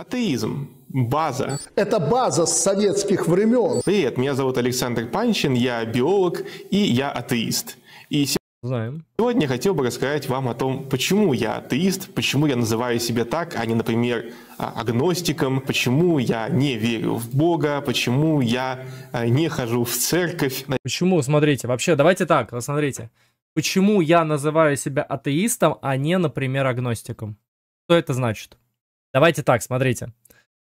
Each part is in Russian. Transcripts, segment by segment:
Атеизм. База. Это база с советских времен. Привет, меня зовут Александр Панчин, я биолог и я атеист. И Знаем. сегодня я хотел бы рассказать вам о том, почему я атеист, почему я называю себя так, а не, например, а, агностиком, почему я не верю в Бога, почему я а, не хожу в церковь. Почему, смотрите, вообще, давайте так, смотрите. Почему я называю себя атеистом, а не, например, агностиком? Что это значит? Давайте так, смотрите.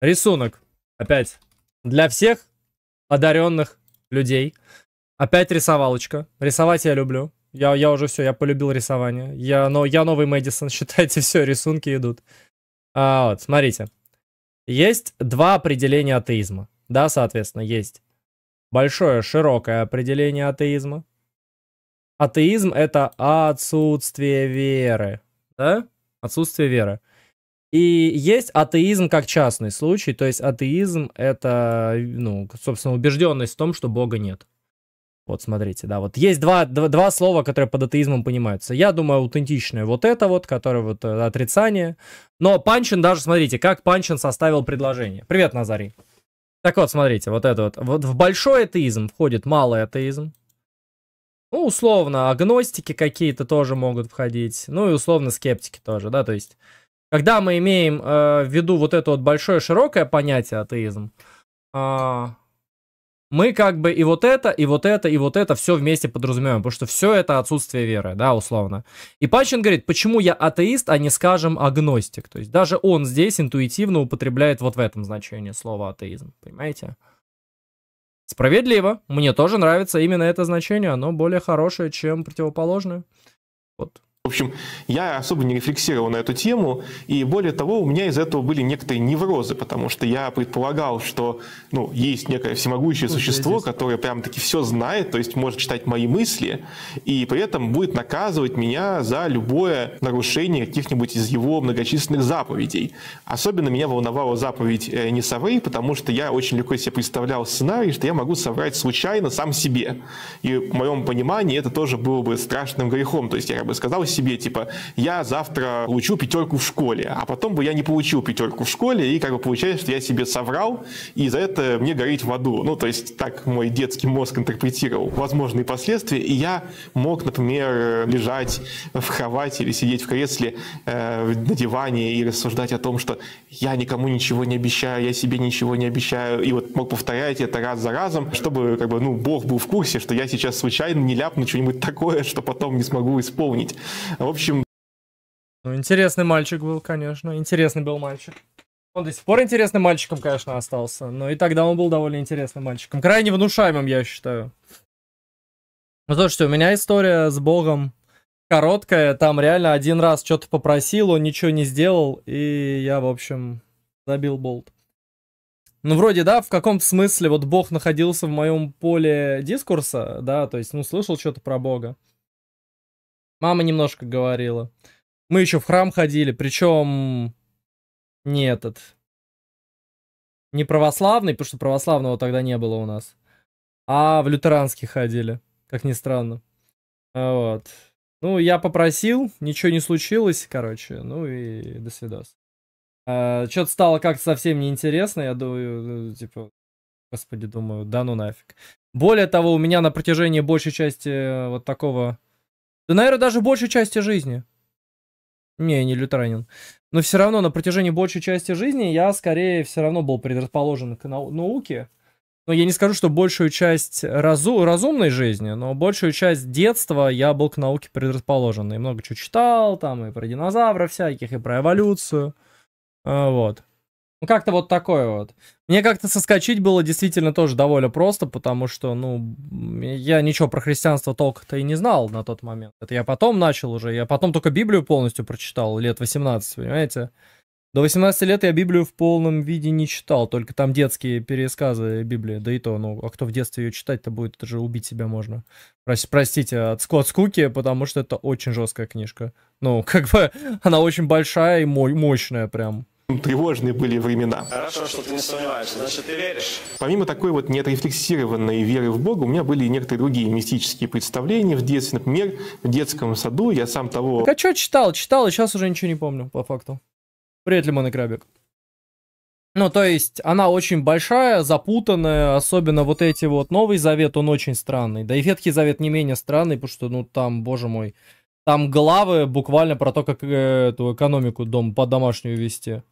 Рисунок. Опять. Для всех одаренных людей. Опять рисовалочка. Рисовать я люблю. Я, я уже все, я полюбил рисование. Я, но, я новый Мэдисон, считайте, все, рисунки идут. А, вот, смотрите. Есть два определения атеизма. Да, соответственно, есть большое, широкое определение атеизма. Атеизм — это отсутствие веры. Да? Отсутствие веры. И есть атеизм как частный случай, то есть атеизм это, ну, собственно, убежденность в том, что Бога нет. Вот смотрите, да, вот есть два, два, два слова, которые под атеизмом понимаются. Я думаю, аутентичное вот это вот, которое вот э, отрицание. Но Панчин даже, смотрите, как Панчин составил предложение. Привет, Назарий. Так вот, смотрите, вот это вот. Вот в большой атеизм входит малый атеизм. Ну, условно, агностики какие-то тоже могут входить. Ну и условно скептики тоже, да, то есть... Когда мы имеем э, в виду вот это вот большое широкое понятие атеизм, э, мы как бы и вот это, и вот это, и вот это все вместе подразумеваем, потому что все это отсутствие веры, да, условно. И Панчин говорит, почему я атеист, а не, скажем, агностик? То есть даже он здесь интуитивно употребляет вот в этом значении слово атеизм, понимаете? Справедливо. Мне тоже нравится именно это значение, оно более хорошее, чем противоположное. Вот. В общем, я особо не рефлексировал на эту тему, и более того, у меня из этого были некоторые неврозы, потому что я предполагал, что ну, есть некое всемогущее существо, которое прям-таки все знает, то есть может читать мои мысли, и при этом будет наказывать меня за любое нарушение каких-нибудь из его многочисленных заповедей. Особенно меня волновала заповедь э, «не совры», потому что я очень легко себе представлял сценарий, что я могу соврать случайно сам себе. И в моем понимании это тоже было бы страшным грехом, то есть я бы сказал себе, типа, я завтра получу пятерку в школе, а потом бы я не получил пятерку в школе, и как бы получается, что я себе соврал, и за это мне гореть в аду. Ну, то есть так мой детский мозг интерпретировал возможные последствия, и я мог, например, лежать в кровати или сидеть в кресле э, на диване и рассуждать о том, что я никому ничего не обещаю, я себе ничего не обещаю, и вот мог повторять это раз за разом, чтобы как бы, ну, Бог был в курсе, что я сейчас случайно не ляпну что-нибудь такое, что потом не смогу исполнить. В общем... Ну, интересный мальчик был, конечно. Интересный был мальчик. Он до сих пор интересным мальчиком, конечно, остался. Но и тогда он был довольно интересным мальчиком. Крайне внушаемым, я считаю. Ну, слушайте, у меня история с Богом короткая. Там реально один раз что-то попросил, он ничего не сделал. И я, в общем, забил болт. Ну, вроде, да, в каком-то смысле вот Бог находился в моем поле дискурса, да, то есть, ну, слышал что-то про Бога. Мама немножко говорила. Мы еще в храм ходили, причем не этот, не православный, потому что православного тогда не было у нас, а в лютеранский ходили, как ни странно. А вот. Ну, я попросил, ничего не случилось, короче, ну и до свидос. А, Что-то стало как-то совсем неинтересно, я думаю, ну, типа, господи, думаю, да ну нафиг. Более того, у меня на протяжении большей части э, вот такого да, наверное, даже большей части жизни. Не, не лютеранин. Но все равно на протяжении большей части жизни я скорее все равно был предрасположен к нау науке. Но я не скажу, что большую часть разу разумной жизни, но большую часть детства я был к науке предрасположен. И много чего читал, там и про динозавров всяких, и про эволюцию. А, вот. Ну, как-то вот такое вот. Мне как-то соскочить было действительно тоже довольно просто, потому что, ну, я ничего про христианство толком-то и не знал на тот момент. Это я потом начал уже, я потом только Библию полностью прочитал, лет 18, понимаете? До 18 лет я Библию в полном виде не читал, только там детские пересказы Библии, да и то, ну, а кто в детстве ее читать-то будет, это же убить себя можно. Прос- простите, от Скотт Скуки, потому что это очень жесткая книжка. Ну, как бы она очень большая и мощная прям тревожные были времена. Хорошо, что ты не сомневаешься, значит, ты веришь. Помимо такой вот неотрефлексированной веры в Бога, у меня были и некоторые другие мистические представления в детстве. Например, в детском саду я сам того... Так а что читал? Читал, и сейчас уже ничего не помню, по факту. Привет, Лимон и Крабик. Ну, то есть, она очень большая, запутанная, особенно вот эти вот. Новый Завет, он очень странный. Да и Ветхий Завет не менее странный, потому что, ну, там, боже мой, там главы буквально про то, как э, эту экономику дом, по-домашнюю вести.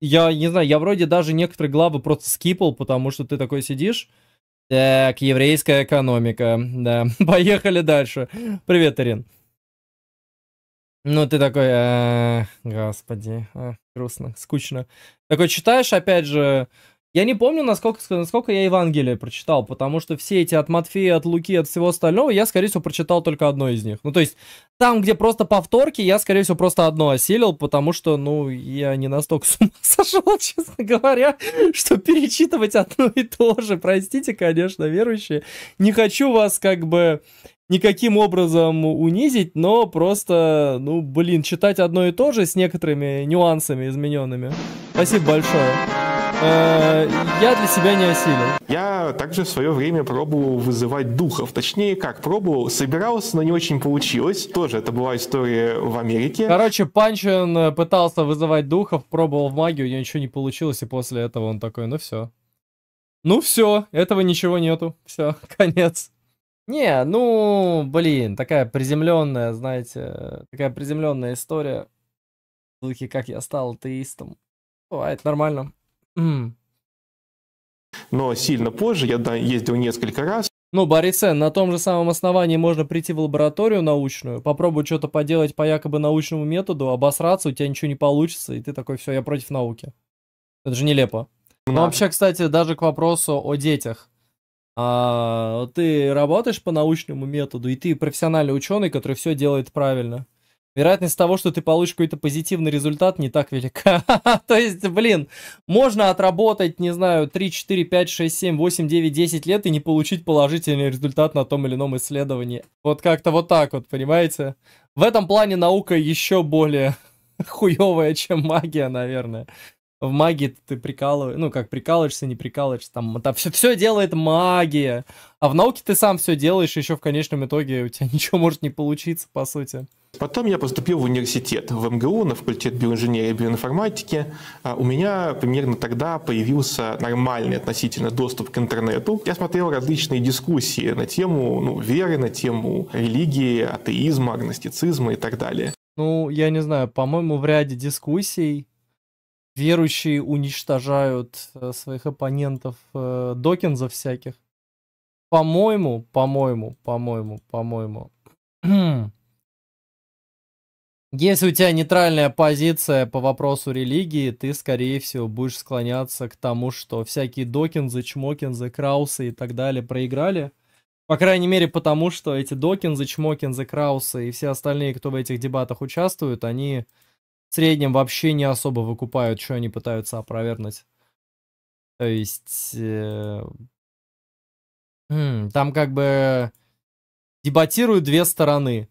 Я не знаю, я вроде даже некоторые главы просто скипал, потому что ты такой сидишь. Так, еврейская экономика. Да, поехали дальше. Привет, Ирин. Ну, ты такой, господи, а, грустно, скучно. Такой читаешь, опять же, я не помню, насколько, насколько я Евангелие прочитал, потому что все эти от Матфея, от Луки, от всего остального, я, скорее всего, прочитал только одно из них. Ну, то есть, там, где просто повторки, я, скорее всего, просто одно осилил, потому что, ну, я не настолько с ума сошел, честно говоря, что перечитывать одно и то же. Простите, конечно, верующие. Не хочу вас, как бы, никаким образом унизить, но просто, ну, блин, читать одно и то же с некоторыми нюансами измененными. Спасибо большое. Э, я для себя не осилил. Я также в свое время пробовал вызывать духов. Точнее, как пробовал, собирался, но не очень получилось. Тоже это была история в Америке. Короче, Панчин э, пытался вызывать духов, пробовал в магию, у него ничего не получилось, и после этого он такой, ну все. Ну все, этого ничего нету. Все, конец. Не, ну, блин, такая приземленная, знаете, такая приземленная история. В как я стал атеистом. Бывает нормально. Mm. Но сильно позже, я да, ездил несколько раз. Ну, Борисен, на том же самом основании можно прийти в лабораторию научную, попробовать что-то поделать по якобы научному методу, обосраться, у тебя ничего не получится, и ты такой, все, я против науки. Это же нелепо. Да. Ну, Но вообще, кстати, даже к вопросу о детях. А, ты работаешь по научному методу, и ты профессиональный ученый, который все делает правильно вероятность того, что ты получишь какой-то позитивный результат, не так велика. То есть, блин, можно отработать, не знаю, 3, 4, 5, 6, 7, 8, 9, 10 лет и не получить положительный результат на том или ином исследовании. Вот как-то вот так вот, понимаете? В этом плане наука еще более хуевая, чем магия, наверное. В магии ты прикалываешь, ну как прикалываешься, не прикалываешься, там, там все, все делает магия. А в науке ты сам все делаешь, еще в конечном итоге у тебя ничего может не получиться, по сути. Потом я поступил в университет, в МГУ, на факультет биоинженерии и биоинформатики. А у меня примерно тогда появился нормальный относительно доступ к интернету. Я смотрел различные дискуссии на тему ну, веры, на тему религии, атеизма, агностицизма и так далее. Ну, я не знаю, по-моему, в ряде дискуссий верующие уничтожают э, своих оппонентов э, докинзов всяких. По-моему, по-моему, по-моему, по-моему Если у тебя нейтральная позиция по вопросу религии, ты, скорее всего, будешь склоняться к тому, что всякие Докинзы, Чмокинзы, Краусы и так далее проиграли. По крайней мере, потому что эти Докинзы, Чмокинзы, Краусы и все остальные, кто в этих дебатах участвуют, они в среднем вообще не особо выкупают, что они пытаются опровергнуть. То есть... Э... Там как бы дебатируют две стороны.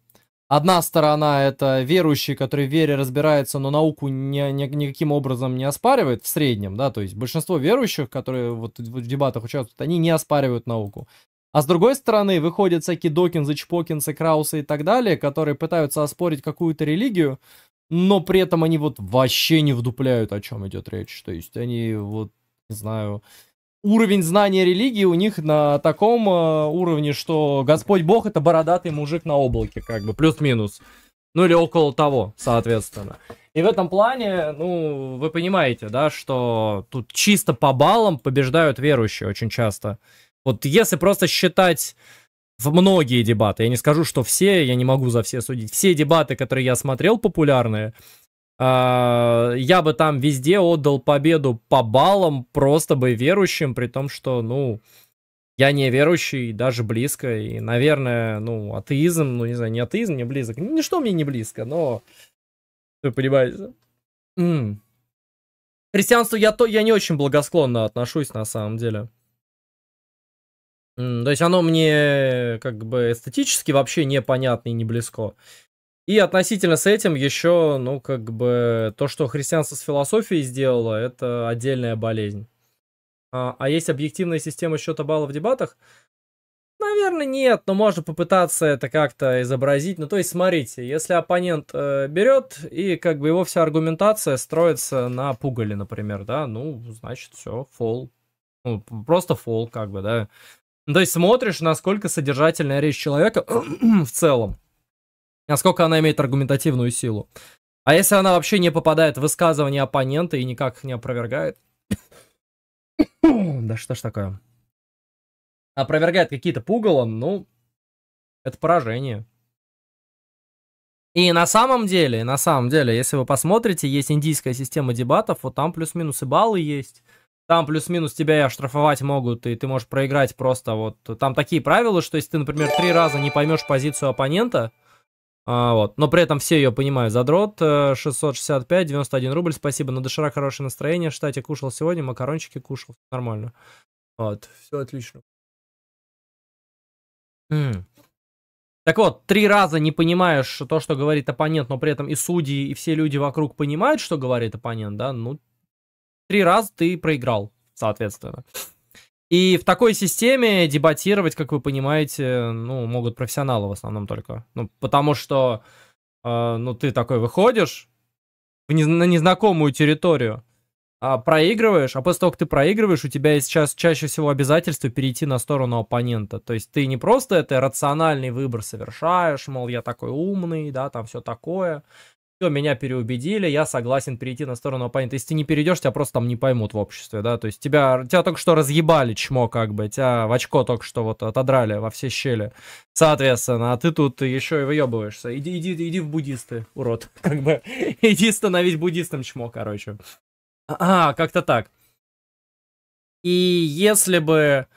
Одна сторона — это верующие, которые в вере разбираются, но науку ни, ни, никаким образом не оспаривают в среднем, да, то есть большинство верующих, которые вот в дебатах участвуют, они не оспаривают науку. А с другой стороны, выходят всякие Докинзы, Чпокинсы, Краусы и так далее, которые пытаются оспорить какую-то религию, но при этом они вот вообще не вдупляют, о чем идет речь. То есть они вот, не знаю, уровень знания религии у них на таком э, уровне, что Господь Бог это бородатый мужик на облаке, как бы, плюс-минус. Ну или около того, соответственно. И в этом плане, ну, вы понимаете, да, что тут чисто по баллам побеждают верующие очень часто. Вот если просто считать в многие дебаты, я не скажу, что все, я не могу за все судить, все дебаты, которые я смотрел популярные, а, я бы там везде отдал победу по баллам просто бы верующим, при том, что, ну, я не верующий, даже близко, и, наверное, ну, атеизм, ну, не знаю, не атеизм мне близок, ну, ничто мне не близко, но, вы понимаете. М-м. Христианству я, то, я не очень благосклонно отношусь, на самом деле. М-м, то есть оно мне, как бы, эстетически вообще непонятно и не близко. И относительно с этим еще, ну, как бы, то, что христианство с философией сделало, это отдельная болезнь. А, а есть объективная система счета баллов в дебатах? Наверное, нет, но можно попытаться это как-то изобразить. Ну, то есть, смотрите, если оппонент э, берет, и как бы его вся аргументация строится на пугале, например, да, ну, значит, все, фол. Ну, просто фол, как бы, да. Ну, то есть, смотришь, насколько содержательная речь человека в целом насколько она имеет аргументативную силу. А если она вообще не попадает в высказывание оппонента и никак не опровергает? да что ж такое? Опровергает какие-то пугало, ну, это поражение. И на самом деле, на самом деле, если вы посмотрите, есть индийская система дебатов, вот там плюс-минус и баллы есть. Там плюс-минус тебя и оштрафовать могут, и ты можешь проиграть просто вот. Там такие правила, что если ты, например, три раза не поймешь позицию оппонента, а, вот. Но при этом все ее понимают. Задрот 665, э, 91 рубль, спасибо. На доширак хорошее настроение. В штате кушал сегодня, макарончики кушал. Нормально. Вот, все отлично. Mm. Так вот, три раза не понимаешь то, что говорит оппонент, но при этом и судьи, и все люди вокруг понимают, что говорит оппонент, да, ну, три раза ты проиграл, соответственно. И в такой системе дебатировать, как вы понимаете, ну, могут профессионалы в основном только. Ну, потому что, э, ну, ты такой выходишь в не, на незнакомую территорию, а проигрываешь, а после того, как ты проигрываешь, у тебя есть сейчас чаще всего обязательство перейти на сторону оппонента. То есть ты не просто это рациональный выбор совершаешь, мол, я такой умный, да, там все такое, все, меня переубедили, я согласен перейти на сторону оппонента. Если ты не перейдешь, тебя просто там не поймут в обществе, да, то есть тебя, тебя только что разъебали чмо, как бы, тебя в очко только что вот отодрали во все щели, соответственно, а ты тут еще и выебываешься. Иди, иди, иди в буддисты, урод, как бы, иди становись буддистом, чмо, короче. А, как-то так. И если бы...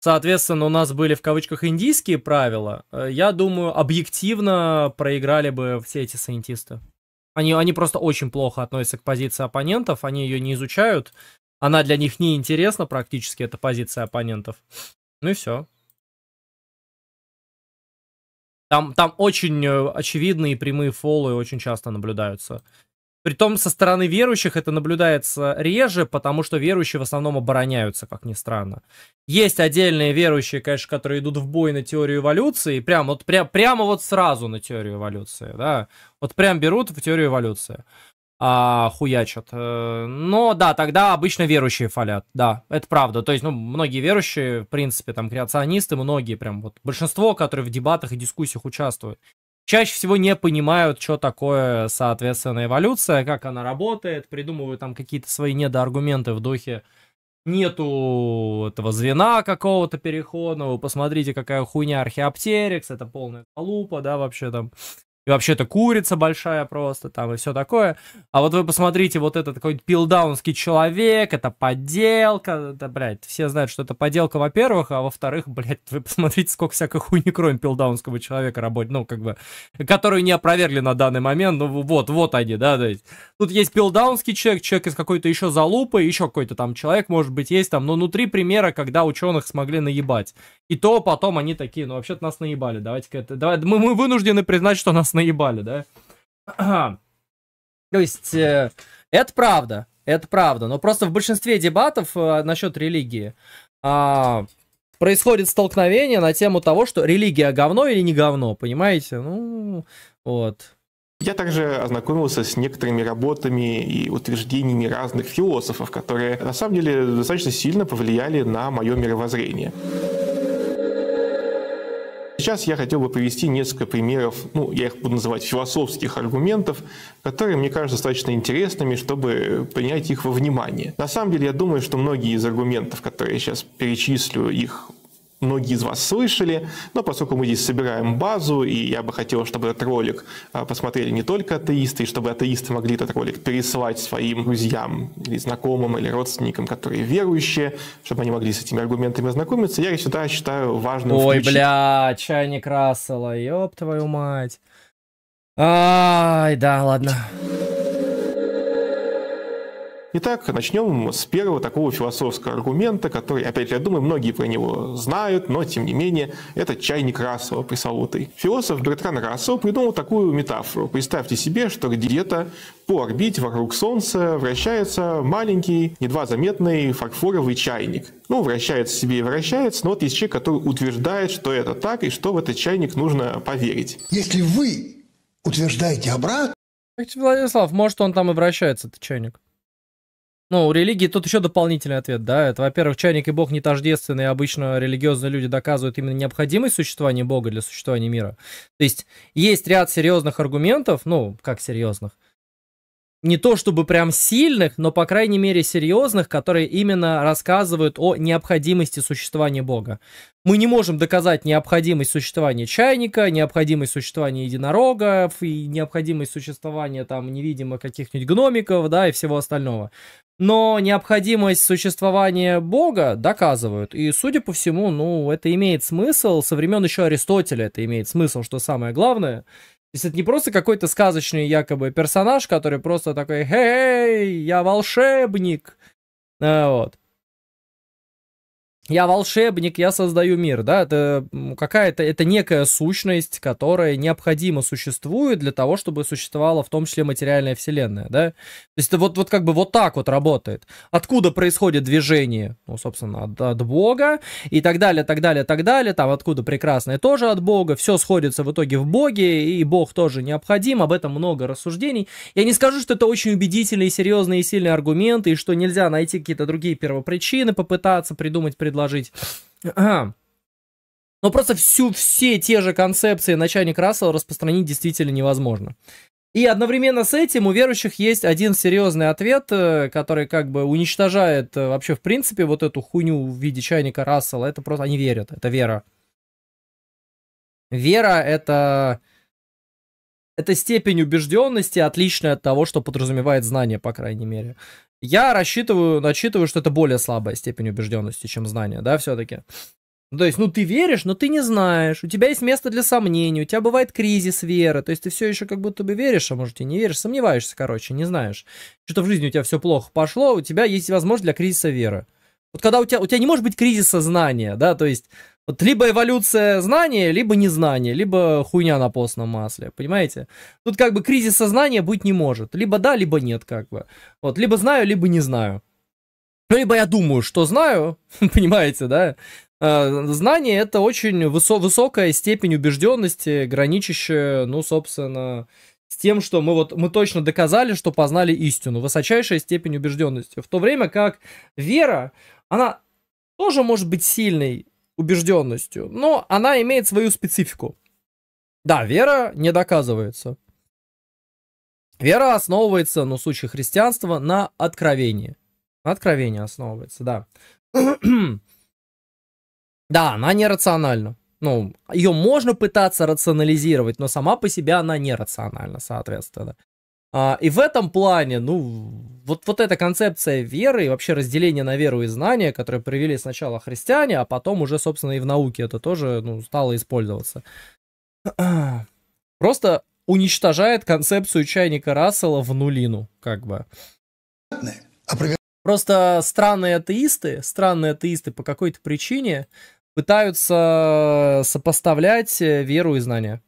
Соответственно, у нас были в кавычках индийские правила. Э, я думаю, объективно проиграли бы все эти сайентисты. Они, они просто очень плохо относятся к позиции оппонентов, они ее не изучают. Она для них не интересна практически, эта позиция оппонентов. Ну и все. Там, там очень э, очевидные прямые фолы очень часто наблюдаются. Притом со стороны верующих это наблюдается реже, потому что верующие в основном обороняются, как ни странно. Есть отдельные верующие, конечно, которые идут в бой на теорию эволюции, прям вот прям, прямо вот сразу на теорию эволюции, да, вот прям берут в теорию эволюции, а, хуячат. Э, но да, тогда обычно верующие фалят, да, это правда. То есть, ну, многие верующие, в принципе, там, креационисты, многие прям вот, большинство, которые в дебатах и дискуссиях участвуют, чаще всего не понимают, что такое, соответственно, эволюция, как она работает, придумывают там какие-то свои недоаргументы в духе нету этого звена какого-то переходного, посмотрите, какая хуйня археоптерикс, это полная полупа, да, вообще там и вообще-то курица большая просто там, и все такое. А вот вы посмотрите, вот этот какой-то пилдаунский человек, это подделка, да, блядь, все знают, что это подделка, во-первых, а во-вторых, блядь, вы посмотрите, сколько всякой хуйни, кроме пилдаунского человека работает, ну, как бы, которую не опровергли на данный момент, ну, вот, вот они, да, то есть. Тут есть пилдаунский человек, человек из какой-то еще залупы, еще какой-то там человек, может быть, есть там, но внутри примера, когда ученых смогли наебать. И то потом они такие, ну, вообще-то нас наебали, давайте-ка это, давай, мы, мы вынуждены признать, что нас наебали, да? То есть, э, это правда, это правда. Но просто в большинстве дебатов э, насчет религии э, происходит столкновение на тему того, что религия говно или не говно, понимаете? Ну, вот. Я также ознакомился с некоторыми работами и утверждениями разных философов, которые на самом деле достаточно сильно повлияли на мое мировоззрение. Сейчас я хотел бы привести несколько примеров, ну, я их буду называть философских аргументов, которые мне кажутся достаточно интересными, чтобы принять их во внимание. На самом деле, я думаю, что многие из аргументов, которые я сейчас перечислю, их многие из вас слышали, но поскольку мы здесь собираем базу, и я бы хотел, чтобы этот ролик а, посмотрели не только атеисты, и чтобы атеисты могли этот ролик пересылать своим друзьям или знакомым, или родственникам, которые верующие, чтобы они могли с этими аргументами ознакомиться, я всегда считаю важным Ой, включить. бля, чайник Рассела, ёб твою мать. Ай, да, ладно. Итак, начнем с первого такого философского аргумента, который, опять же, я думаю, многие про него знают, но, тем не менее, это чайник Рассела пресловутый. Философ Бертран Рассел придумал такую метафору. Представьте себе, что где-то по орбите вокруг Солнца вращается маленький, едва заметный фарфоровый чайник. Ну, вращается себе и вращается, но вот есть человек, который утверждает, что это так и что в этот чайник нужно поверить. Если вы утверждаете обратно... Владислав, может, он там и вращается, этот чайник. Ну, у религии тут еще дополнительный ответ, да. Это, во-первых, чайник и бог не тождественные. обычно религиозные люди доказывают именно необходимость существования бога для существования мира. То есть есть ряд серьезных аргументов, ну, как серьезных, не то чтобы прям сильных, но, по крайней мере, серьезных, которые именно рассказывают о необходимости существования Бога. Мы не можем доказать необходимость существования чайника, необходимость существования единорогов и необходимость существования там невидимых каких-нибудь гномиков, да, и всего остального. Но необходимость существования Бога доказывают. И, судя по всему, ну, это имеет смысл. Со времен еще Аристотеля это имеет смысл, что самое главное – то есть это не просто какой-то сказочный якобы персонаж, который просто такой "Эй, я волшебник!» а, Вот я волшебник, я создаю мир, да, это какая-то, это некая сущность, которая необходимо существует для того, чтобы существовала в том числе материальная вселенная, да, то есть это вот, вот как бы вот так вот работает. Откуда происходит движение? Ну, собственно, от, от Бога и так далее, так далее, так далее, там откуда прекрасное тоже от Бога, все сходится в итоге в Боге, и Бог тоже необходим, об этом много рассуждений. Я не скажу, что это очень убедительные, серьезные и сильные аргументы, и что нельзя найти какие-то другие первопричины, попытаться придумать предложение, предложить. Но просто всю, все те же концепции начальник Рассела распространить действительно невозможно. И одновременно с этим у верующих есть один серьезный ответ, э, который как бы уничтожает э, вообще в принципе вот эту хуйню в виде чайника Рассела. Это просто они верят, это вера. Вера это... Это степень убежденности, отличная от того, что подразумевает знание, по крайней мере. Я рассчитываю, рассчитываю, что это более слабая степень убежденности, чем знание, да, все-таки. Ну, то есть, ну, ты веришь, но ты не знаешь, у тебя есть место для сомнений, у тебя бывает кризис веры, то есть ты все еще как будто бы веришь, а может и не веришь, сомневаешься, короче, не знаешь. Что-то в жизни у тебя все плохо пошло, у тебя есть возможность для кризиса веры. Вот когда у тебя, у тебя не может быть кризиса знания, да, то есть вот либо эволюция знания, либо незнание, либо хуйня на постном масле, понимаете? Тут как бы кризис сознания быть не может. Либо да, либо нет, как бы. Вот, либо знаю, либо не знаю. Ну, либо я думаю, что знаю, понимаете, да? А, знание — это очень высо- высокая степень убежденности, граничащая, ну, собственно, с тем, что мы вот мы точно доказали, что познали истину, высочайшая степень убежденности. В то время как вера, она тоже может быть сильной, убежденностью. Но она имеет свою специфику. Да, вера не доказывается. Вера основывается, ну, в случае христианства, на откровении. Откровение основывается, да. да, она нерациональна. Ну, ее можно пытаться рационализировать, но сама по себе она нерациональна, соответственно. А, и в этом плане, ну, вот, вот эта концепция веры и вообще разделение на веру и знания, которые привели сначала христиане, а потом уже, собственно, и в науке это тоже ну, стало использоваться. Просто уничтожает концепцию чайника Рассела в нулину, как бы. Просто странные атеисты, странные атеисты по какой-то причине пытаются сопоставлять веру и знания.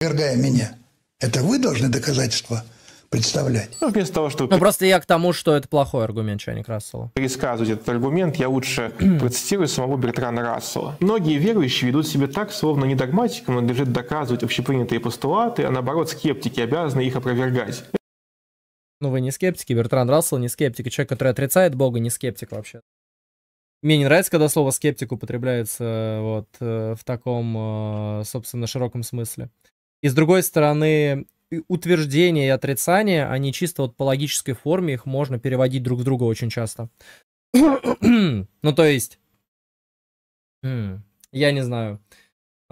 Отвергая меня, это вы должны доказательства представлять. Ну, вместо того, чтобы... Ну, просто я к тому, что это плохой аргумент Чайник Рассела. Пересказывать этот аргумент я лучше процитирую самого Бертрана Рассела. Многие верующие ведут себя так, словно не догматикам надлежит доказывать общепринятые постулаты, а наоборот скептики обязаны их опровергать. Ну, вы не скептики, Бертран Рассел не скептик, и человек, который отрицает Бога, не скептик вообще. Мне не нравится, когда слово скептик употребляется э, вот э, в таком, э, собственно, широком смысле. И с другой стороны, утверждения и отрицания, они чисто вот по логической форме, их можно переводить друг в друга очень часто. ну, то есть, я не знаю,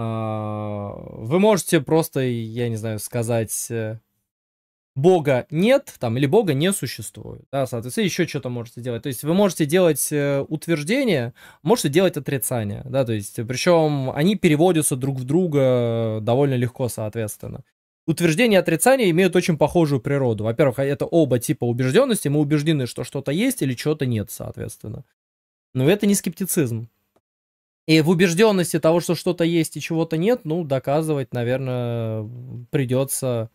а, вы можете просто, я не знаю, сказать... Э, Бога нет, там, или Бога не существует, да, соответственно, еще что-то можете делать. То есть вы можете делать э, утверждение, можете делать отрицание, да, то есть, причем они переводятся друг в друга довольно легко, соответственно утверждение и отрицание имеют очень похожую природу. Во-первых, это оба типа убежденности. Мы убеждены, что что-то есть или чего-то нет, соответственно. Но это не скептицизм. И в убежденности того, что что-то есть и чего-то нет, ну, доказывать, наверное, придется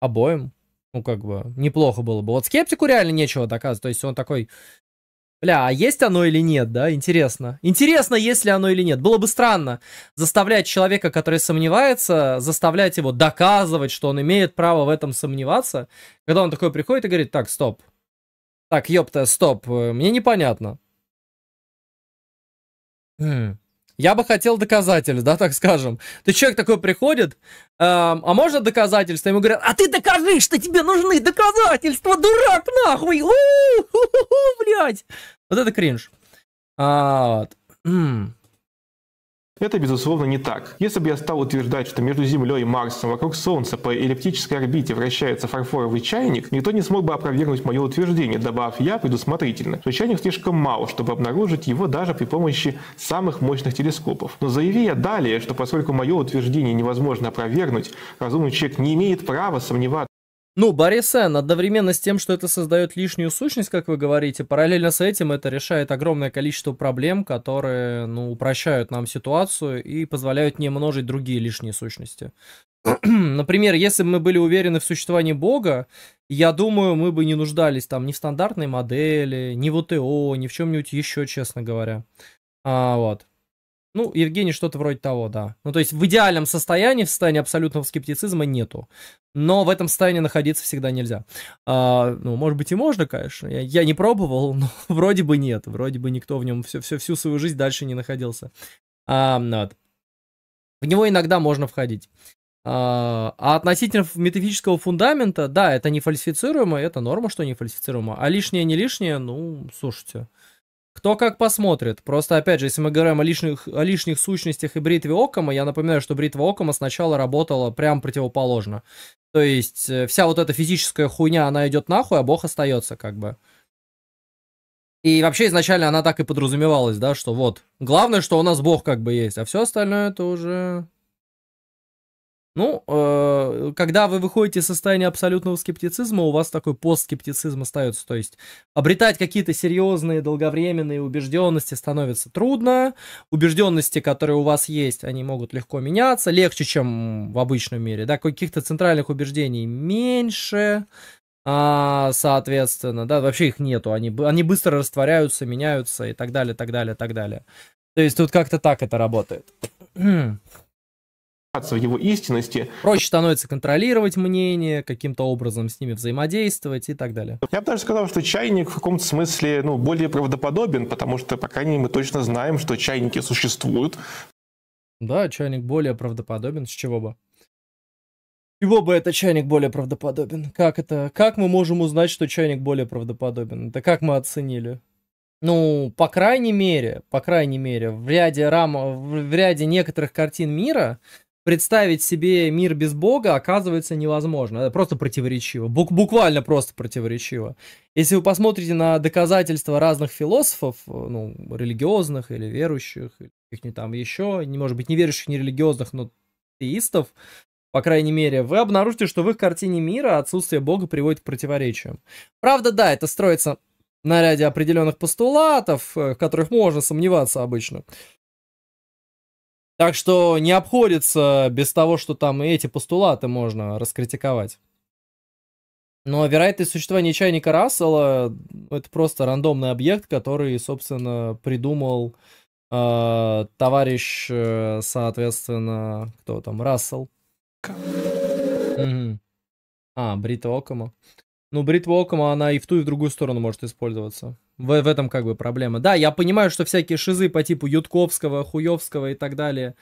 обоим. Ну, как бы, неплохо было бы. Вот скептику реально нечего доказывать. То есть он такой, Бля, а есть оно или нет, да? Интересно. Интересно, есть ли оно или нет. Было бы странно заставлять человека, который сомневается, заставлять его доказывать, что он имеет право в этом сомневаться, когда он такой приходит и говорит, так, стоп. Так, ёпта, стоп, э, мне непонятно. Хм. Я бы хотел доказательств, да, так скажем. Ты человек такой приходит, эм, а можно доказательства? Ему говорят, а ты докажи, что тебе нужны доказательства, дурак, нахуй! У-у-у, блядь! Вот это кринж. А, вот. М-м. Это, безусловно, не так. Если бы я стал утверждать, что между Землей и Марсом вокруг Солнца по эллиптической орбите вращается фарфоровый чайник, никто не смог бы опровергнуть мое утверждение, добавив я предусмотрительно, что чайник слишком мал, чтобы обнаружить его даже при помощи самых мощных телескопов. Но заяви я далее, что поскольку мое утверждение невозможно опровергнуть, разумный человек не имеет права сомневаться, ну, Борисен, одновременно с тем, что это создает лишнюю сущность, как вы говорите, параллельно с этим это решает огромное количество проблем, которые, ну, упрощают нам ситуацию и позволяют не множить другие лишние сущности. Например, если бы мы были уверены в существовании Бога, я думаю, мы бы не нуждались там ни в стандартной модели, ни в УТО, ни в чем-нибудь еще, честно говоря. А, вот. Ну, Евгений что-то вроде того, да. Ну, то есть в идеальном состоянии, в состоянии абсолютного скептицизма нету. Но в этом состоянии находиться всегда нельзя. А, ну, может быть и можно, конечно. Я, я не пробовал, но вроде бы нет. Вроде бы никто в нем все, все, всю свою жизнь дальше не находился. А, ну вот. В него иногда можно входить. А, а относительно метафизического фундамента, да, это не фальсифицируемо, это норма, что не фальсифицируемо. А лишнее не лишнее, ну, слушайте. Кто как посмотрит. Просто, опять же, если мы говорим о лишних, о лишних сущностях и бритве Окама, я напоминаю, что бритва Окама сначала работала прям противоположно. То есть э, вся вот эта физическая хуйня, она идет нахуй, а бог остается как бы. И вообще изначально она так и подразумевалась, да, что вот. Главное, что у нас бог как бы есть, а все остальное это уже ну, э, когда вы выходите из состояния абсолютного скептицизма, у вас такой постскептицизм остается. То есть обретать какие-то серьезные долговременные убежденности становится трудно. Убежденности, которые у вас есть, они могут легко меняться, легче, чем в обычном мире. Да, каких-то центральных убеждений меньше. А, соответственно, да, вообще их нету, они, они быстро растворяются, меняются и так далее, так далее, так далее. То есть тут как-то так это работает в его истинности. Проще становится контролировать мнение, каким-то образом с ними взаимодействовать и так далее. Я бы даже сказал, что чайник в каком-то смысле ну, более правдоподобен, потому что, по крайней мере, мы точно знаем, что чайники существуют. Да, чайник более правдоподобен, с чего бы? Его бы это чайник более правдоподобен. Как это? Как мы можем узнать, что чайник более правдоподобен? Это как мы оценили? Ну, по крайней мере, по крайней мере, в ряде рам, в ряде некоторых картин мира представить себе мир без Бога оказывается невозможно. Это просто противоречиво. Бук буквально просто противоречиво. Если вы посмотрите на доказательства разных философов, ну, религиозных или верующих, или каких-нибудь там еще, не может быть, не верующих, не религиозных, но теистов, по крайней мере, вы обнаружите, что в их картине мира отсутствие Бога приводит к противоречиям. Правда, да, это строится на ряде определенных постулатов, э, в которых можно сомневаться обычно. Так что не обходится без того, что там и эти постулаты можно раскритиковать. Но вероятность существования чайника Рассела ну, это просто рандомный объект, который, собственно, придумал э, товарищ, э, соответственно, кто там, Рассел. Угу. А, Брита Окома. Ну, бритва Окома, она и в ту, и в другую сторону может использоваться. В, в этом как бы проблема. Да, я понимаю, что всякие шизы по типу Ютковского, Хуевского и так далее,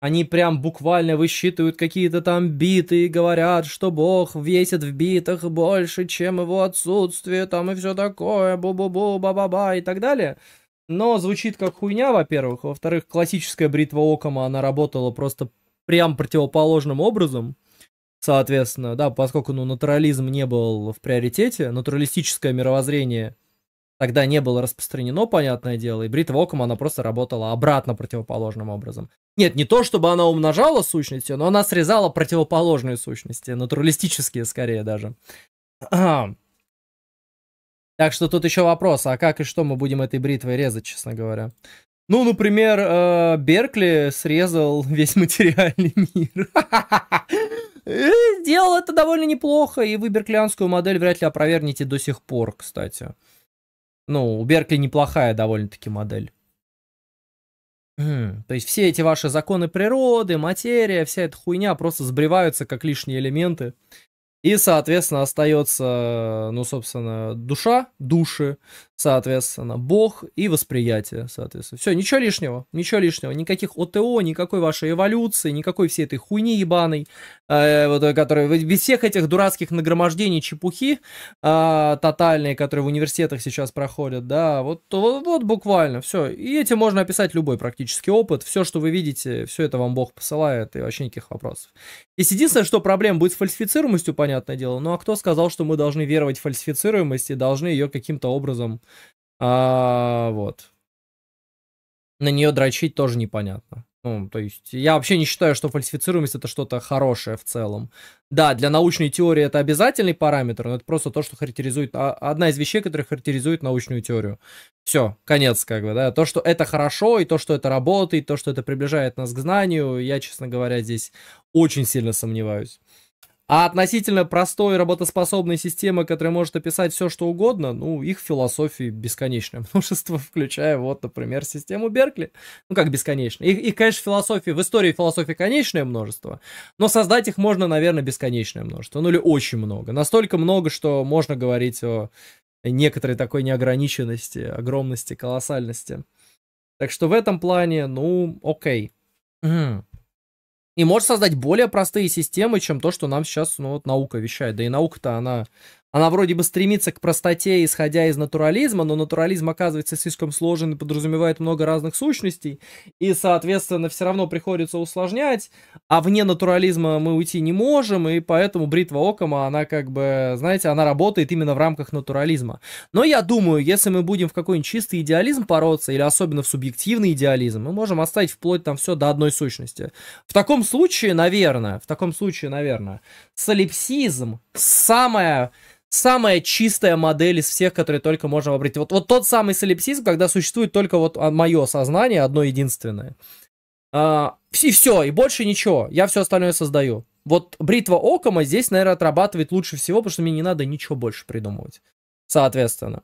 они прям буквально высчитывают какие-то там биты и говорят, что бог весит в битах больше, чем его отсутствие, там и все такое, бу-бу-бу, ба-ба-ба и так далее. Но звучит как хуйня, во-первых. Во-вторых, классическая бритва Окома, она работала просто прям противоположным образом – Соответственно, да, поскольку ну, натурализм не был в приоритете, натуралистическое мировоззрение тогда не было распространено, понятное дело, и бритва оком, она просто работала обратно противоположным образом. Нет, не то, чтобы она умножала сущности, но она срезала противоположные сущности, натуралистические скорее даже. Так что тут еще вопрос, а как и что мы будем этой бритвой резать, честно говоря? Ну, например, э, Беркли срезал весь материальный мир. Э, делал это довольно неплохо, и вы берклианскую модель вряд ли опровергнете до сих пор, кстати. Ну, у Беркли неплохая довольно-таки модель. То есть все эти ваши законы природы, материя, вся эта хуйня просто сбриваются как лишние элементы. И, соответственно, остается, ну, собственно, душа, души, соответственно, Бог и восприятие, соответственно. Все, ничего лишнего, ничего лишнего, никаких ОТО, никакой вашей эволюции, никакой всей этой хуйни ебаной, э, вот, э, которая, без всех этих дурацких нагромождений чепухи э, тотальные, которые в университетах сейчас проходят, да, вот, вот, вот буквально, все. И этим можно описать любой практический опыт, все, что вы видите, все это вам Бог посылает, и вообще никаких вопросов. Если единственное, что проблема будет с фальсифицируемостью, понятное дело, ну а кто сказал, что мы должны веровать в фальсифицируемость и должны ее каким-то образом а, вот. На нее дрочить тоже непонятно. Ну, то есть, я вообще не считаю, что фальсифицируемость это что-то хорошее в целом. Да, для научной теории это обязательный параметр, но это просто то, что характеризует... А, одна из вещей, которая характеризует научную теорию. Все, конец, как бы, да. То, что это хорошо, и то, что это работает, и то, что это приближает нас к знанию, я, честно говоря, здесь очень сильно сомневаюсь. А относительно простой работоспособной системы, которая может описать все, что угодно, ну, их философии бесконечное множество, включая вот, например, систему Беркли. Ну, как бесконечно. Их, их конечно, философии, в истории философии конечное множество, но создать их можно, наверное, бесконечное множество. Ну, или очень много. Настолько много, что можно говорить о некоторой такой неограниченности, огромности, колоссальности. Так что в этом плане, ну, окей. Mm и может создать более простые системы, чем то, что нам сейчас ну, вот, наука вещает. Да и наука-то она она вроде бы стремится к простоте, исходя из натурализма, но натурализм оказывается слишком сложен и подразумевает много разных сущностей, и, соответственно, все равно приходится усложнять, а вне натурализма мы уйти не можем, и поэтому бритва Окома, она как бы, знаете, она работает именно в рамках натурализма. Но я думаю, если мы будем в какой-нибудь чистый идеализм бороться, или особенно в субъективный идеализм, мы можем оставить вплоть там все до одной сущности. В таком случае, наверное, в таком случае, наверное, солипсизм самая самая чистая модель из всех, которые только можно выбрать. Вот, вот тот самый солипсизм, когда существует только вот мое сознание, одно единственное. А, и все, и больше ничего. Я все остальное создаю. Вот бритва Окома здесь, наверное, отрабатывает лучше всего, потому что мне не надо ничего больше придумывать. Соответственно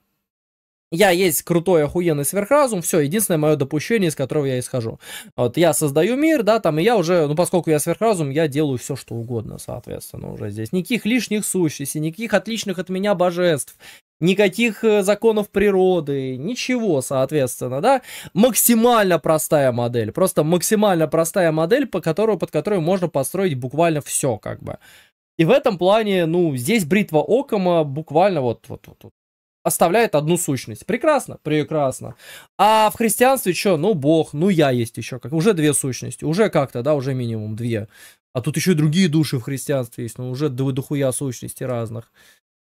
я есть крутой, охуенный сверхразум, все, единственное мое допущение, из которого я исхожу. Вот, я создаю мир, да, там, и я уже, ну, поскольку я сверхразум, я делаю все, что угодно, соответственно, уже здесь. Никаких лишних сущностей, никаких отличных от меня божеств, никаких э, законов природы, ничего, соответственно, да. Максимально простая модель, просто максимально простая модель, по которую, под которую можно построить буквально все, как бы. И в этом плане, ну, здесь бритва Окома буквально вот, вот, вот, вот оставляет одну сущность. Прекрасно, прекрасно. А в христианстве что? Ну, Бог, ну, я есть еще. Как, уже две сущности, уже как-то, да, уже минимум две. А тут еще и другие души в христианстве есть, ну, уже дохуя сущностей разных.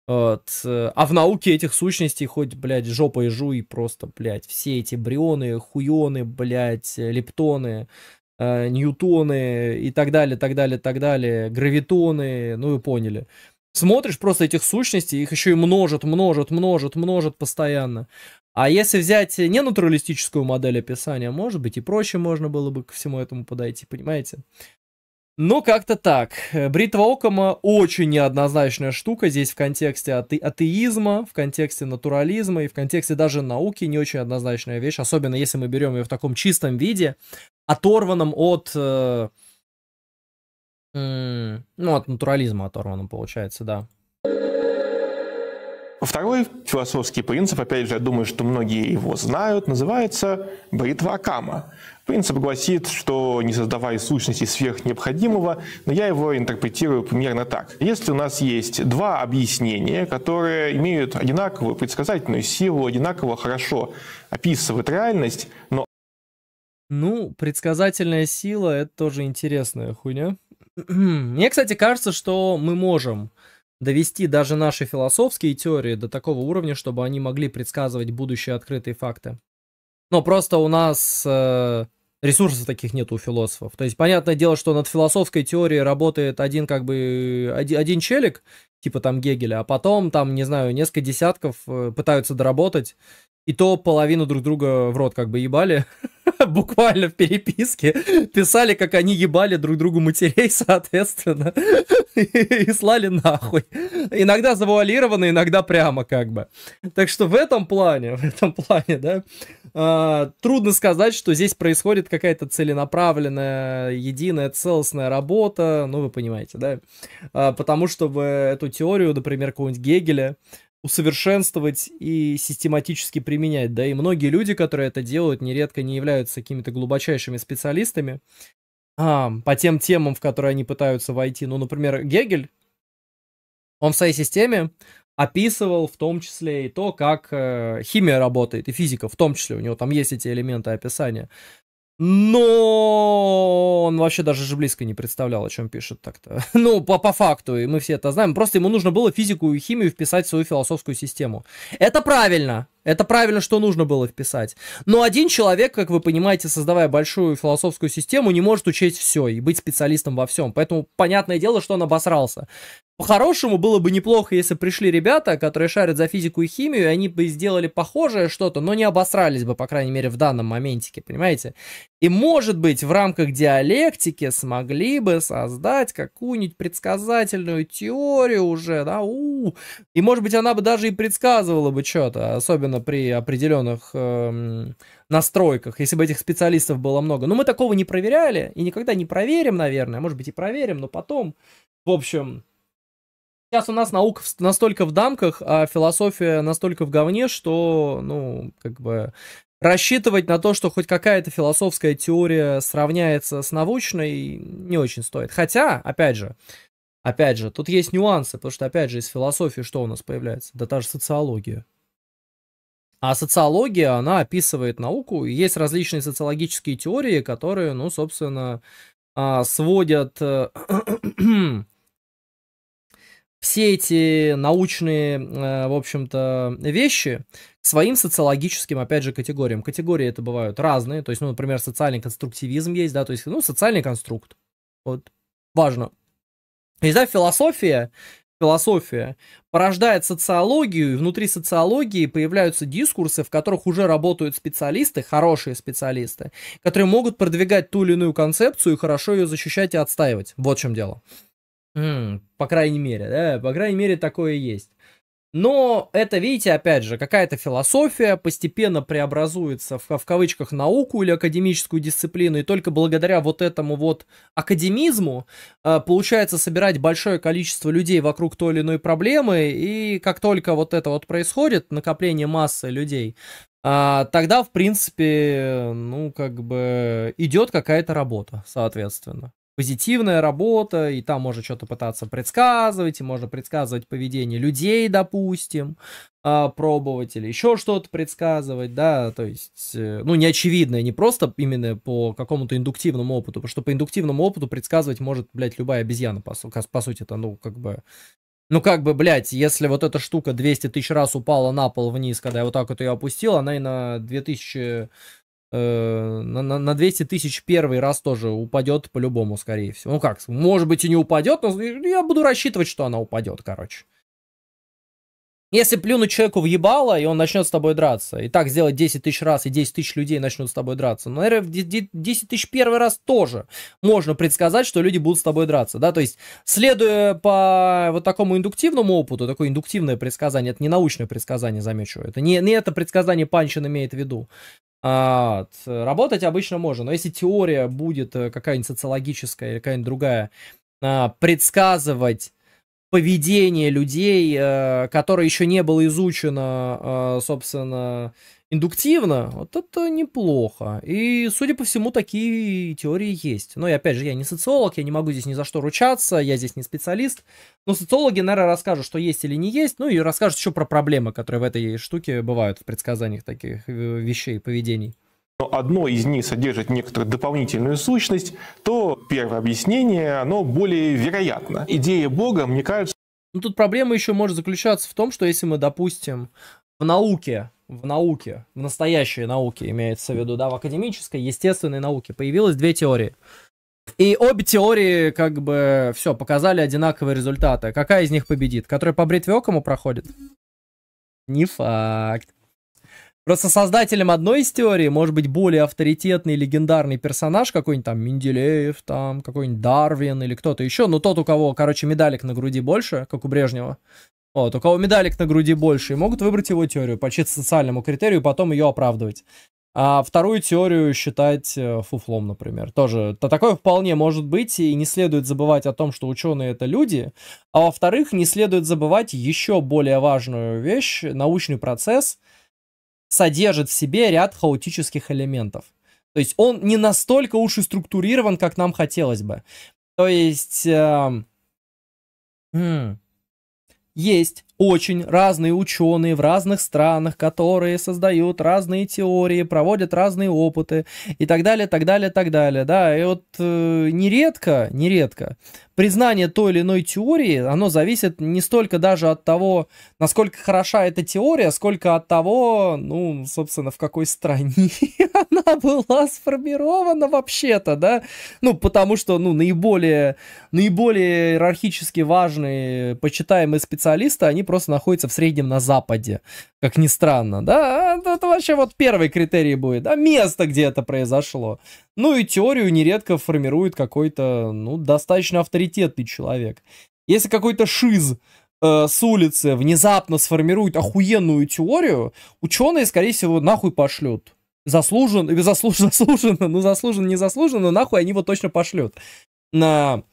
Вот. А в науке этих сущностей хоть, блядь, жопа и жуй просто, блядь, все эти брионы, хуионы, блядь, лептоны, э, ньютоны и так далее, так далее, так далее, гравитоны, ну, вы поняли смотришь просто этих сущностей, их еще и множат, множат, множат, множат постоянно. А если взять не натуралистическую модель описания, может быть, и проще можно было бы ко всему этому подойти, понимаете? Ну, как-то так. Бритва Окома очень неоднозначная штука здесь в контексте ате атеизма, в контексте натурализма и в контексте даже науки не очень однозначная вещь, особенно если мы берем ее в таком чистом виде, оторванном от э, ну, от натурализма оторвано получается, да. Второй философский принцип, опять же, я думаю, что многие его знают, называется бритва Акама. Принцип гласит, что не создавая сущности сверх необходимого, но я его интерпретирую примерно так. Если у нас есть два объяснения, которые имеют одинаковую предсказательную силу, одинаково хорошо описывают реальность, но... Ну, предсказательная сила — это тоже интересная хуйня. М-м-м. Мне, кстати, кажется, что мы можем довести даже наши философские теории до такого уровня, чтобы они могли предсказывать будущие открытые факты. Но просто у нас э, ресурсов таких нет у философов. То есть, понятное дело, что над философской теорией работает один как бы один, один челик, типа там Гегеля, а потом там, не знаю, несколько десятков э, пытаются доработать и то половину друг друга в рот как бы ебали, буквально в переписке, писали, как они ебали друг другу матерей, соответственно, и слали нахуй. Иногда завуалированно, иногда прямо как бы. Так что в этом плане, в этом плане, да, э, трудно сказать, что здесь происходит какая-то целенаправленная, единая, целостная работа, ну вы понимаете, да, э, потому чтобы эту теорию, например, какого-нибудь Гегеля, усовершенствовать и систематически применять, да, и многие люди, которые это делают, нередко не являются какими-то глубочайшими специалистами а, по тем темам, в которые они пытаются войти. Ну, например, Гегель, он в своей системе описывал в том числе и то, как э, химия работает, и физика в том числе, у него там есть эти элементы описания. Но он вообще даже же близко не представлял, о чем пишет так-то. Ну, по, по факту, и мы все это знаем. Просто ему нужно было физику и химию вписать в свою философскую систему. Это правильно. Это правильно, что нужно было вписать. Но один человек, как вы понимаете, создавая большую философскую систему, не может учесть все и быть специалистом во всем. Поэтому понятное дело, что он обосрался. По-хорошему было бы неплохо, если пришли ребята, которые шарят за физику и химию, и они бы сделали похожее что-то, но не обосрались бы, по крайней мере, в данном моментике, понимаете? И, может быть, в рамках диалектики смогли бы создать какую-нибудь предсказательную теорию уже, да, у, -у, -у. И, может быть, она бы даже и предсказывала бы что-то, особенно при определенных эм, настройках, если бы этих специалистов было много. Но мы такого не проверяли и никогда не проверим, наверное. Может быть, и проверим, но потом. В общем, Сейчас у нас наука настолько в дамках, а философия настолько в говне, что, ну, как бы рассчитывать на то, что хоть какая-то философская теория сравняется с научной, не очень стоит. Хотя, опять же, опять же, тут есть нюансы, потому что, опять же, из философии что у нас появляется? Да та же социология. А социология, она описывает науку, и есть различные социологические теории, которые, ну, собственно, а, сводят э, все эти научные, э, в общем-то, вещи своим социологическим, опять же, категориям. Категории это бывают разные, то есть, ну, например, социальный конструктивизм есть, да, то есть, ну, социальный конструкт. Вот, важно. И, да, философия, философия порождает социологию, и внутри социологии появляются дискурсы, в которых уже работают специалисты, хорошие специалисты, которые могут продвигать ту или иную концепцию и хорошо ее защищать и отстаивать. Вот в чем дело. По крайней мере, да, по крайней мере такое есть. Но это, видите, опять же, какая-то философия постепенно преобразуется в, в кавычках науку или академическую дисциплину, и только благодаря вот этому вот академизму э, получается собирать большое количество людей вокруг той или иной проблемы, и как только вот это вот происходит, накопление массы людей, э, тогда, в принципе, ну, как бы идет какая-то работа, соответственно позитивная работа, и там можно что-то пытаться предсказывать, и можно предсказывать поведение людей, допустим, а, пробовать или еще что-то предсказывать, да, то есть, э, ну, неочевидное не просто именно по какому-то индуктивному опыту, потому что по индуктивному опыту предсказывать может, блядь, любая обезьяна, по, су- по сути, это, ну, как бы, ну как бы, блядь, если вот эта штука 200 тысяч раз упала на пол вниз, когда я вот так вот ее опустил, она и на 2000 Э, на, на, на 200 тысяч первый раз тоже упадет по-любому, скорее всего. Ну как, может быть и не упадет, но я буду рассчитывать, что она упадет, короче. Если плюнуть человеку в ебало, и он начнет с тобой драться, и так сделать 10 тысяч раз, и 10 тысяч людей начнут с тобой драться, но, ну, наверное, 10 тысяч первый раз тоже можно предсказать, что люди будут с тобой драться, да, то есть, следуя по вот такому индуктивному опыту, такое индуктивное предсказание, это не научное предсказание, замечу, это не, не это предсказание Панчин имеет в виду, а, работать обычно можно, но если теория будет э, какая-нибудь социологическая или какая-нибудь другая, а, предсказывать поведение людей, э, которое еще не было изучено, э, собственно, индуктивно, вот это неплохо. И, судя по всему, такие теории есть. Но, и опять же, я не социолог, я не могу здесь ни за что ручаться, я здесь не специалист. Но социологи, наверное, расскажут, что есть или не есть, ну и расскажут еще про проблемы, которые в этой штуке бывают в предсказаниях таких э, вещей, поведений но одно из них содержит некоторую дополнительную сущность, то первое объяснение, оно более вероятно. Идея Бога, мне кажется... Ну, тут проблема еще может заключаться в том, что если мы, допустим, в науке в науке, в настоящей науке имеется в виду, да, в академической, естественной науке появилось две теории. И обе теории, как бы, все, показали одинаковые результаты. Какая из них победит? Которая по бритве окому проходит? Не факт. Просто создателем одной из теорий может быть более авторитетный, легендарный персонаж, какой-нибудь там Менделеев, там какой-нибудь Дарвин или кто-то еще, но тот, у кого, короче, медалик на груди больше, как у Брежнева. Вот, у кого медалик на груди больше, и могут выбрать его теорию по чисто социальному критерию, и потом ее оправдывать. А вторую теорию считать э, фуфлом, например. Тоже то такое вполне может быть, и не следует забывать о том, что ученые это люди. А во-вторых, не следует забывать еще более важную вещь. Научный процесс содержит в себе ряд хаотических элементов. То есть он не настолько уж и структурирован, как нам хотелось бы. То есть... Э, есть очень разные ученые в разных странах, которые создают разные теории, проводят разные опыты и так далее, так далее, так далее. Да, и вот э, нередко, нередко признание той или иной теории, оно зависит не столько даже от того, насколько хороша эта теория, сколько от того, ну, собственно, в какой стране она была сформирована вообще-то, да? Ну, потому что, ну, наиболее, наиболее иерархически важные, почитаемые специалисты, они они просто находятся в среднем на западе, как ни странно, да, это вообще вот первый критерий будет, да, место, где это произошло. Ну и теорию нередко формирует какой-то, ну, достаточно авторитетный человек. Если какой-то шиз э, с улицы внезапно сформирует охуенную теорию, ученые, скорее всего, нахуй пошлют. Заслуженно, заслуженно, заслуженно, ну заслуженно, не заслуженно, нахуй они его точно пошлют. На...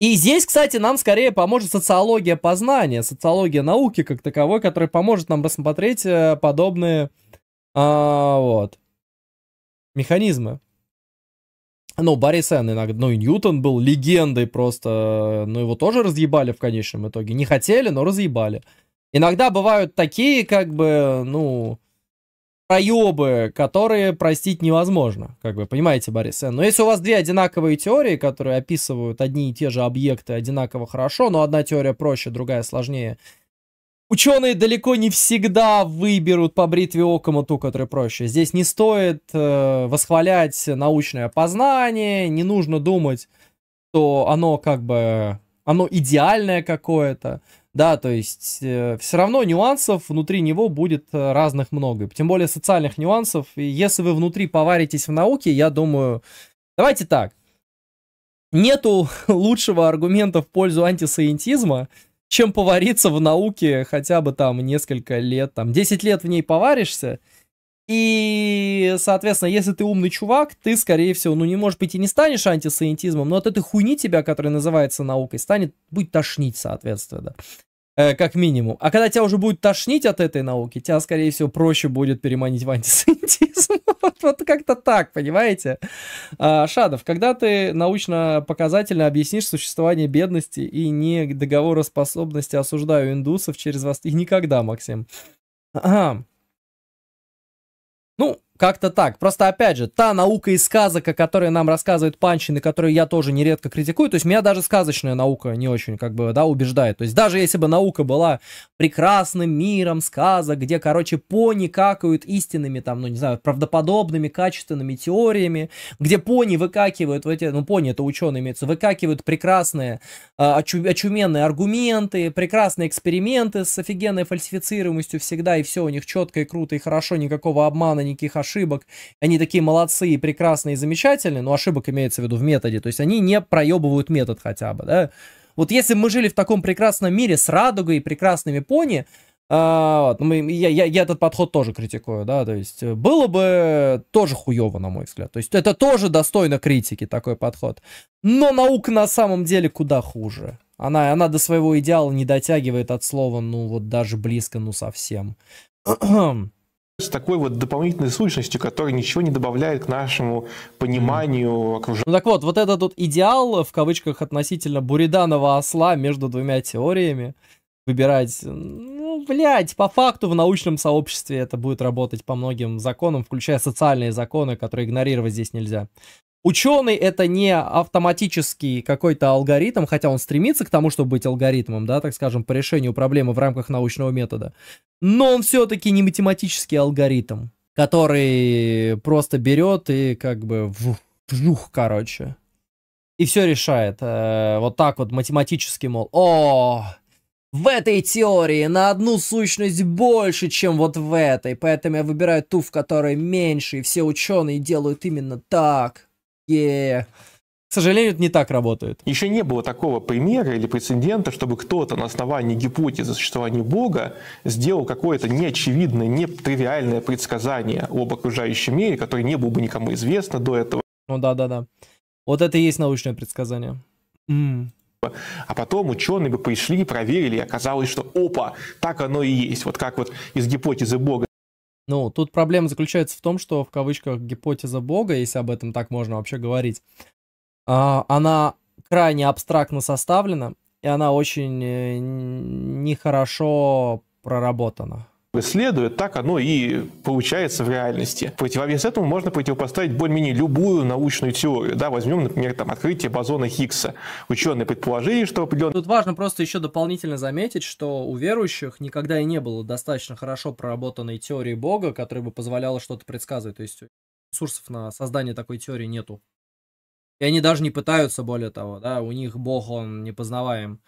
И здесь, кстати, нам скорее поможет социология познания, социология науки как таковой, которая поможет нам рассмотреть э, подобные а, вот, механизмы. Ну, Барри Сен иногда, ну и Ньютон был легендой просто, но ну, его тоже разъебали в конечном итоге. Не хотели, но разъебали. Иногда бывают такие, как бы, ну, проебы, которые простить невозможно. Как вы понимаете, Борис Но если у вас две одинаковые теории, которые описывают одни и те же объекты одинаково хорошо, но одна теория проще, другая сложнее, Ученые далеко не всегда выберут по бритве окома ту, которая проще. Здесь не стоит э, восхвалять научное познание, не нужно думать, что оно как бы, оно идеальное какое-то. Да, то есть э, все равно нюансов внутри него будет э, разных много. Тем более социальных нюансов. И если вы внутри поваритесь в науке, я думаю... Давайте так. Нету лучшего аргумента в пользу антисоентизма, чем повариться в науке хотя бы там несколько лет, там 10 лет в ней поваришься, и, соответственно, если ты умный чувак, ты, скорее всего, ну не может быть и не станешь антисоентизмом, но от этой хуйни тебя, которая называется наукой, станет, будет тошнить, соответственно. Э, как минимум. А когда тебя уже будет тошнить от этой науки, тебя, скорее всего, проще будет переманить в антисемитизм. вот, как-то так, понимаете? А, Шадов, когда ты научно-показательно объяснишь существование бедности и не договороспособности, осуждаю индусов через вас... И никогда, Максим. Ага. Как-то так. Просто, опять же, та наука и сказок, о которой нам рассказывает Панчин, и которую я тоже нередко критикую, то есть меня даже сказочная наука не очень, как бы, да, убеждает. То есть даже если бы наука была прекрасным миром сказок, где, короче, пони какают истинными, там, ну, не знаю, правдоподобными, качественными теориями, где пони выкакивают в эти, ну, пони это ученые имеются, выкакивают прекрасные, э, очу, очуменные аргументы, прекрасные эксперименты с офигенной фальсифицируемостью всегда, и все у них четко и круто и хорошо, никакого обмана, никаких ошибок, ошибок. Они такие молодцы и прекрасные и замечательные, но ошибок имеется в виду в методе. То есть они не проебывают метод хотя бы, да. Вот если бы мы жили в таком прекрасном мире с радугой и прекрасными пони, а, вот, ну, мы, я, я, я этот подход тоже критикую, да, то есть э, было бы тоже хуево, на мой взгляд. То есть это тоже достойно критики, такой подход. Но наука на самом деле куда хуже. Она, она до своего идеала не дотягивает от слова, ну вот даже близко, ну совсем. с такой вот дополнительной сущностью, которая ничего не добавляет к нашему пониманию mm. окружающего. Ну так вот, вот этот вот идеал, в кавычках, относительно Буриданова осла между двумя теориями выбирать, ну, блядь, по факту в научном сообществе это будет работать по многим законам, включая социальные законы, которые игнорировать здесь нельзя. Ученый это не автоматический какой-то алгоритм, хотя он стремится к тому, чтобы быть алгоритмом, да, так скажем, по решению проблемы в рамках научного метода. Но он все-таки не математический алгоритм, который просто берет и как бы вжух, короче. И все решает. Э, вот так вот математически, мол, о, в этой теории на одну сущность больше, чем вот в этой, поэтому я выбираю ту, в которой меньше, и все ученые делают именно так. К сожалению, это не так работает. Еще не было такого примера или прецедента, чтобы кто-то на основании гипотезы существования Бога сделал какое-то неочевидное, нетривиальное предсказание об окружающем мире, которое не было бы никому известно до этого. Ну да, да, да. Вот это и есть научное предсказание. Mm. А потом ученые бы пришли, проверили, и оказалось, что опа, так оно и есть. Вот как вот из гипотезы Бога ну, тут проблема заключается в том, что в кавычках гипотеза Бога, если об этом так можно вообще говорить, а, она крайне абстрактно составлена, и она очень э, нехорошо проработана следует, так оно и получается в реальности. В противовес этому можно противопоставить более-менее любую научную теорию. Да, возьмем, например, там, открытие бозона Хиггса. Ученые предположили, что определенно... Тут важно просто еще дополнительно заметить, что у верующих никогда и не было достаточно хорошо проработанной теории Бога, которая бы позволяла что-то предсказывать. То есть ресурсов на создание такой теории нету. И они даже не пытаются, более того, да, у них Бог, он непознаваем.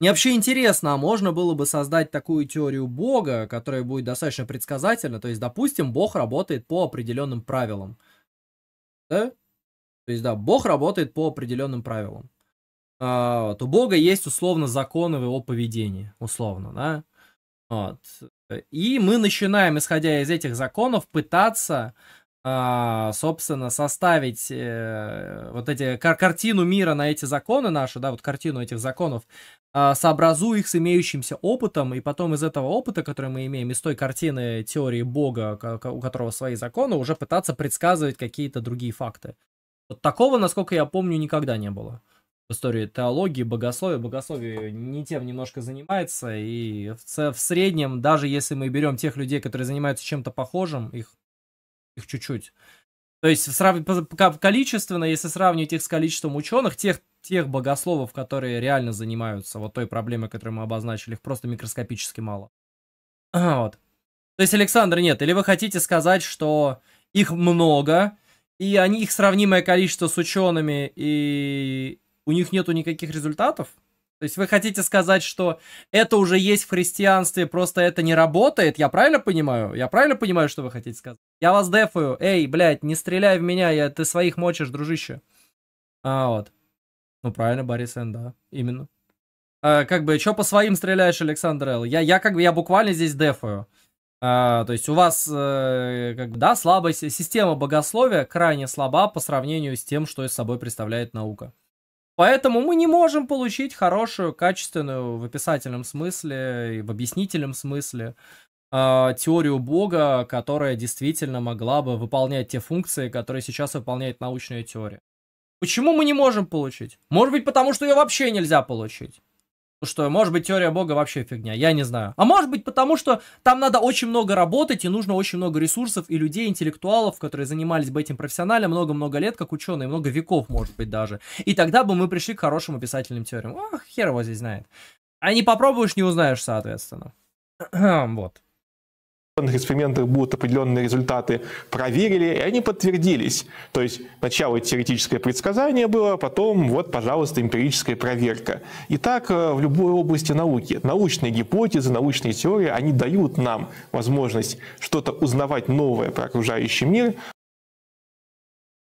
Мне вообще интересно, а можно было бы создать такую теорию Бога, которая будет достаточно предсказательна? То есть, допустим, Бог работает по определенным правилам. Да? То есть, да, Бог работает по определенным правилам. А, вот, у Бога есть, условно, законы в его поведении. Условно, да? Вот. И мы начинаем, исходя из этих законов, пытаться а, собственно, составить э, вот эти кар картину мира на эти законы наши, да, вот картину этих законов, а, сообразу их с имеющимся опытом, и потом из этого опыта, который мы имеем, из той картины теории Бога, у которого свои законы, уже пытаться предсказывать какие-то другие факты. Вот такого, насколько я помню, никогда не было в истории теологии, богословия. Богословие не тем немножко занимается, и в, в среднем, даже если мы берем тех людей, которые занимаются чем-то похожим, их их чуть-чуть. То есть срав... количественно, если сравнивать их с количеством ученых, тех, тех богословов, которые реально занимаются вот той проблемой, которую мы обозначили, их просто микроскопически мало. Вот. То есть, Александр, нет, или вы хотите сказать, что их много, и они их сравнимое количество с учеными, и у них нету никаких результатов? То есть вы хотите сказать, что это уже есть в христианстве, просто это не работает? Я правильно понимаю? Я правильно понимаю, что вы хотите сказать? Я вас дефаю. Эй, блядь, не стреляй в меня, я, ты своих мочишь, дружище. А, вот. Ну, правильно, Борис Н, да, именно. А, как бы, что по своим стреляешь, Александр Л? Я, я как бы, я буквально здесь дефаю. А, то есть у вас, э, как бы, да, слабая система богословия крайне слаба по сравнению с тем, что из собой представляет наука. Поэтому мы не можем получить хорошую, качественную в описательном смысле и в объяснительном смысле э, теорию Бога, которая действительно могла бы выполнять те функции, которые сейчас выполняет научная теория. Почему мы не можем получить? Может быть, потому что ее вообще нельзя получить что, может быть, теория Бога вообще фигня, я не знаю. А может быть, потому что там надо очень много работать, и нужно очень много ресурсов и людей, интеллектуалов, которые занимались бы этим профессионально много-много лет, как ученые, много веков, может быть, даже. И тогда бы мы пришли к хорошим описательным теориям. Ах, хер его здесь знает. А не попробуешь, не узнаешь, соответственно. вот экспериментах будут определенные результаты, проверили, и они подтвердились. То есть сначала теоретическое предсказание было, потом вот, пожалуйста, эмпирическая проверка. И так э, в любой области науки. Научные гипотезы, научные теории, они дают нам возможность что-то узнавать новое про окружающий мир.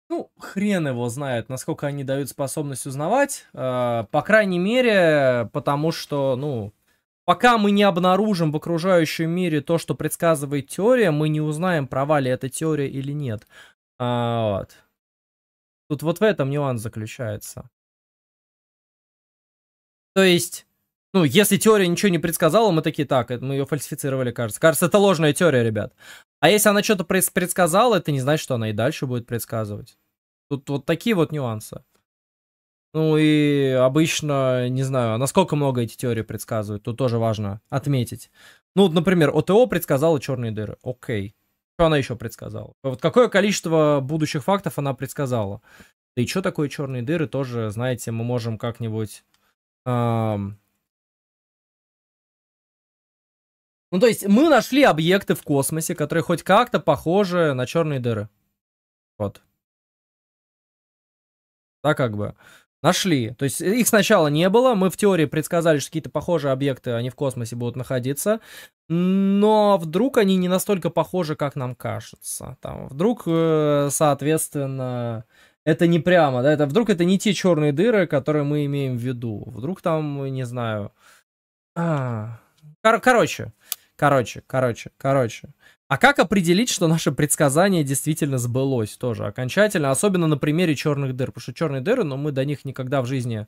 Ну, хрен его знает, насколько они дают способность узнавать. Э, по крайней мере, потому что, ну, Пока мы не обнаружим в окружающем мире то, что предсказывает теория, мы не узнаем, права ли эта теория или нет. А, вот. Тут вот в этом нюанс заключается. То есть, ну, если теория ничего не предсказала, мы такие, так, мы ее фальсифицировали, кажется. Кажется, это ложная теория, ребят. А если она что-то предсказала, это не значит, что она и дальше будет предсказывать. Тут вот такие вот нюансы. Ну и обычно, не знаю, а насколько много эти теории предсказывают, тут тоже важно отметить. Ну, например, ОТО предсказала черные дыры. Окей. Что она еще предсказала? Вот какое количество будущих фактов она предсказала? Да и что такое черные дыры, тоже, знаете, мы можем как-нибудь... Эм... Ну, то есть мы нашли объекты в космосе, которые хоть как-то похожи на черные дыры. Вот. Да, как бы. Нашли. То есть э, их сначала не было. Мы в теории предсказали, что какие-то похожие объекты, они в космосе будут находиться. Но вдруг они не настолько похожи, как нам кажется. Там вдруг, э, соответственно, это не прямо, да, это вдруг это не те черные дыры, которые мы имеем в виду. Вдруг там, не знаю. А, кор- короче, короче, короче, короче. А как определить, что наше предсказание действительно сбылось тоже окончательно, особенно на примере черных дыр? Потому что черные дыры, но ну, мы до них никогда в жизни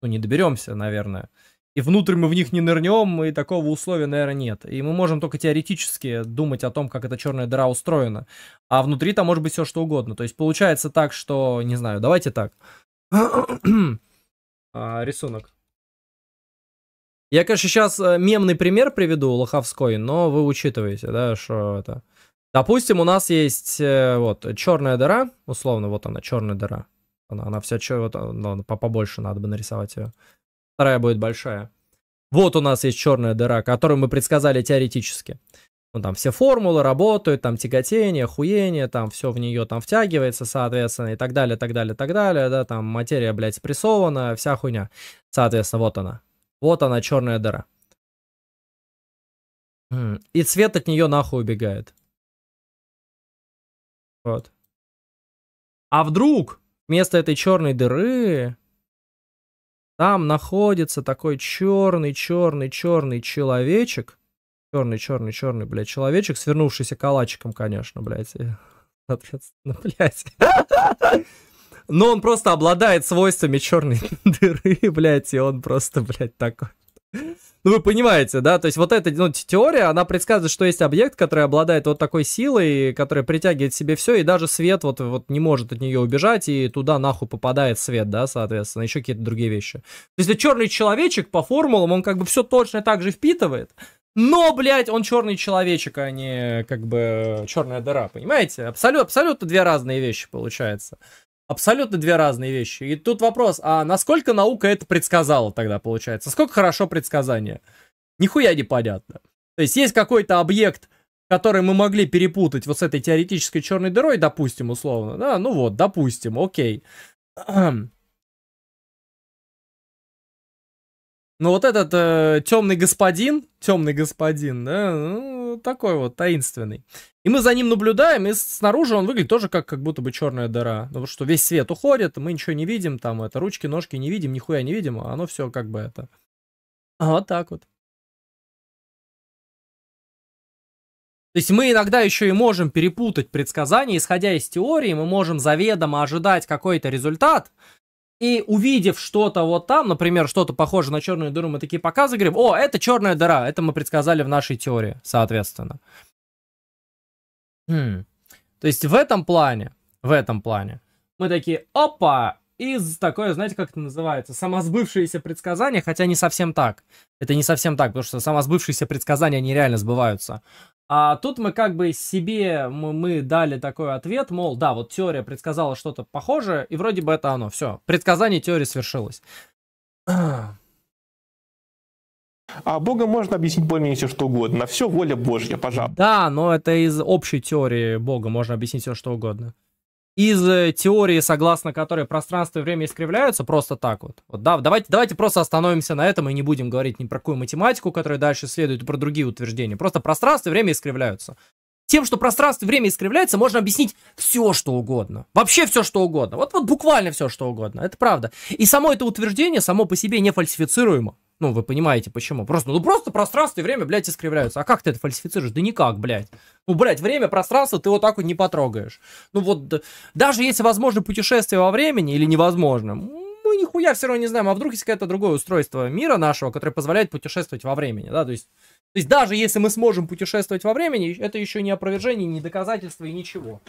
ну, не доберемся, наверное. И внутрь мы в них не нырнем, и такого условия, наверное, нет. И мы можем только теоретически думать о том, как эта черная дыра устроена. А внутри там может быть все что угодно. То есть получается так, что, не знаю, давайте так. а, рисунок. Я, конечно, сейчас э, мемный пример приведу, лоховской, но вы учитываете, да, что это... Допустим, у нас есть э, вот черная дыра, условно, вот она, черная дыра. Она, она вся черная, вот, ну, ладно, побольше надо бы нарисовать ее. Вторая будет большая. Вот у нас есть черная дыра, которую мы предсказали теоретически. Ну, там все формулы работают, там тяготение, хуение, там все в нее там втягивается, соответственно, и так далее, так далее, так далее, да, там материя, блядь, спрессована, вся хуйня. Соответственно, вот она, вот она, черная дыра. И цвет от нее нахуй убегает. Вот. А вдруг вместо этой черной дыры там находится такой черный, черный, черный человечек. Черный, черный, черный, блядь, человечек, свернувшийся калачиком, конечно, блядь. Соответственно, блядь. Но он просто обладает свойствами черной дыры, блядь, и он просто, блядь, такой. Ну, вы понимаете, да? То есть вот эта ну, теория, она предсказывает, что есть объект, который обладает вот такой силой, который притягивает себе все, и даже свет вот, вот не может от нее убежать, и туда нахуй попадает свет, да, соответственно, еще какие-то другие вещи. То есть черный человечек по формулам, он как бы все точно так же впитывает, но, блядь, он черный человечек, а не как бы черная дыра, понимаете? Абсолют, абсолютно две разные вещи получается. Абсолютно две разные вещи. И тут вопрос, а насколько наука это предсказала тогда, получается? Сколько хорошо предсказание? Нихуя не понятно. То есть есть какой-то объект, который мы могли перепутать вот с этой теоретической черной дырой, допустим, условно. Да, ну вот, допустим, окей. Но ну вот этот э, темный господин, темный господин, да, ну, Э, такой вот таинственный. И мы за ним наблюдаем, и снаружи он выглядит тоже как, как будто бы черная дыра. Потому ну, что весь свет уходит, мы ничего не видим, там это ручки, ножки не видим, нихуя не видим, а оно все как бы это. А вот так вот. То есть мы иногда еще и можем перепутать предсказания, исходя из теории, мы можем заведомо ожидать какой-то результат, и увидев что-то вот там, например, что-то похожее на черную дыру, мы такие показы говорим, о, это черная дыра, это мы предсказали в нашей теории, соответственно. Хм. То есть в этом плане, в этом плане, мы такие, опа, Из такое, знаете, как это называется, самосбывшиеся предсказания, хотя не совсем так. Это не совсем так, потому что самосбывшиеся предсказания, они реально сбываются. А тут мы как бы себе, мы, мы дали такой ответ, мол, да, вот теория предсказала что-то похожее, и вроде бы это оно, все, предсказание теории свершилось. А Бога можно объяснить более все что угодно, на все воля Божья, пожалуйста. Да, но это из общей теории Бога можно объяснить все что угодно из э, теории, согласно которой пространство и время искривляются просто так вот. вот да, давайте, давайте просто остановимся на этом и не будем говорить ни про какую математику, которая дальше следует, и про другие утверждения. Просто пространство и время искривляются. Тем, что пространство и время искривляется, можно объяснить все, что угодно. Вообще все, что угодно. Вот, вот буквально все, что угодно. Это правда. И само это утверждение само по себе не фальсифицируемо. Ну, вы понимаете, почему. Просто, ну, просто пространство и время, блядь, искривляются. А как ты это фальсифицируешь? Да никак, блядь. Ну, блядь, время, пространство ты вот так вот не потрогаешь. Ну, вот, даже если возможно путешествие во времени или невозможно, мы нихуя все равно не знаем, а вдруг есть какое-то другое устройство мира нашего, которое позволяет путешествовать во времени, да, то есть, то есть даже если мы сможем путешествовать во времени, это еще не опровержение, не доказательство и ничего.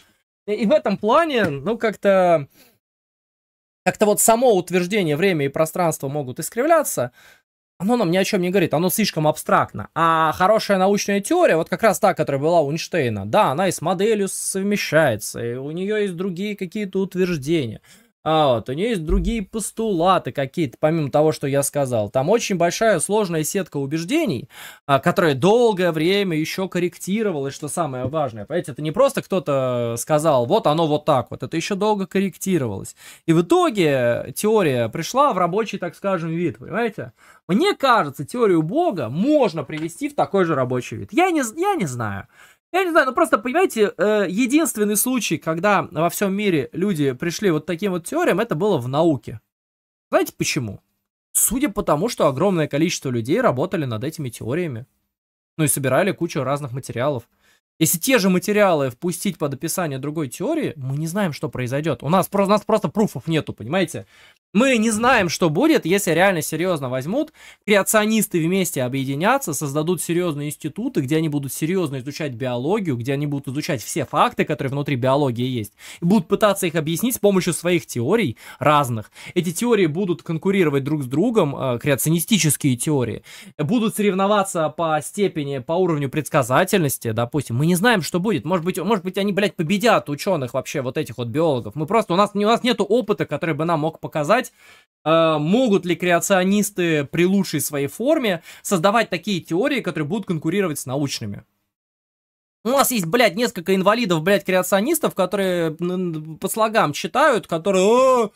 И, в этом плане, ну, как-то, как-то вот само утверждение время и пространство могут искривляться, оно нам ни о чем не говорит, оно слишком абстрактно. А хорошая научная теория, вот как раз та, которая была у Эйнштейна, да, она и с моделью совмещается, и у нее есть другие какие-то утверждения. А вот, у нее есть другие постулаты какие-то, помимо того, что я сказал. Там очень большая сложная сетка убеждений, а, которая долгое время еще корректировалась, что самое важное. Понимаете, это не просто кто-то сказал, вот оно вот так вот, это еще долго корректировалось. И в итоге теория пришла в рабочий, так скажем, вид, понимаете? Мне кажется, теорию Бога можно привести в такой же рабочий вид. Я не, я не знаю. Я не знаю, ну просто, понимаете, э, единственный случай, когда во всем мире люди пришли вот таким вот теориям, это было в науке. Знаете почему? Судя по тому, что огромное количество людей работали над этими теориями. Ну и собирали кучу разных материалов. Если те же материалы впустить под описание другой теории, мы не знаем, что произойдет. У нас, у нас просто пруфов нету, понимаете? Мы не знаем, что будет, если реально серьезно возьмут, креационисты вместе объединятся, создадут серьезные институты, где они будут серьезно изучать биологию, где они будут изучать все факты, которые внутри биологии есть, и будут пытаться их объяснить с помощью своих теорий разных. Эти теории будут конкурировать друг с другом, э, креационистические теории, будут соревноваться по степени, по уровню предсказательности, допустим. Мы не знаем, что будет. Может быть, может быть они, блядь, победят ученых вообще, вот этих вот биологов. Мы просто, у нас, у нас нет опыта, который бы нам мог показать, обсуждать, э, могут ли креационисты при лучшей своей форме создавать такие теории, которые будут конкурировать с научными. У нас есть, блядь, несколько инвалидов, блядь, креационистов, которые по слогам читают, которые «О,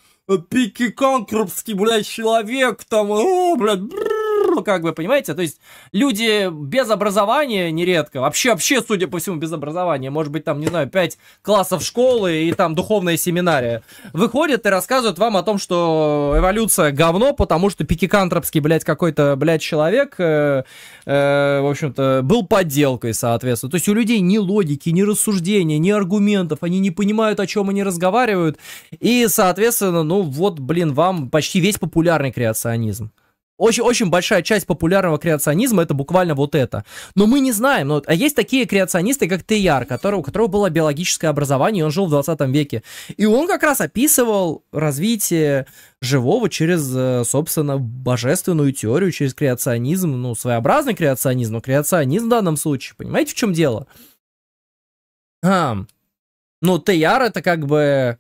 Пики Канкрупский, блядь, человек, там, о, блядь, бррр, культуру, ну, как бы, понимаете? То есть люди без образования нередко, вообще, вообще, судя по всему, без образования, может быть, там, не знаю, 5 классов школы и там духовная семинария, выходят и рассказывают вам о том, что эволюция говно, потому что пикикантропский, блядь, какой-то, блядь, человек, э, э, в общем-то, был подделкой, соответственно. То есть у людей ни логики, ни рассуждения, ни аргументов, они не понимают, о чем они разговаривают, и, соответственно, ну вот, блин, вам почти весь популярный креационизм. Очень-очень большая часть популярного креационизма это буквально вот это. Но мы не знаем. Но, а есть такие креационисты, как Теяр, который, у которого было биологическое образование, и он жил в 20 веке. И он как раз описывал развитие живого через, э, собственно, божественную теорию, через креационизм, ну, своеобразный креационизм, но креационизм в данном случае. Понимаете, в чем дело? А, ну, Теяр это как бы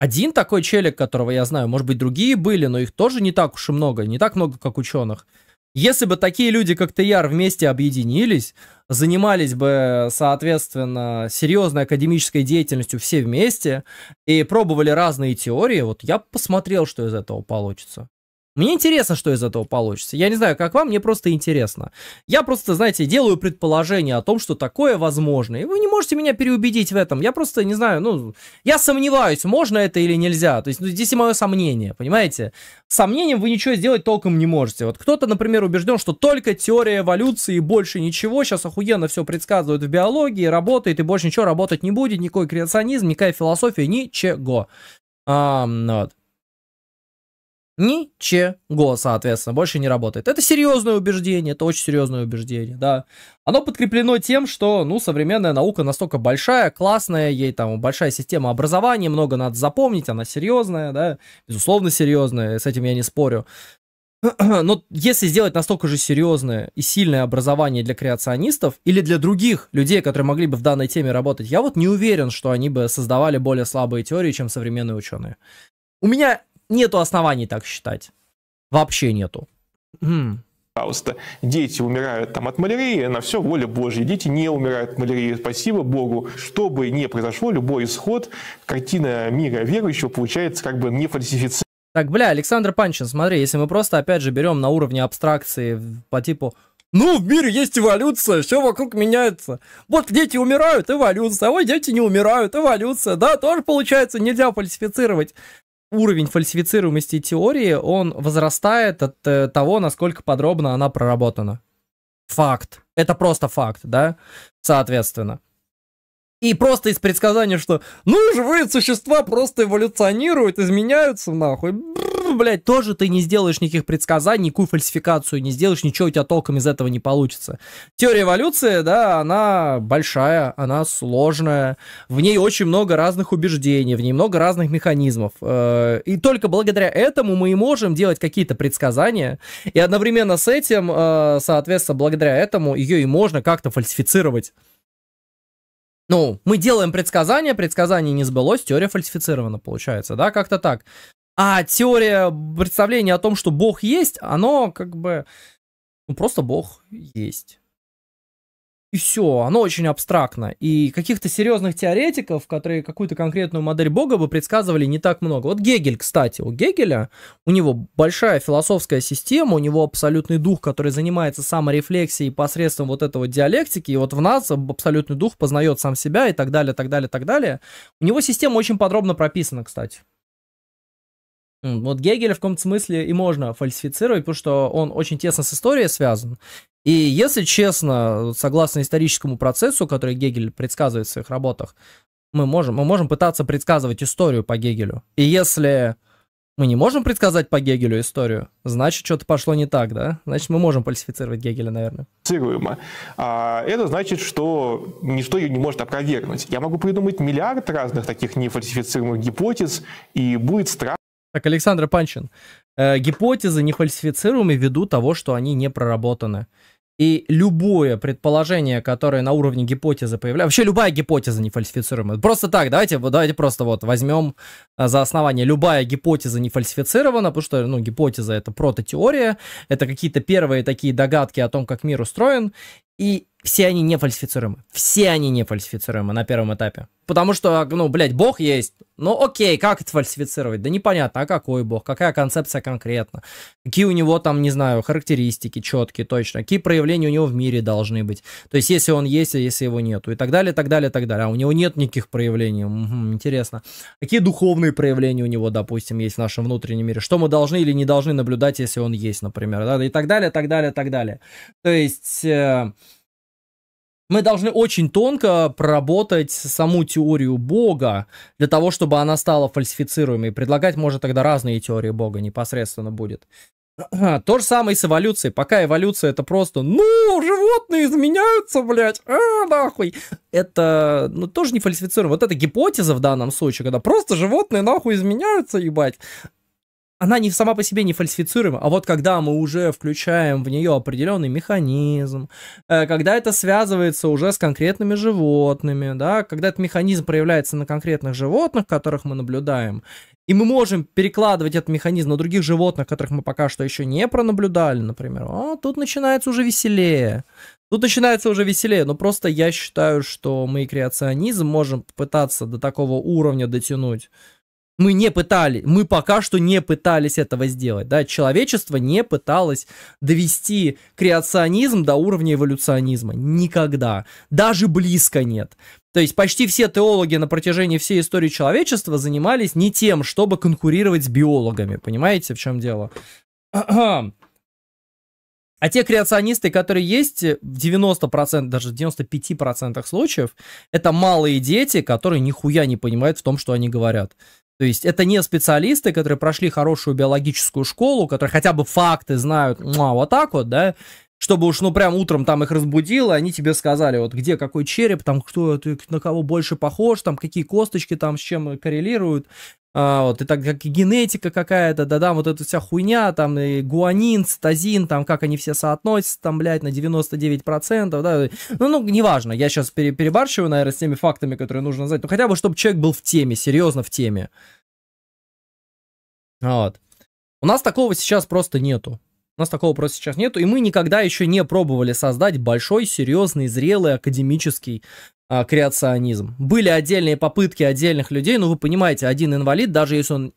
один такой челик, которого я знаю, может быть, другие были, но их тоже не так уж и много, не так много, как ученых. Если бы такие люди, как Таяр, вместе объединились, занимались бы, соответственно, серьезной академической деятельностью все вместе и пробовали разные теории, вот я посмотрел, что из этого получится. Мне интересно, что из этого получится. Я не знаю, как вам, мне просто интересно. Я просто, знаете, делаю предположение о том, что такое возможно. И вы не можете меня переубедить в этом. Я просто не знаю, ну, я сомневаюсь, можно это или нельзя. То есть ну, здесь и мое сомнение, понимаете? С сомнением вы ничего сделать толком не можете. Вот кто-то, например, убежден, что только теория эволюции и больше ничего. Сейчас охуенно все предсказывают в биологии, работает и больше ничего работать не будет. Никакой креационизм, никакая философия, ничего. А, вот. Ничего, соответственно, больше не работает. Это серьезное убеждение, это очень серьезное убеждение, да. Оно подкреплено тем, что, ну, современная наука настолько большая, классная, ей там большая система образования, много надо запомнить, она серьезная, да, безусловно серьезная, с этим я не спорю. Но если сделать настолько же серьезное и сильное образование для креационистов или для других людей, которые могли бы в данной теме работать, я вот не уверен, что они бы создавали более слабые теории, чем современные ученые. У меня нету оснований так считать. Вообще нету. Пожалуйста, дети умирают там от малярии, на все воля Божья. Дети не умирают от малярии, спасибо Богу. Что бы ни произошло, любой исход, картина мира верующего получается как бы не фальсифицирована. Так, бля, Александр Панчин, смотри, если мы просто, опять же, берем на уровне абстракции по типу ну, в мире есть эволюция, все вокруг меняется. Вот дети умирают, эволюция, а вот дети не умирают, эволюция. Да, тоже получается нельзя фальсифицировать уровень фальсифицируемости теории, он возрастает от э, того, насколько подробно она проработана. Факт. Это просто факт, да? Соответственно. И просто из предсказания, что ну живые существа просто эволюционируют, изменяются нахуй. Бррр ну, блядь, тоже ты не сделаешь никаких предсказаний, никакую фальсификацию не сделаешь, ничего у тебя толком из этого не получится. Теория эволюции, да, она большая, она сложная, в ней очень много разных убеждений, в ней много разных механизмов. Э, и только благодаря этому мы и можем делать какие-то предсказания, и одновременно с этим, э, соответственно, благодаря этому ее и можно как-то фальсифицировать. Ну, мы делаем предсказания, предсказание не сбылось, теория фальсифицирована, получается, да, как-то так. А теория представления о том, что Бог есть, оно как бы... Ну, просто Бог есть. И все, оно очень абстрактно. И каких-то серьезных теоретиков, которые какую-то конкретную модель Бога бы предсказывали, не так много. Вот Гегель, кстати, у Гегеля, у него большая философская система, у него абсолютный дух, который занимается саморефлексией посредством вот этого диалектики, и вот в нас абсолютный дух познает сам себя и так далее, так далее, так далее. У него система очень подробно прописана, кстати. Вот Гегеля в каком-то смысле и можно фальсифицировать, потому что он очень тесно с историей связан. И если честно, согласно историческому процессу, который Гегель предсказывает в своих работах, мы можем, мы можем пытаться предсказывать историю по Гегелю. И если мы не можем предсказать по Гегелю историю, значит, что-то пошло не так, да? Значит, мы можем фальсифицировать Гегеля, наверное. Фальсифицируемо. А это значит, что ничто ее не может опровергнуть. Я могу придумать миллиард разных таких нефальсифицируемых гипотез, и будет странно, так, Александр Панчин. Э, гипотезы нефальсифицируемы ввиду того, что они не проработаны. И любое предположение, которое на уровне гипотезы появляется, вообще любая гипотеза нефальсифицируемая. Просто так, давайте, давайте просто вот возьмем Э, за основание. Любая гипотеза не фальсифицирована, потому что, ну, гипотеза это прототеория, это какие-то первые такие догадки о том, как мир устроен, и все они не фальсифицируемы. Все они не фальсифицируемы на первом этапе. Потому что, ну, блядь, бог есть. Ну, окей, как это фальсифицировать? Да непонятно, а какой бог, какая концепция конкретно, какие у него там, не знаю, характеристики четкие, точно, какие проявления у него в мире должны быть. То есть, если он есть, а если его нету, и так далее, так далее, так далее. А у него нет никаких проявлений, угу, интересно. Какие духовные какие проявления у него, допустим, есть в нашем внутреннем мире, что мы должны или не должны наблюдать, если он есть, например, да, и так далее, так далее, так далее. То есть... Э, мы должны очень тонко проработать саму теорию Бога для того, чтобы она стала фальсифицируемой. Предлагать может тогда разные теории Бога непосредственно будет. То же самое и с эволюцией. Пока эволюция это просто, ну, животные изменяются, блядь, а, нахуй. Это, ну, тоже не фальсифицируем. Вот эта гипотеза в данном случае, когда просто животные нахуй изменяются, ебать. Она не сама по себе не фальсифицируема, а вот когда мы уже включаем в нее определенный механизм, э, когда это связывается уже с конкретными животными, да, когда этот механизм проявляется на конкретных животных, которых мы наблюдаем, и мы можем перекладывать этот механизм на других животных, которых мы пока что еще не пронаблюдали, например. О, а, тут начинается уже веселее. Тут начинается уже веселее, но просто я считаю, что мы и креационизм можем попытаться до такого уровня дотянуть. Мы не пытались, мы пока что не пытались этого сделать, да, человечество не пыталось довести креационизм до уровня эволюционизма, никогда, даже близко нет, то есть почти все теологи на протяжении всей истории человечества занимались не тем, чтобы конкурировать с биологами. Понимаете, в чем дело? А те креационисты, которые есть в 90%, даже в 95% случаев, это малые дети, которые нихуя не понимают в том, что они говорят. То есть это не специалисты, которые прошли хорошую биологическую школу, которые хотя бы факты знают, ну, а вот так вот, да, чтобы уж, ну, прям утром там их разбудило, они тебе сказали, вот, где какой череп, там, кто, ты на кого больше похож, там, какие косточки там с чем коррелируют, а, вот, и так как генетика какая-то, да-да, вот эта вся хуйня, там, и гуанин, цитозин, там, как они все соотносятся, там, блядь, на 99%, да, ну, ну, неважно, я сейчас перебарщиваю, наверное, с теми фактами, которые нужно знать, ну, хотя бы, чтобы человек был в теме, серьезно в теме. Вот. У нас такого сейчас просто нету. У нас такого просто сейчас нету, и мы никогда еще не пробовали создать большой, серьезный, зрелый академический а, креационизм. Были отдельные попытки отдельных людей, но вы понимаете, один инвалид, даже если он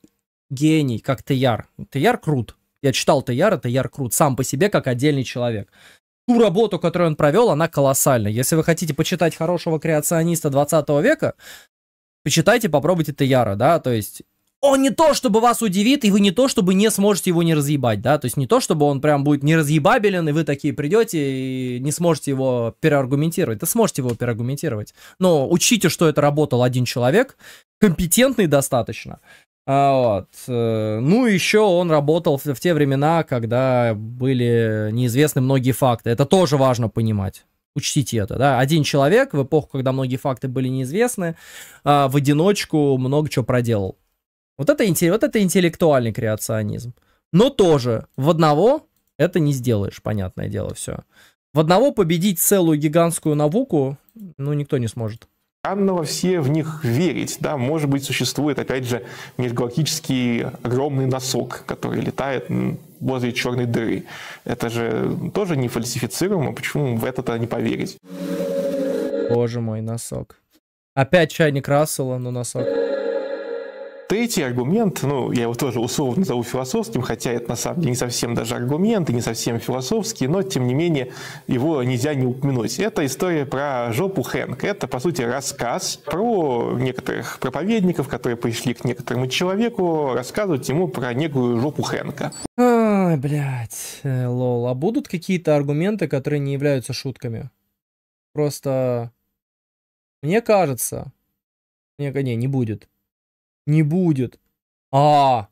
гений, как Таяр, Таяр крут. Я читал Таяра, Таяр крут сам по себе, как отдельный человек. Ту работу, которую он провел, она колоссальна. Если вы хотите почитать хорошего креациониста 20 века, почитайте, попробуйте Таяра, да, то есть он не то чтобы вас удивит, и вы не то чтобы не сможете его не разъебать, да, то есть не то чтобы он прям будет неразъебабелен, и вы такие придете и не сможете его переаргументировать, да сможете его переаргументировать, но учите, что это работал один человек, компетентный достаточно, а, вот. Э, ну, еще он работал в, в те времена, когда были неизвестны многие факты. Это тоже важно понимать. Учтите это, да. Один человек в эпоху, когда многие факты были неизвестны, а, в одиночку много чего проделал. Вот это, вот это интеллектуальный креационизм. Но тоже в одного это не сделаешь, понятное дело, все. В одного победить целую гигантскую науку, ну, никто не сможет странного все в них верить. Да? Может быть, существует, опять же, межгалактический огромный носок, который летает возле черной дыры. Это же тоже не фальсифицируемо, почему в это-то не поверить? Боже мой, носок. Опять чайник Рассела, но носок. Третий аргумент, ну, я его тоже условно назову философским, хотя это на самом деле не совсем даже аргумент и не совсем философский, но тем не менее его нельзя не упомянуть. Это история про жопу Хэнк. Это, по сути, рассказ про некоторых проповедников, которые пришли к некоторому человеку, рассказывать ему про некую жопу Хэнка. Ой, блядь, э, лол. А будут какие-то аргументы, которые не являются шутками? Просто... Мне кажется... не, Не, не будет. Не будет. А,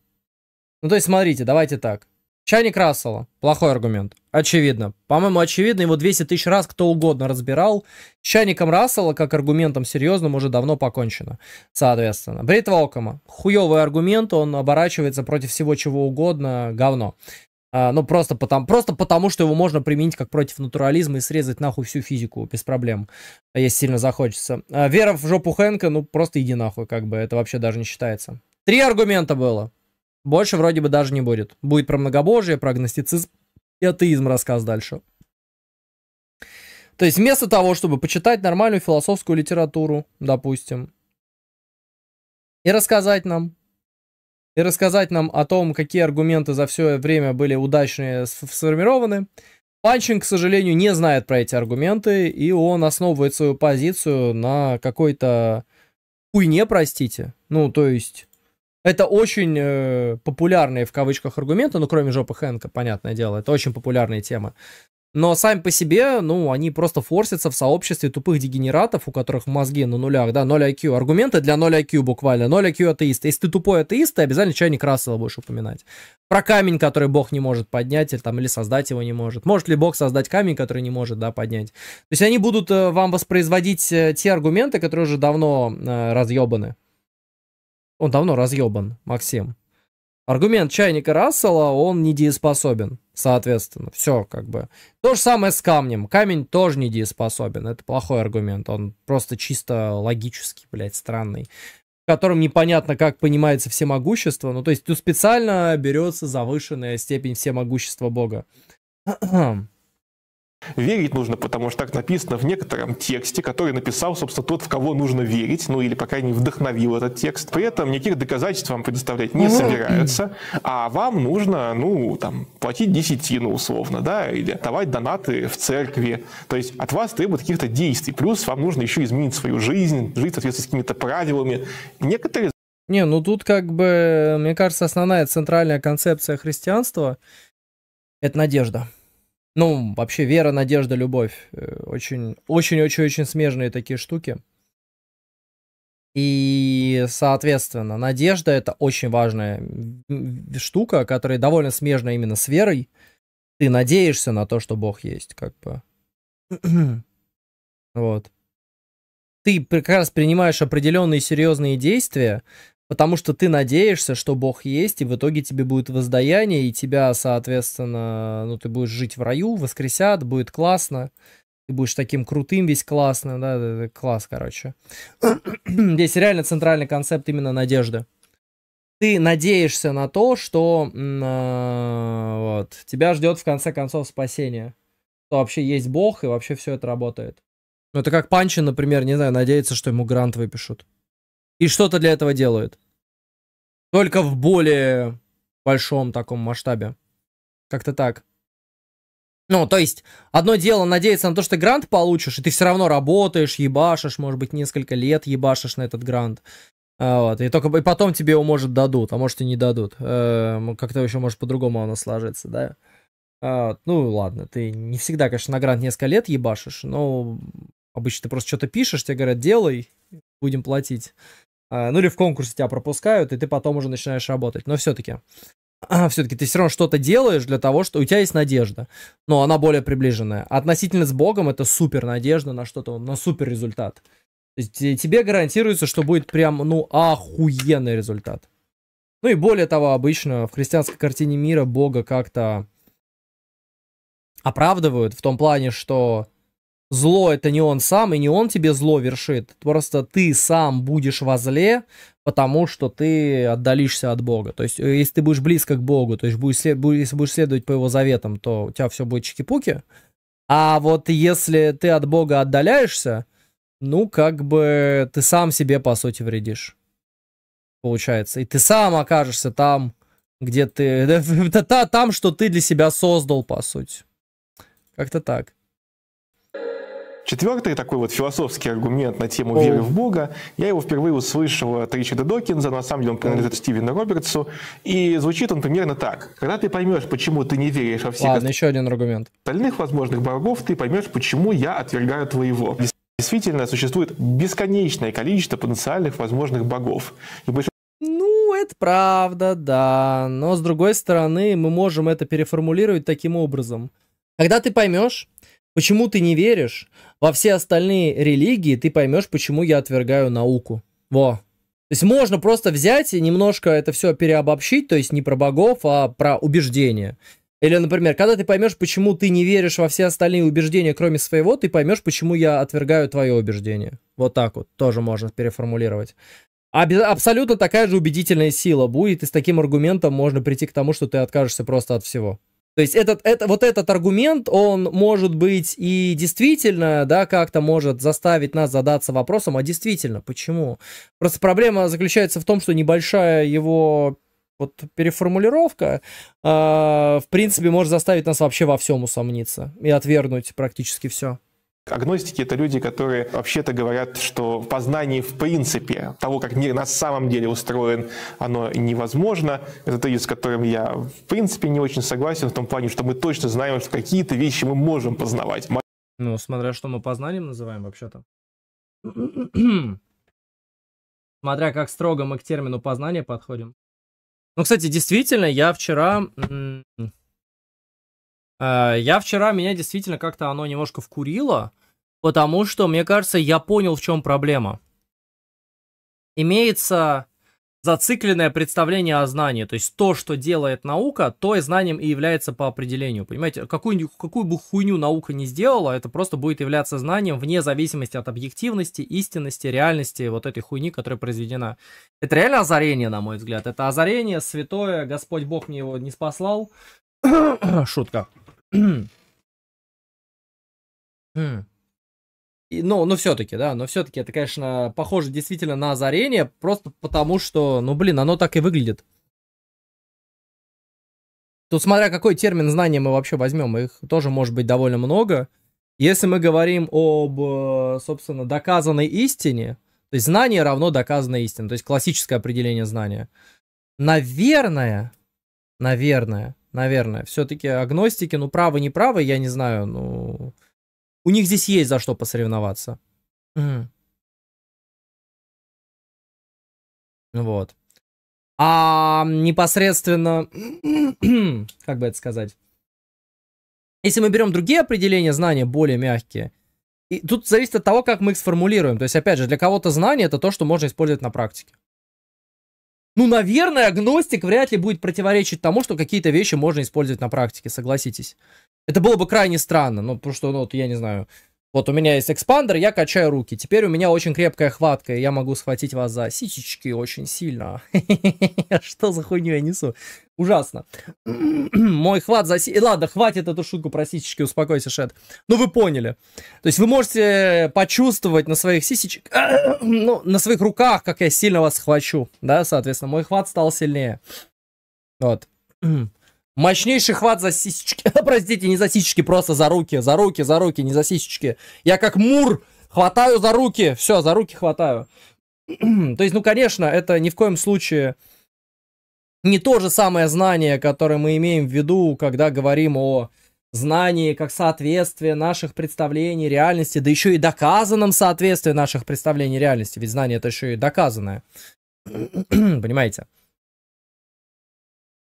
Ну то есть смотрите, давайте так. Чайник Рассела. Плохой аргумент. Очевидно. По-моему, очевидно, его 200 тысяч раз кто угодно разбирал. С чайником Рассела, как аргументом серьезным, уже давно покончено. Соответственно. Бритва Окома. Хуевый аргумент, он оборачивается против всего чего угодно. Говно. А, ну, просто потому, просто потому, что его можно применить как против натурализма и срезать нахуй всю физику без проблем, а если сильно захочется. А, вера в жопу Хэнка, ну, просто иди нахуй, как бы, это вообще даже не считается. Три аргумента было. Больше вроде бы даже не будет. Будет про многобожие, про агностицизм и атеизм рассказ дальше. То есть вместо того, чтобы почитать нормальную философскую литературу, допустим, и рассказать нам, и рассказать нам о том, какие аргументы за все время были удачные сформированы. Панчин, к сожалению, не знает про эти аргументы, и он основывает свою позицию на какой-то хуйне, простите. Ну, то есть, это очень э, популярные в кавычках аргументы, ну, кроме жопы Хэнка, понятное дело, это очень популярная тема. Но сами по себе, ну, они просто форсятся в сообществе тупых дегенератов, у которых мозги на нулях, да, 0 IQ. Аргументы для 0 IQ буквально. 0 IQ атеист. Если ты тупой атеист, ты обязательно чайник Рассела будешь упоминать. Про камень, который бог не может поднять, или там, или создать его не может. Может ли бог создать камень, который не может, да, поднять? То есть они будут э, вам воспроизводить э, те аргументы, которые уже давно э, разъебаны. Он давно разъебан, Максим. Аргумент чайника Рассела, он недееспособен, соответственно. Все, как бы. То же самое с камнем. Камень тоже недееспособен. Это плохой аргумент. Он просто чисто логический, блядь, странный. В котором непонятно, как понимается всемогущество. Ну, то есть, тут специально берется завышенная степень всемогущества Бога. Верить нужно, потому что так написано в некотором тексте, который написал, собственно, тот, в кого нужно верить, ну или, по крайней мере, вдохновил этот текст. При этом никаких доказательств вам предоставлять не собираются, а вам нужно, ну, там, платить десятину условно, да, или давать донаты в церкви. То есть от вас требуют каких-то действий. Плюс вам нужно еще изменить свою жизнь, жить в соответствии с какими-то правилами. Некоторые не, ну тут как бы, мне кажется, основная центральная концепция христианства – это надежда. Ну, вообще вера, надежда, любовь. Очень-очень-очень-очень э, смежные такие штуки. И, соответственно, надежда это очень важная штука, которая довольно смежна именно с верой. Ты надеешься на то, что Бог есть, как бы. вот. Ты как раз принимаешь определенные серьезные действия, Потому что ты надеешься, что Бог есть, и в итоге тебе будет воздаяние, и тебя, соответственно, ну, ты будешь жить в раю, воскресят, будет классно. Ты будешь таким крутым, весь классным, да, класс, короче. Здесь реально центральный концепт именно надежды. Ты надеешься на то, что э, вот, тебя ждет в конце концов спасение. Что вообще есть Бог, и вообще все это работает. Ну, это как Панчин, например, не знаю, надеется, что ему грант выпишут и что-то для этого делают. Только в более большом таком масштабе. Как-то так. Ну, то есть, одно дело надеяться на то, что ты грант получишь, и ты все равно работаешь, ебашишь, может быть, несколько лет ебашишь на этот грант. А, вот. И только и потом тебе его, может, дадут, а может и не дадут. Эм, как-то еще, может, по-другому оно сложится, да? Вот. А, ну, ладно, ты не всегда, конечно, на грант несколько лет ебашишь, но обычно ты просто что-то пишешь, тебе говорят, делай, будем платить. А, ну или в конкурсе тебя пропускают, и ты потом уже начинаешь работать. Но все-таки, все-таки ты все равно что-то делаешь для того, что у тебя есть надежда, но она более приближенная. Относительно с Богом это супер надежда на что-то, на супер результат. То есть тебе гарантируется, что будет прям, ну, охуенный результат. Ну и более того, обычно в христианской картине мира Бога как-то оправдывают в том плане, что зло это не он сам, и не он тебе зло вершит. Просто ты сам будешь во зле, потому что ты отдалишься от Бога. То есть, э, если ты будешь близко к Богу, то есть, будешь, если будешь следовать по его заветам, то у тебя все будет чики-пуки. А вот если ты от Бога отдаляешься, ну, как бы ты сам себе, по сути, вредишь. Получается. И ты сам окажешься там, где ты... Там, что ты для себя создал, по сути. Как-то так. Четвертый такой вот философский аргумент на тему веры в Бога, я его впервые услышал от Ричарда Докинза, на самом деле он принадлежит Стивену Робертсу, и звучит он примерно так. Когда ты поймешь, почему ты не веришь во всех Ладно, еще один аргумент. остальных возможных богов, ты поймешь, почему я отвергаю твоего. Действительно, существует бесконечное количество потенциальных возможных богов. И большинство ну, это правда, да. Но с другой стороны, мы можем это переформулировать таким образом. Когда ты поймешь, Почему ты не веришь? Во все остальные религии ты поймешь, почему я отвергаю науку. Во. То есть можно просто взять и немножко это все переобобщить, то есть не про богов, а про убеждения. Или, например, когда ты поймешь, почему ты не веришь во все остальные убеждения, кроме своего, ты поймешь, почему я отвергаю твое убеждение. Вот так вот тоже можно переформулировать. Абсолютно такая же убедительная сила будет, и с таким аргументом можно прийти к тому, что ты откажешься просто от всего. То есть этот, это, вот этот аргумент, он может быть и действительно, да, как-то может заставить нас задаться вопросом, а действительно, почему? Просто проблема заключается в том, что небольшая его вот переформулировка, э, в принципе, может заставить нас вообще во всем усомниться и отвергнуть практически все. Агностики — это люди, которые вообще-то говорят, что познание в принципе того, как мир на самом деле устроен, оно невозможно. Это тезис, с которым я в принципе не очень согласен, в том плане, что мы точно знаем, что какие-то вещи мы можем познавать. Ну, смотря что мы познанием называем вообще-то. смотря как строго мы к термину познания подходим. Ну, кстати, действительно, я вчера Э, я вчера, меня действительно как-то оно немножко вкурило, потому что, мне кажется, я понял, в чем проблема. Имеется зацикленное представление о знании, то есть то, что делает наука, то и знанием и является по определению, понимаете? Какую, какую бы хуйню наука не сделала, это просто будет являться знанием вне зависимости от объективности, истинности, реальности вот этой хуйни, которая произведена. Это реально озарение, на мой взгляд. Это озарение святое, Господь Бог мне его не спаслал. Шутка. И, ну, ну все-таки, да, но все-таки это, конечно, похоже действительно на озарение, просто потому что, ну, блин, оно так и выглядит. Тут смотря какой термин знания мы вообще возьмем, их тоже может быть довольно много. Если мы говорим об, э, собственно, доказанной истине, то есть знание равно доказанной истине, то есть классическое определение знания. Наверное, наверное, наверное. Все-таки агностики, ну, правы, не правы, я не знаю, ну... У них здесь есть за что посоревноваться. Вот. А непосредственно, как бы это сказать, если мы берем другие определения знания, более мягкие, и тут зависит от того, как мы их сформулируем. То есть, опять же, для кого-то знание это то, что можно использовать на практике. Ну, наверное, агностик вряд ли будет противоречить тому, что какие-то вещи можно использовать на практике, согласитесь. Это было бы крайне странно, ну, потому что, ну, вот, я не знаю, вот у меня есть экспандер, я качаю руки. Теперь у меня очень крепкая хватка, и я могу схватить вас за сисечки очень сильно. Что за хуйню я несу? Ужасно. Мой хват за сисечки... Ладно, хватит эту шутку про сисечки, успокойся, Шед. Ну, вы поняли. То есть вы можете почувствовать на своих сисечек... Ну, на своих руках, как я сильно вас схвачу. Да, соответственно, мой хват стал сильнее. Вот. Мощнейший хват за сисечки. Простите, не за сисечки, просто за руки. За руки, за руки, не за сисечки. Я как мур хватаю за руки. Все, за руки хватаю. То есть, ну, конечно, это ни в коем случае не то же самое знание, которое мы имеем в виду, когда говорим о знании как соответствие наших представлений реальности, да еще и доказанном соответствии наших представлений реальности. Ведь знание это еще и доказанное. Понимаете?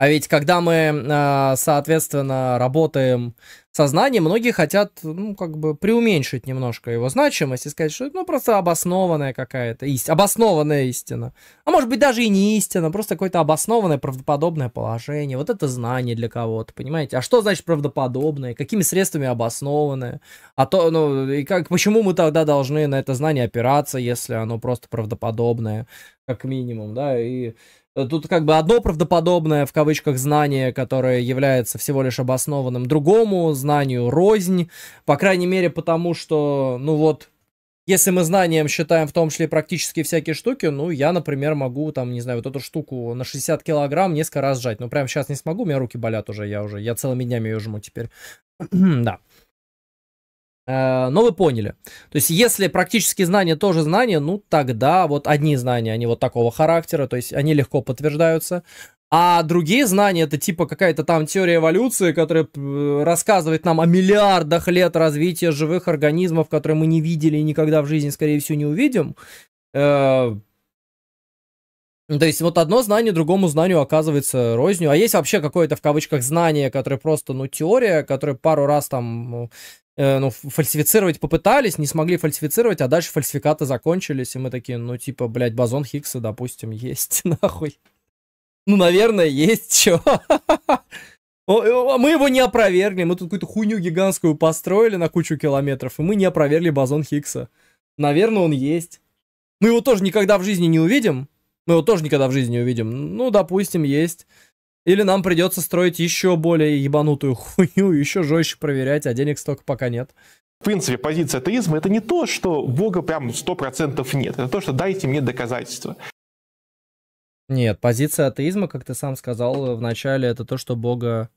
А ведь когда мы, а, соответственно, работаем со знанием, многие хотят, ну, как бы приуменьшить немножко его значимость и сказать, что это, ну, просто обоснованная какая-то истина, обоснованная истина. А может быть, даже и не истина, просто какое-то обоснованное правдоподобное положение. Вот это знание для кого-то, понимаете? А что значит правдоподобное? Какими средствами обоснованное? А то, ну, и как, почему мы тогда должны на это знание опираться, если оно просто правдоподобное, как минимум, да, и Э, тут как бы одно правдоподобное, в кавычках, знание, которое является всего лишь обоснованным другому знанию рознь, по крайней мере потому, что, ну вот, если мы знанием считаем в том числе практически всякие штуки, ну, я, например, могу, там, не знаю, вот эту штуку на 60 килограмм несколько раз сжать. но ну, прям сейчас не смогу, у меня руки болят уже, я уже, я целыми днями ее жму теперь. да. Э, но вы поняли. То есть, если практические знания тоже знания, ну тогда вот одни знания, они вот такого характера, то есть они легко подтверждаются. А другие знания, это типа какая-то там теория эволюции, которая э, рассказывает нам о миллиардах лет развития живых организмов, которые мы не видели и никогда в жизни, скорее всего, не увидим. Э, ну, то есть вот одно знание другому знанию оказывается рознью. А есть вообще какое-то в кавычках знание, которое просто, ну, теория, которое пару раз там, ну, э, ну, фальсифицировать попытались, не смогли фальсифицировать, а дальше фальсификаты закончились, и мы такие, ну, типа, блядь, бозон Хиггса, допустим, есть, нахуй. Ну, наверное, есть, чё. Э, мы его не опровергли, мы тут какую-то хуйню гигантскую построили на кучу километров, и мы не опровергли бозон Хиггса. Наверное, он есть. Мы его тоже никогда в жизни не увидим, мы его тоже никогда в жизни не увидим. Ну, допустим, есть. Или нам придется строить еще более ебанутую хуйню, еще жестче проверять, а денег столько пока нет. В принципе, позиция атеизма — это не то, что Бога прям 100% нет. Это то, что дайте мне доказательства. Нет, позиция атеизма, как ты сам сказал э, в начале, это то, что Бога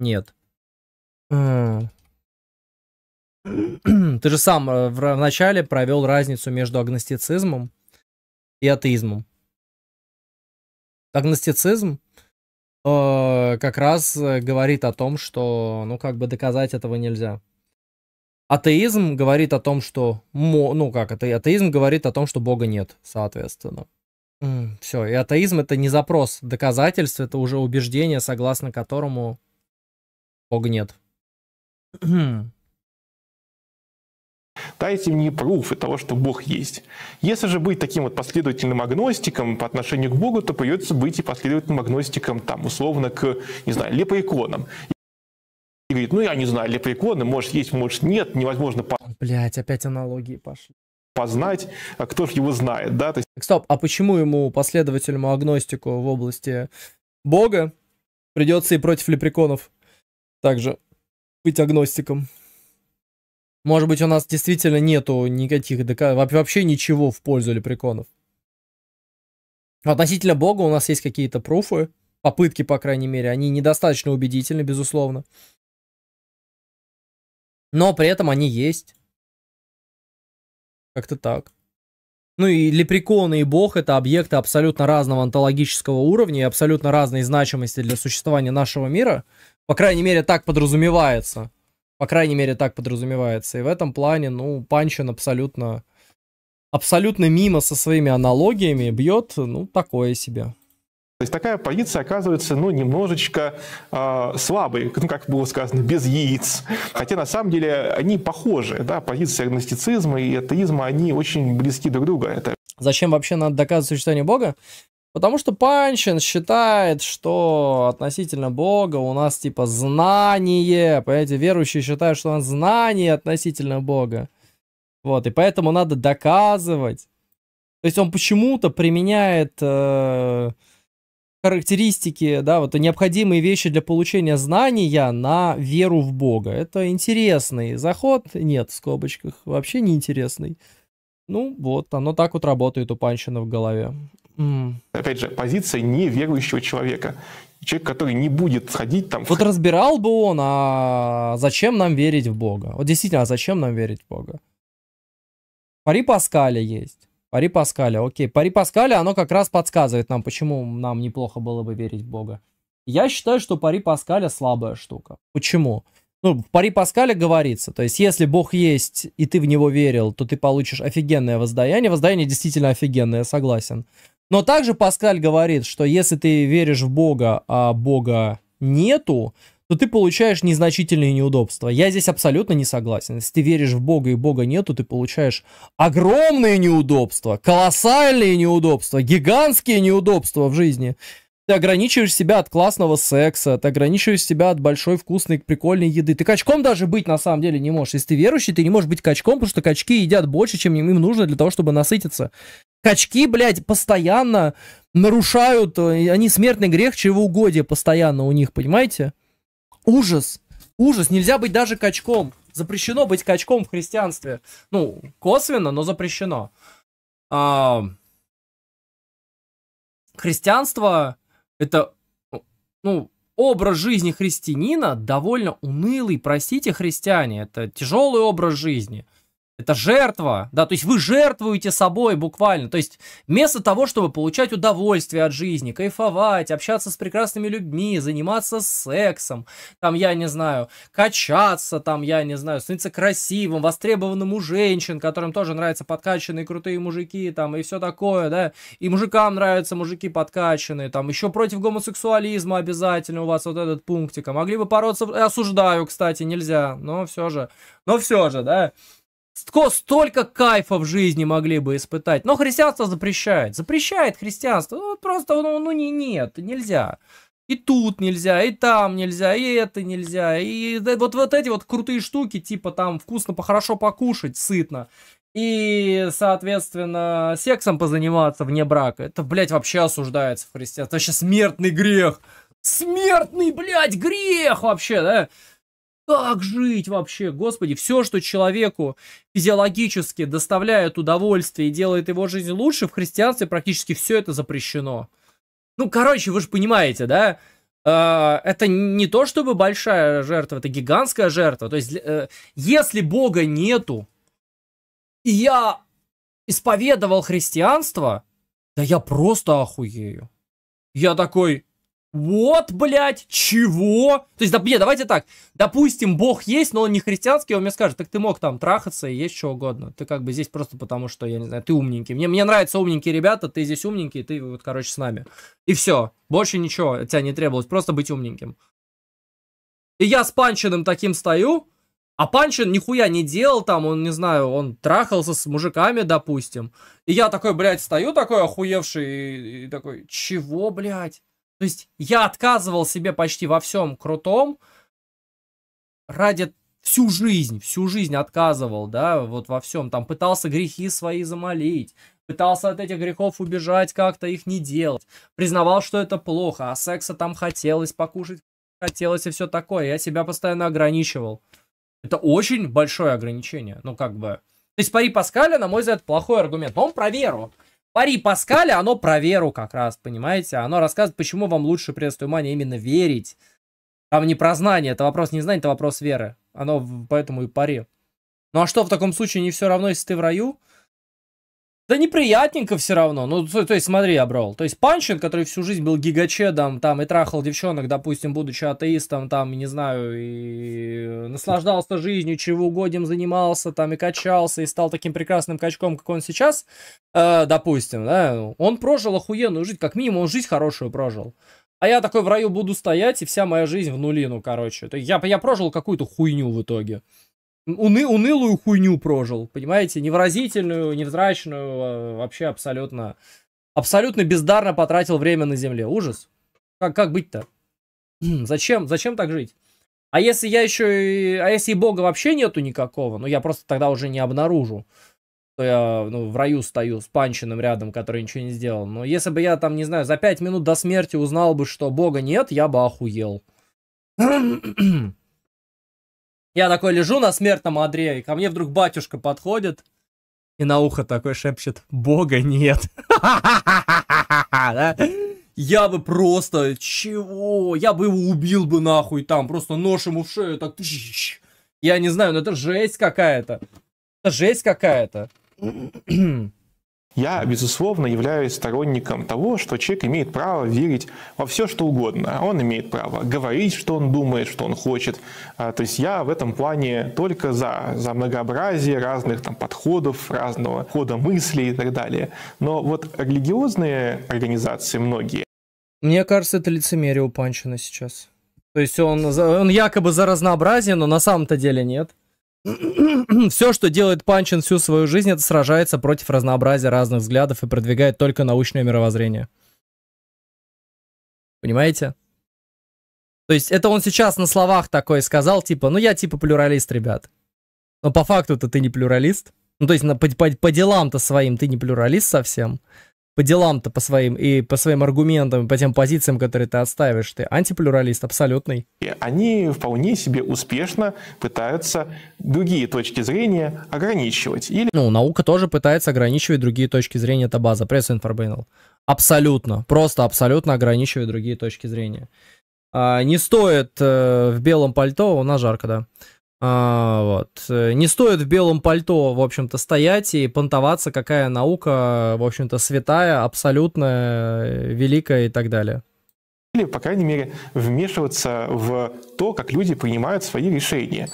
нет. Ты же сам э, в начале провел разницу между агностицизмом и атеизмом агностицизм э, как раз э, говорит о том, что, ну, как бы доказать этого нельзя. Атеизм говорит о том, что, ну, как это, атеизм говорит о том, что Бога нет, соответственно. Все, и атеизм это не запрос доказательств, это уже убеждение, согласно которому Бога нет. дайте мне пруфы того, что Бог есть. Если же быть таким вот последовательным агностиком по отношению к Богу, то придется быть и последовательным агностиком, там, условно, к, не знаю, лепоиконам. И говорит, ну я не знаю, лепреконы, может есть, может нет, невозможно... Блять, опять аналогии пошли познать, а кто же его знает, да? То есть... Стоп, а почему ему, последовательному агностику в области бога, придется и против лепреконов также быть агностиком? Может быть, у нас действительно нету никаких доказательств, вообще ничего в пользу лепреконов. Относительно бога у нас есть какие-то пруфы, попытки, по крайней мере, они недостаточно убедительны, безусловно. Но при этом они есть. Как-то так. Ну и лепреконы и бог это объекты абсолютно разного онтологического уровня и абсолютно разной значимости для существования нашего мира. По крайней мере, так подразумевается. По крайней мере, так подразумевается. И в этом плане, ну, Панчин абсолютно, абсолютно мимо со своими аналогиями бьет, ну, такое себе. То есть такая позиция оказывается, ну, немножечко э, слабой, ну, как было сказано, без яиц. Хотя на самом деле они похожи, да, позиции агностицизма и атеизма, они очень близки друг к другу. Это... Зачем вообще надо доказывать существование Бога? Потому что Панчин считает, что относительно Бога у нас типа знание. Понимаете, верующие считают, что у нас знание относительно Бога. Вот, и поэтому надо доказывать. То есть он почему-то применяет э, характеристики, да, вот необходимые вещи для получения знания на веру в Бога. Это интересный заход. Нет, в скобочках, вообще неинтересный. Ну вот, оно так вот работает у Панчина в голове. Mm. Опять же, позиция неверующего человека. Человек, который не будет ходить там... Вот разбирал бы он, а зачем нам верить в Бога? Вот действительно, а зачем нам верить в Бога? Пари Паскаля есть. Пари Паскаля, окей. Пари Паскаля, оно как раз подсказывает нам, почему нам неплохо было бы верить в Бога. Я считаю, что пари Паскаля слабая штука. Почему? Ну, в пари Паскаля говорится, то есть если Бог есть и ты в него верил, то ты получишь офигенное воздаяние. Воздаяние действительно офигенное, согласен. Но также Паскаль говорит, что если ты веришь в Бога, а Бога нету, то ты получаешь незначительные неудобства. Я здесь абсолютно не согласен. Если ты веришь в Бога и Бога нету, ты получаешь огромные неудобства, колоссальные неудобства, гигантские неудобства в жизни. Ты ограничиваешь себя от классного секса, ты ограничиваешь себя от большой, вкусной, прикольной еды. Ты качком даже быть на самом деле не можешь. Если ты верующий, ты не можешь быть качком, потому что качки едят больше, чем им нужно для того, чтобы насытиться качки, блядь, постоянно нарушают, э, они смертный грех чревоугодие постоянно у них, понимаете? Ужас, ужас, нельзя быть даже качком. Запрещено быть качком в христианстве. Ну, косвенно, но запрещено. А... Христианство это, ну, образ жизни христианина довольно унылый, простите, христиане, это тяжелый образ жизни – это жертва, да, то есть вы жертвуете собой буквально. То есть вместо того, чтобы получать удовольствие от жизни, кайфовать, общаться с прекрасными людьми, заниматься сексом, там, я не знаю, качаться, там, я не знаю, становиться красивым, востребованным у женщин, которым тоже нравятся подкачанные крутые мужики, там, и все такое, да, и мужикам нравятся мужики подкачанные, там, еще против гомосексуализма обязательно у вас вот этот пунктик. А могли бы бороться, э, осуждаю, кстати, нельзя, но все же, но все же, да столько кайфа в жизни могли бы испытать. Но христианство запрещает. Запрещает христианство. Ну, просто, ну, ну не, нет, нельзя. И тут нельзя, и там нельзя, и это нельзя. И вот, вот эти вот крутые штуки, типа там вкусно, хорошо покушать, сытно. И, соответственно, сексом позаниматься вне брака. Это, блядь, вообще осуждается в христианстве. Это вообще смертный грех. Смертный, блядь, грех вообще, да? Как жить вообще, господи? Все, что человеку физиологически доставляет удовольствие и делает его жизнь лучше, в христианстве практически все это запрещено. Ну, короче, вы же понимаете, да? А, это не то чтобы большая жертва, это гигантская жертва. То есть, э, если Бога нету, и я исповедовал христианство, да я просто охуею. Я такой, вот, блядь, чего? То есть, да, не, давайте так. Допустим, бог есть, но он не христианский, он мне скажет, так ты мог там трахаться и есть что угодно. Ты как бы здесь просто потому, что, я не знаю, ты умненький. Мне, мне нравятся умненькие ребята, ты здесь умненький, ты вот, короче, с нами. И все. Больше ничего от тебя не требовалось, просто быть умненьким. И я с Панчиным таким стою, а Панчин нихуя не делал там, он, не знаю, он трахался с мужиками, допустим. И я такой, блядь, стою такой охуевший и, и такой, чего, блядь? То есть я отказывал себе почти во всем крутом ради всю жизнь, всю жизнь отказывал, да, вот во всем. Там пытался грехи свои замолить, пытался от этих грехов убежать как-то, их не делать. Признавал, что это плохо, а секса там хотелось, покушать хотелось и все такое. Я себя постоянно ограничивал. Это очень большое ограничение, ну как бы... То есть Пари Паскаля, на мой взгляд, плохой аргумент. Но он про веру. Пари Паскаля, оно про веру как раз, понимаете? Оно рассказывает, почему вам лучше, прежде внимание, именно верить. Там не про знание, это вопрос не знания, это вопрос веры. Оно поэтому и пари. Ну а что в таком случае не все равно, если ты в раю? Да неприятненько все равно. Ну, то, то есть, смотри, я брал, То есть, Панчин, который всю жизнь был гигачедом, там, и трахал девчонок, допустим, будучи атеистом, там, не знаю, и наслаждался жизнью, чего угодим занимался, там, и качался, и стал таким прекрасным качком, как он сейчас, э, допустим, да, он прожил охуенную жизнь, как минимум, он жизнь хорошую прожил. А я такой в раю буду стоять, и вся моя жизнь в нулину, короче. То есть, я, я прожил какую-то хуйню в итоге уны, унылую хуйню прожил, понимаете, невразительную, невзрачную, а, вообще абсолютно, абсолютно бездарно потратил время на земле. Ужас. Как, как быть-то? Хм, зачем? Зачем так жить? А если я еще и... А если и бога вообще нету никакого, ну я просто тогда уже не обнаружу, что я ну, в раю стою с панчиным рядом, который ничего не сделал. Но если бы я там, не знаю, за пять минут до смерти узнал бы, что бога нет, я бы охуел. Я такой лежу на смертном одре, и ко мне вдруг батюшка подходит и на ухо такой шепчет «Бога нет». Я бы просто, чего? Я бы его убил бы нахуй там, просто нож ему в шею так. Я не знаю, но ну это жесть какая-то. Это жесть какая-то. Я, безусловно, являюсь сторонником того, что человек имеет право верить во все, что угодно. Он имеет право говорить, что он думает, что он хочет. А, то есть я в этом плане только за, за многообразие разных там, подходов, разного хода мыслей и так далее. Но вот религиозные организации многие... Мне кажется, это лицемерие у Панчина сейчас. То есть он, он якобы за разнообразие, но на самом-то деле нет. Все, что делает Панчин всю свою жизнь, это сражается против разнообразия разных взглядов и продвигает только научное мировоззрение. Понимаете? То есть это он сейчас на словах такой сказал, типа, ну я типа плюралист, ребят. Но по факту-то ты не плюралист. Ну то есть на, по, по, по делам-то своим ты не плюралист совсем по делам-то по своим и по своим аргументам, по тем позициям, которые ты отстаиваешь. Ты антиплюралист абсолютный. И они вполне себе успешно пытаются другие точки зрения ограничивать. Или... Ну, наука тоже пытается ограничивать другие точки зрения. Это база. Пресс инфобейнал. Абсолютно. Просто абсолютно ограничивает другие точки зрения. А, не стоит э, в белом пальто, у нас жарко, да. А, вот. Э, не стоит в белом пальто, в общем-то, стоять и понтоваться, какая наука, в общем-то, святая, абсолютная, великая и так далее. Или, по крайней мере, вмешиваться в то, как люди принимают свои решения.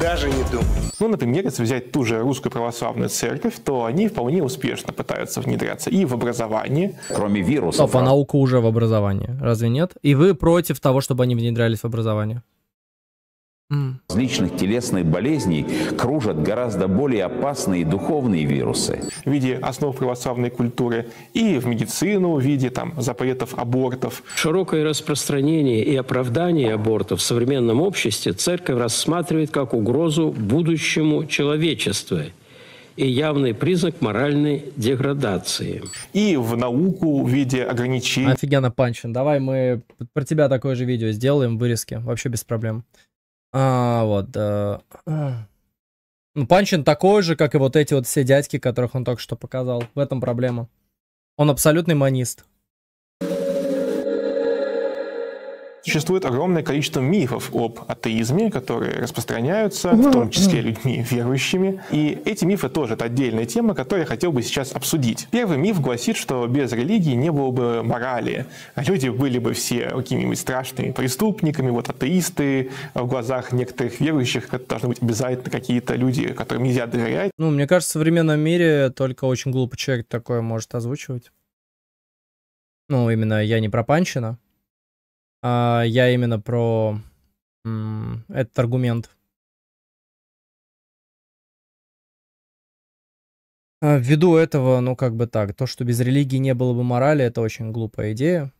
Даже не думай. Ну, например, если взять ту же русскую православную церковь, то они вполне успешно пытаются внедряться и в образование. Кроме вируса. Стоп, а науку уже в образовании, разве нет? И вы против того, чтобы они внедрялись в образование? Различных телесных болезней кружат гораздо более опасные духовные вирусы. В виде основ православной культуры и в медицину, в виде там, запретов абортов. Широкое распространение и оправдание абортов в современном обществе церковь рассматривает как угрозу будущему человечеству и явный признак моральной деградации. И в науку в виде ограничений. Офигенно, Панчин. Давай мы про тебя такое же видео сделаем, вырезки. Вообще без проблем. А, вот. Э, ну, Панчин такой же, как и вот эти вот все дядьки, которых он только что показал. В этом проблема. Он абсолютный манист. Существует огромное количество мифов об атеизме, которые распространяются, в том числе людьми верующими. И эти мифы тоже это отдельная тема, которую я хотел бы сейчас обсудить. Первый миф гласит, что без религии не было бы морали. Люди были бы все какими-нибудь страшными преступниками, вот атеисты в глазах некоторых верующих, это должны быть обязательно какие-то люди, которым нельзя доверять. Ну, мне кажется, в современном мире только очень глупый человек такое может озвучивать. Ну, именно я не пропанчена. А, я именно про этот аргумент. А, ввиду этого, ну как бы так, то, что без религии не было бы морали, это очень глупая идея.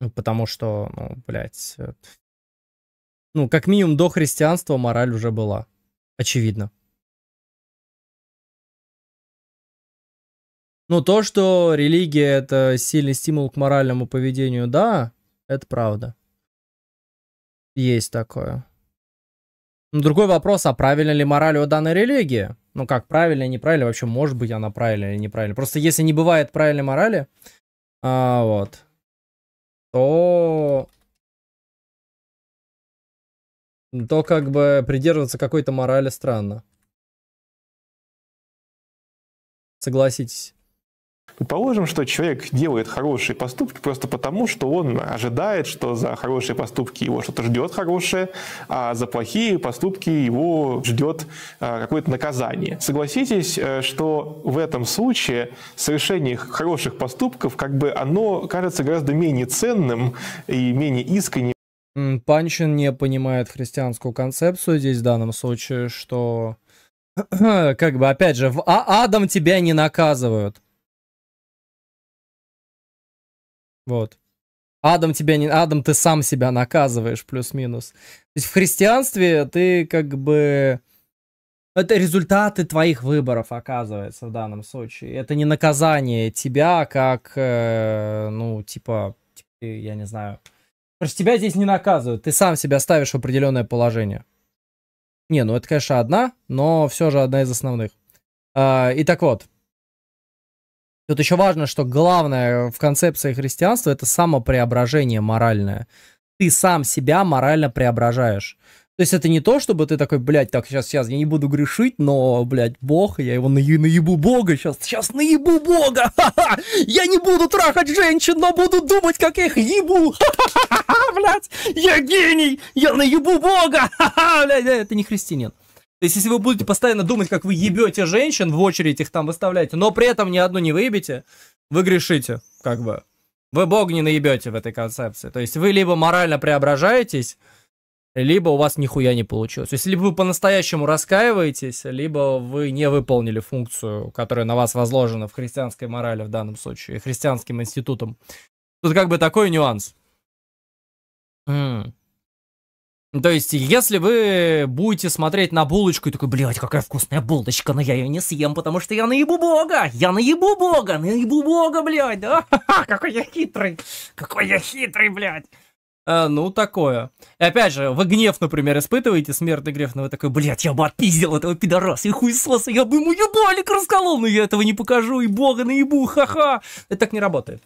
Ну, потому что, ну, блядь, э, ну, как минимум до христианства мораль уже была. Очевидно. Ну, то, что религия — это сильный стимул к моральному поведению, да, это правда. Есть такое. Но ну, другой вопрос, а правильно ли мораль у данной религии? Ну как, правильно, неправильно, вообще может быть она правильная или неправильная. Просто если не бывает правильной морали, а, вот, то... То как бы придерживаться какой-то морали странно. Согласитесь. Предположим, что человек делает хорошие поступки просто потому, что он ожидает, что за хорошие поступки его что-то ждет хорошее, а за плохие поступки его ждет а, какое-то наказание. Согласитесь, э, что в этом случае совершение хороших поступков, как бы оно кажется гораздо менее ценным и менее искренним. Панчин не понимает христианскую концепцию здесь в данном случае, что как бы опять же в а Адам тебя не наказывают. Вот. Адам тебя не... Адам, ты сам себя наказываешь, плюс-минус. То есть в христианстве ты как бы... Это результаты твоих выборов, оказывается, в данном случае. Это не наказание тебя, как, э, ну, типа, я не знаю. Просто тебя здесь не наказывают. Ты сам себя ставишь в определенное положение. Не, ну это, конечно, одна, но все же одна из основных. Э, и так вот. Тут еще важно, что главное в концепции христианства это самопреображение моральное. Ты сам себя морально преображаешь. То есть это не то, чтобы ты такой, блядь, так, сейчас, сейчас, я не буду грешить, но, блядь, бог, я его на, наебу бога, сейчас, сейчас наебу бога, ха-ха, я не буду трахать женщин, но буду думать, как я их ебу, ха-ха-ха, блядь, я гений, я наебу бога, ха-ха, блядь, это не христианин. То есть, если вы будете постоянно думать, как вы ебете женщин в очередь, их там выставляете, но при этом ни одну не выебете, вы грешите, как бы. Вы бог не наебете в этой концепции. То есть, вы либо морально преображаетесь, либо у вас нихуя не получилось. То есть, либо вы по-настоящему раскаиваетесь, либо вы не выполнили функцию, которая на вас возложена в христианской морали в данном случае, христианским институтом. Тут как бы такой нюанс. Ну, то есть, если вы будете смотреть на булочку и такой, блядь, какая вкусная булочка, но я ее не съем, потому что я наебу бога, я наебу бога, наебу бога, блядь, да? какой я хитрый, какой я хитрый, блядь. А, ну, такое. И опять же, вы гнев, например, испытываете, смертный гнев, но вы такой, блядь, я бы отпиздил этого пидораса и хуесоса, я бы ему ебалик расколол, но я этого не покажу, и бога наебу, ха-ха. Это так не работает.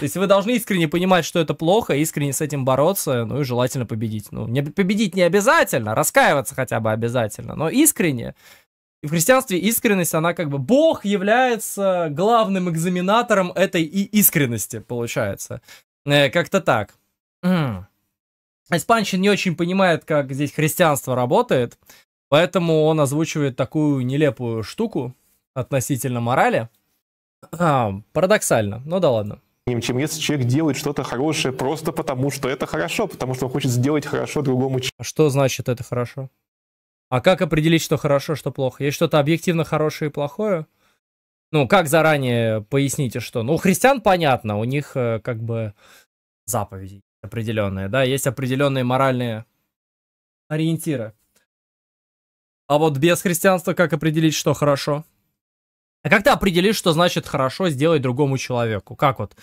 То есть вы должны искренне понимать, что это плохо, искренне с этим бороться, ну и желательно победить. Ну, не, победить не обязательно, раскаиваться хотя бы обязательно, но искренне. И в христианстве искренность, она как бы... Бог является главным экзаменатором этой и искренности, получается. Э, как-то так. м Испанчин не очень понимает, как здесь христианство работает, поэтому он озвучивает такую нелепую штуку относительно морали. А, парадоксально, ну да ладно чем если человек делает что-то хорошее просто потому, что это хорошо, потому что он хочет сделать хорошо другому человеку. А что значит это хорошо? А как определить, что хорошо, что плохо? Есть что-то объективно хорошее и плохое? Ну, как заранее поясните, а что? Ну, у христиан понятно, у них э, как бы заповеди определенные, да, есть определенные моральные ориентиры. А вот без христианства как определить, что хорошо? А как ты определишь, что значит хорошо сделать другому человеку? Как вот,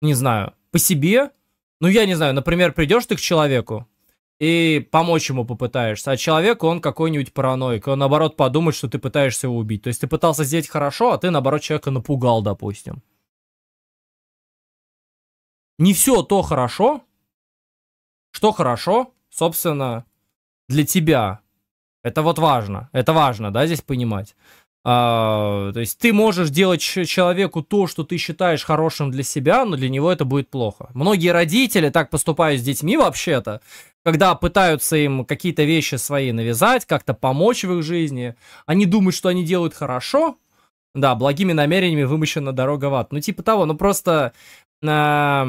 не знаю, по себе? Ну, я не знаю, например, придешь ты к человеку и помочь ему попытаешься, а человек, он какой-нибудь параноик, он, наоборот, подумает, что ты пытаешься его убить. То есть ты пытался сделать хорошо, а ты, наоборот, человека напугал, допустим. Не все то хорошо, что хорошо, собственно, для тебя. Это вот важно, это важно, да, здесь понимать. А, то есть ты можешь делать человеку то, что ты считаешь хорошим для себя, но для него это будет плохо. Многие родители так поступают с детьми вообще-то, когда пытаются им какие-то вещи свои навязать, как-то помочь в их жизни. Они думают, что они делают хорошо, да, благими намерениями вымощена дорога в ад. Ну, типа того, ну просто... Э,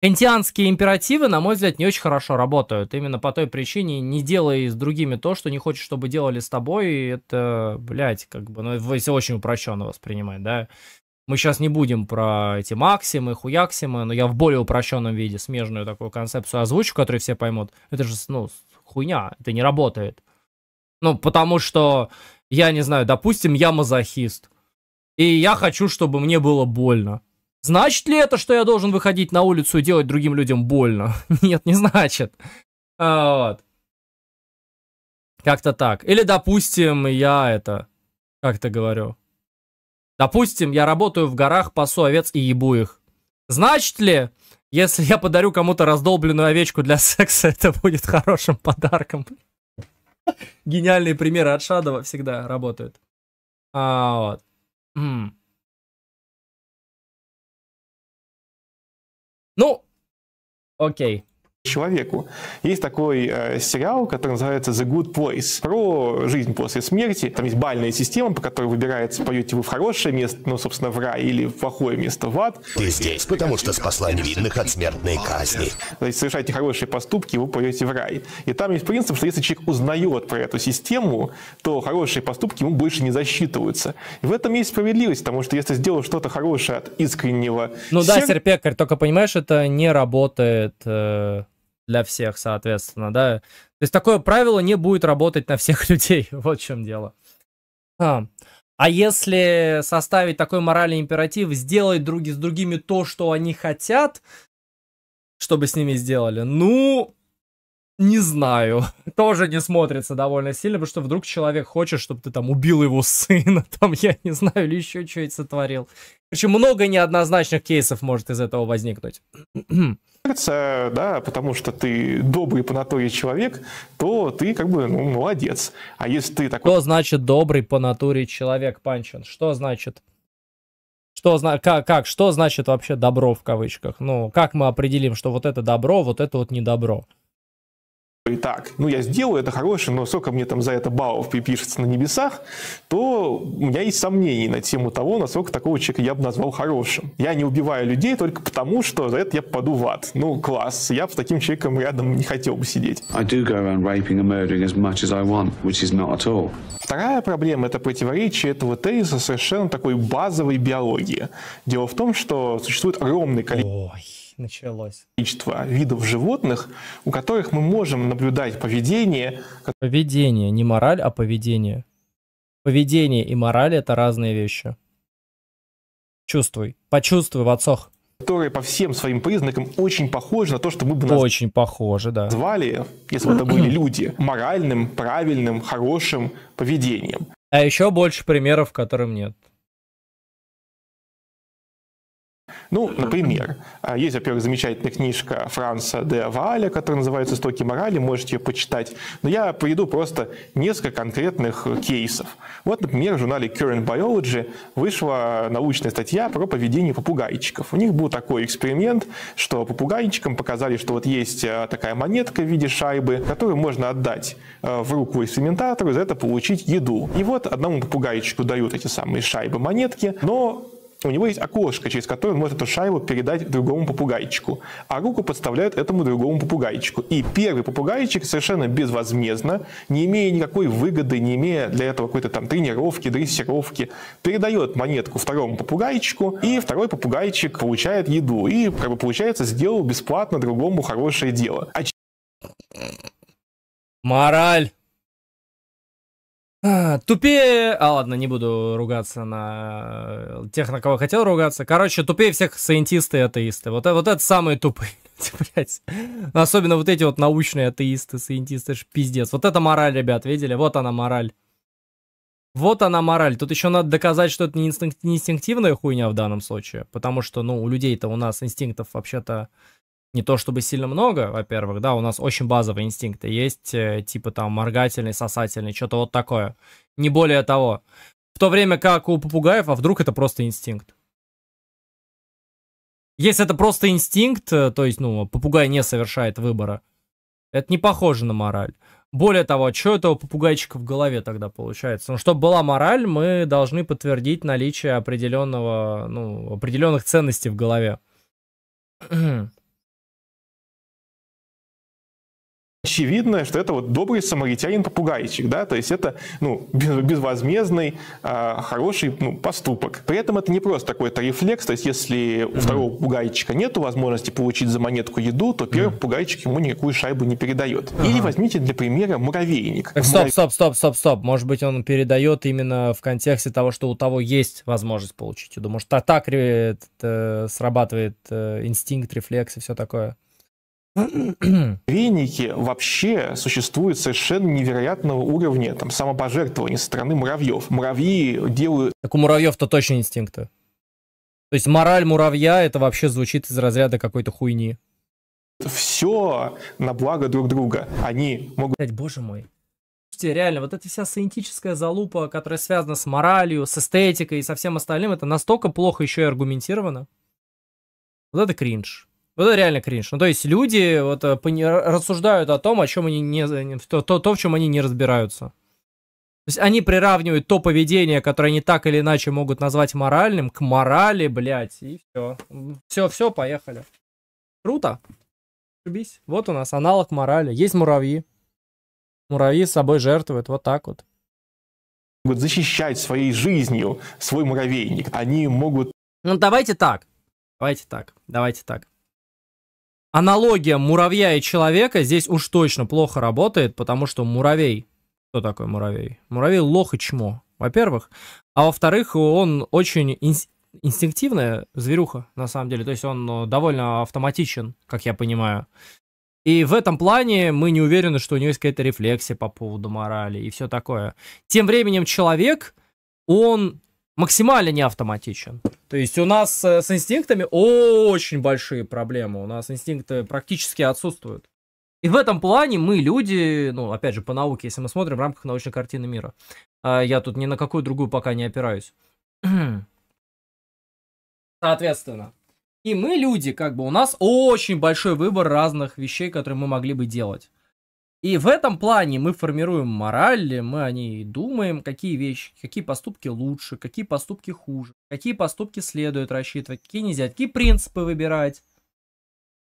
Кантианские императивы, на мой взгляд, не очень хорошо работают. Именно по той причине не делай с другими то, что не хочешь, чтобы делали с тобой. И это, блядь, как бы, ну, если очень упрощенно воспринимать, да. Мы сейчас не будем про эти максимы, хуяксимы, но я в более упрощенном виде смежную такую концепцию озвучу, которую все поймут. Это же, ну, хуйня, это не работает. Ну, потому что, я не знаю, допустим, я мазохист, и я хочу, чтобы мне было больно. Значит ли это, что я должен выходить на улицу и делать другим людям больно? Нет, не значит. А, вот. Как-то так. Или, допустим, я это... Как-то говорю. Допустим, я работаю в горах, пасу овец и ебу их. Значит ли, если я подарю кому-то раздолбленную овечку для секса, это будет хорошим подарком? Гениальные примеры от Шадова всегда работают. А, вот. No! Okay. человеку. Есть такой э, сериал, который называется The Good Place, про жизнь после смерти. Там есть бальная система, по которой выбирается, поете вы в хорошее место, ну, собственно, в рай, или в плохое место, в ад. Ты здесь, потому что спасла невинных от смертной казни. То есть совершаете хорошие поступки, вы поете в рай. И там есть принцип, что если человек узнает про эту систему, то хорошие поступки ему больше не засчитываются. И в этом есть справедливость, потому что если сделал что-то хорошее от искреннего... Ну сер... да, Серпекарь, только понимаешь, это не работает... Э для всех, соответственно, да. То есть такое правило не будет работать на всех людей, вот в чем дело. А. а если составить такой моральный императив, сделать други с другими то, что они хотят, чтобы с ними сделали, ну, не знаю. Тоже не смотрится довольно сильно, потому что вдруг человек хочет, чтобы ты там убил его сына, там, я не знаю, или еще что-нибудь сотворил. Короче, много неоднозначных кейсов может из этого возникнуть. да, потому что ты добрый по натуре человек, то ты как бы ну, молодец. А если ты такой... Что значит добрый по натуре человек, Панчин? Что значит? Что, как, как, что значит вообще добро в кавычках? Ну, как мы определим, что вот это добро, вот это вот не добро? и так, ну я сделаю, это хорошее, но сколько мне там за это баллов припишется на небесах, то у меня есть сомнения на тему того, насколько такого человека я бы назвал хорошим. Я не убиваю людей только потому, что за это я попаду в ад. Ну, класс, я с таким человеком рядом не хотел бы сидеть. Вторая проблема – это противоречие этого тезиса совершенно такой базовой биологии. Дело в том, что существует огромный количество началось. Количество видов животных, у которых мы можем наблюдать поведение. Поведение, не мораль, а поведение. Поведение и мораль это разные вещи. Чувствуй, почувствуй, отцох, Которые по всем своим признакам очень похожи на то, что мы бы назвали. Очень похожи, да. Назвали, если бы это были люди, моральным, правильным, хорошим поведением. А еще больше примеров, которым нет. Ну, например, а, есть, во-первых, замечательная книжка Франца де Валя, которая называется «Стоки морали», можете ее почитать. Но я приведу просто несколько конкретных кейсов. Вот, например, в журнале Current Biology вышла научная статья про поведение попугайчиков. У них был такой эксперимент, что попугайчикам показали, что вот есть а, такая монетка в виде шайбы, которую можно отдать а, в руку экспериментатору, и за это получить еду. И вот одному попугайчику дают эти самые шайбы монетки, но у него есть окошко, через которое он может эту шайбу передать другому попугайчику. А руку подставляют этому другому попугайчику. И первый попугайчик совершенно безвозмездно, не имея никакой выгоды, не имея для этого какой-то там тренировки, дрессировки, передает монетку второму попугайчику, и второй попугайчик получает еду. И, как бы, получается, сделал бесплатно другому хорошее дело. А Мораль. А, тупее... А ладно, не буду ругаться на э, тех, на кого хотел ругаться. Короче, тупее всех саентисты и атеисты. Вот, э, вот это самые тупые люди, блядь. Ну, особенно вот эти вот научные атеисты, саентисты, ж пиздец. Вот это мораль, ребят, видели? Вот она мораль. Вот она мораль. Тут еще надо доказать, что это не, инстинк... не инстинктивная хуйня в данном случае. Потому что, ну, у людей-то у нас инстинктов вообще-то не то чтобы сильно много, во-первых, да, у нас очень базовые инстинкты есть, э, типа там моргательный, сосательный, что-то вот такое. Не более того. В то время как у попугаев, а вдруг это просто инстинкт? Если это просто инстинкт, э, то есть, ну, попугай не совершает выбора, это не похоже на мораль. Более того, а что это у попугайчика в голове тогда получается? Ну, чтобы была мораль, мы должны подтвердить наличие определенного, ну, определенных ценностей в голове. очевидно, что это вот добрый самаритянин-попугайчик, да, то есть это, ну, безвозмездный, э, хороший ну, поступок. При этом это не просто такой то рефлекс, то есть если у второго попугайчика нет возможности получить за монетку еду, то первый попугайчик ему никакую шайбу не передает. Или возьмите для примера муравейник. стоп, стоп, стоп, стоп, стоп. Может быть, он передает именно в контексте того, что у того есть возможность получить еду. Может, а так э, срабатывает э, инстинкт, рефлекс и все такое. Веники вообще существуют совершенно невероятного уровня там, самопожертвования со стороны муравьев. Муравьи делают... Так у муравьев-то точно инстинкты. То есть мораль муравья это вообще звучит из разряда какой-то хуйни. Все на благо друг друга. Они могут... Блять, боже мой. Слушайте, реально, вот эта вся саентическая залупа, которая связана с моралью, с эстетикой и со всем остальным, это настолько плохо еще и аргументировано. Вот это кринж. Вот это реально кринж. Ну, то есть люди вот э, рассуждают о том, о чем они не... Э, то, то, то, в чем они не разбираются. То есть они приравнивают то поведение, которое они так или иначе могут назвать моральным, к морали, блядь, и все. Все, все, поехали. Круто. Любись. Вот у нас аналог морали. Есть муравьи. Муравьи с собой жертвуют. Вот так вот. Могут защищать своей жизнью свой муравейник. Они могут... Ну, давайте так. Давайте так. Давайте так. Аналогия муравья и человека здесь уж точно плохо работает, потому что муравей... Кто такой муравей? Муравей лох и чмо, во-первых. А во-вторых, он очень инс... инстинктивная зверюха, на самом деле. То есть он э, довольно автоматичен, как я понимаю. И в этом плане мы не уверены, что у него есть какая-то рефлексия по поводу морали и все такое. Тем временем человек, он максимально не автоматичен. То есть у нас э, с инстинктами очень большие проблемы. У нас инстинкты практически отсутствуют. И в этом плане мы люди, ну, опять же, по науке, если мы смотрим в рамках научной картины мира. А, я тут ни на какую другую пока не опираюсь. Соответственно. И мы люди, как бы, у нас очень большой выбор разных вещей, которые мы могли бы делать. И в этом плане мы формируем мораль, мы о ней думаем, какие вещи, какие поступки лучше, какие поступки хуже, какие поступки следует рассчитывать, какие нельзя, какие принципы выбирать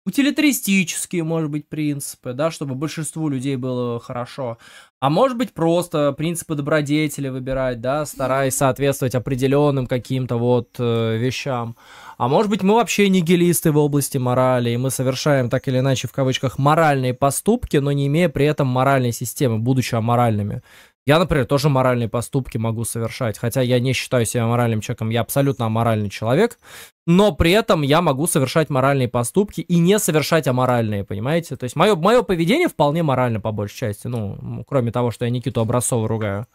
утилитаристические, может быть, принципы, да, чтобы большинству людей было хорошо. А может быть, просто принципы добродетели выбирать, да, стараясь соответствовать определенным каким-то вот э, вещам. А может быть, мы вообще нигилисты в области морали, и мы совершаем так или иначе в кавычках моральные поступки, но не имея при этом моральной системы, будучи аморальными. Я, например, тоже моральные поступки могу совершать, хотя я не считаю себя моральным человеком, я абсолютно аморальный человек, но при этом я могу совершать моральные поступки и не совершать аморальные, понимаете? То есть мое, мое поведение вполне морально, по большей части, ну, кроме того, что я Никиту Образцова ругаю.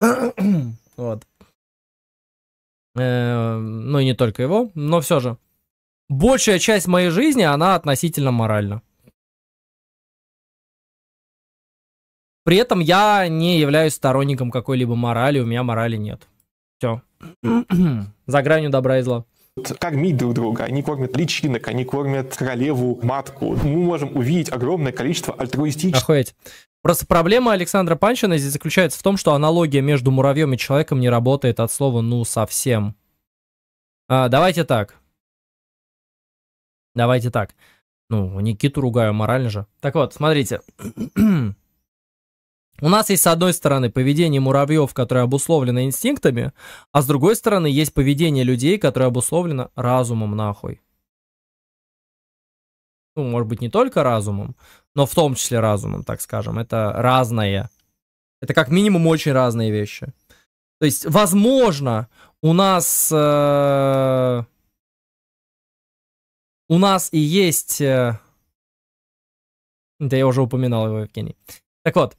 вот. Э, ну и не только его, но все же. Большая часть моей жизни, она относительно моральна. При этом я не являюсь сторонником какой-либо морали, у меня морали нет. Все. За гранью добра и зла кормить друг друга, они кормят личинок, они кормят королеву, матку. Мы можем увидеть огромное количество альтруистических... Охуеть. Просто проблема Александра Панчина здесь заключается в том, что аналогия между муравьем и человеком не работает от слова «ну совсем». А, давайте так. Давайте так. Ну, Никиту ругаю морально же. Так вот, смотрите. У нас есть, с одной стороны, поведение муравьев, которое обусловлено инстинктами, а с другой стороны, есть поведение людей, которое обусловлено разумом нахуй. Ну, может быть, не только разумом, но в том числе разумом, так скажем. Это разное. Это как минимум очень разные вещи. То есть, возможно, у нас... Э, у нас и есть... Э, да я уже упоминал его, Евгений. Так вот,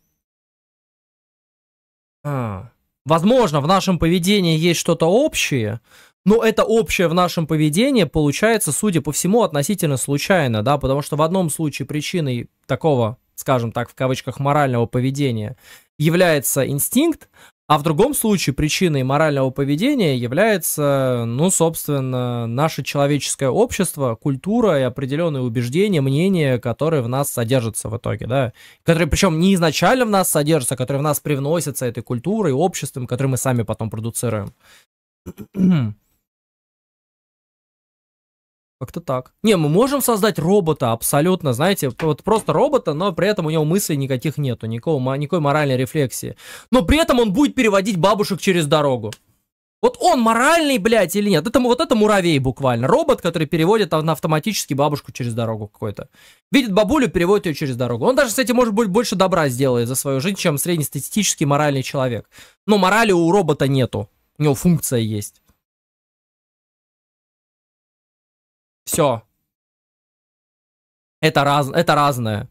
а. Возможно, в нашем поведении есть что-то общее, но это общее в нашем поведении получается, судя по всему, относительно случайно, да, потому что в одном случае причиной такого, скажем так, в кавычках, морального поведения является инстинкт, а в другом случае причиной морального поведения является, ну, собственно, наше человеческое общество, культура и определенные убеждения, мнения, которые в нас содержатся в итоге, да, которые причем не изначально в нас содержатся, а которые в нас привносятся этой культурой, обществом, которые мы сами потом продуцируем. Как-то так. Не, мы можем создать робота абсолютно, знаете, вот просто робота, но при этом у него мыслей никаких нету, никакого, никакой моральной рефлексии. Но при этом он будет переводить бабушек через дорогу. Вот он моральный, блядь, или нет? Это, вот это муравей буквально. Робот, который переводит на автоматически бабушку через дорогу какой-то. Видит бабулю, переводит ее через дорогу. Он даже, кстати, может быть, больше добра сделает за свою жизнь, чем среднестатистический моральный человек. Но морали у робота нету. У него функция есть. Все. Это, раз, это разное.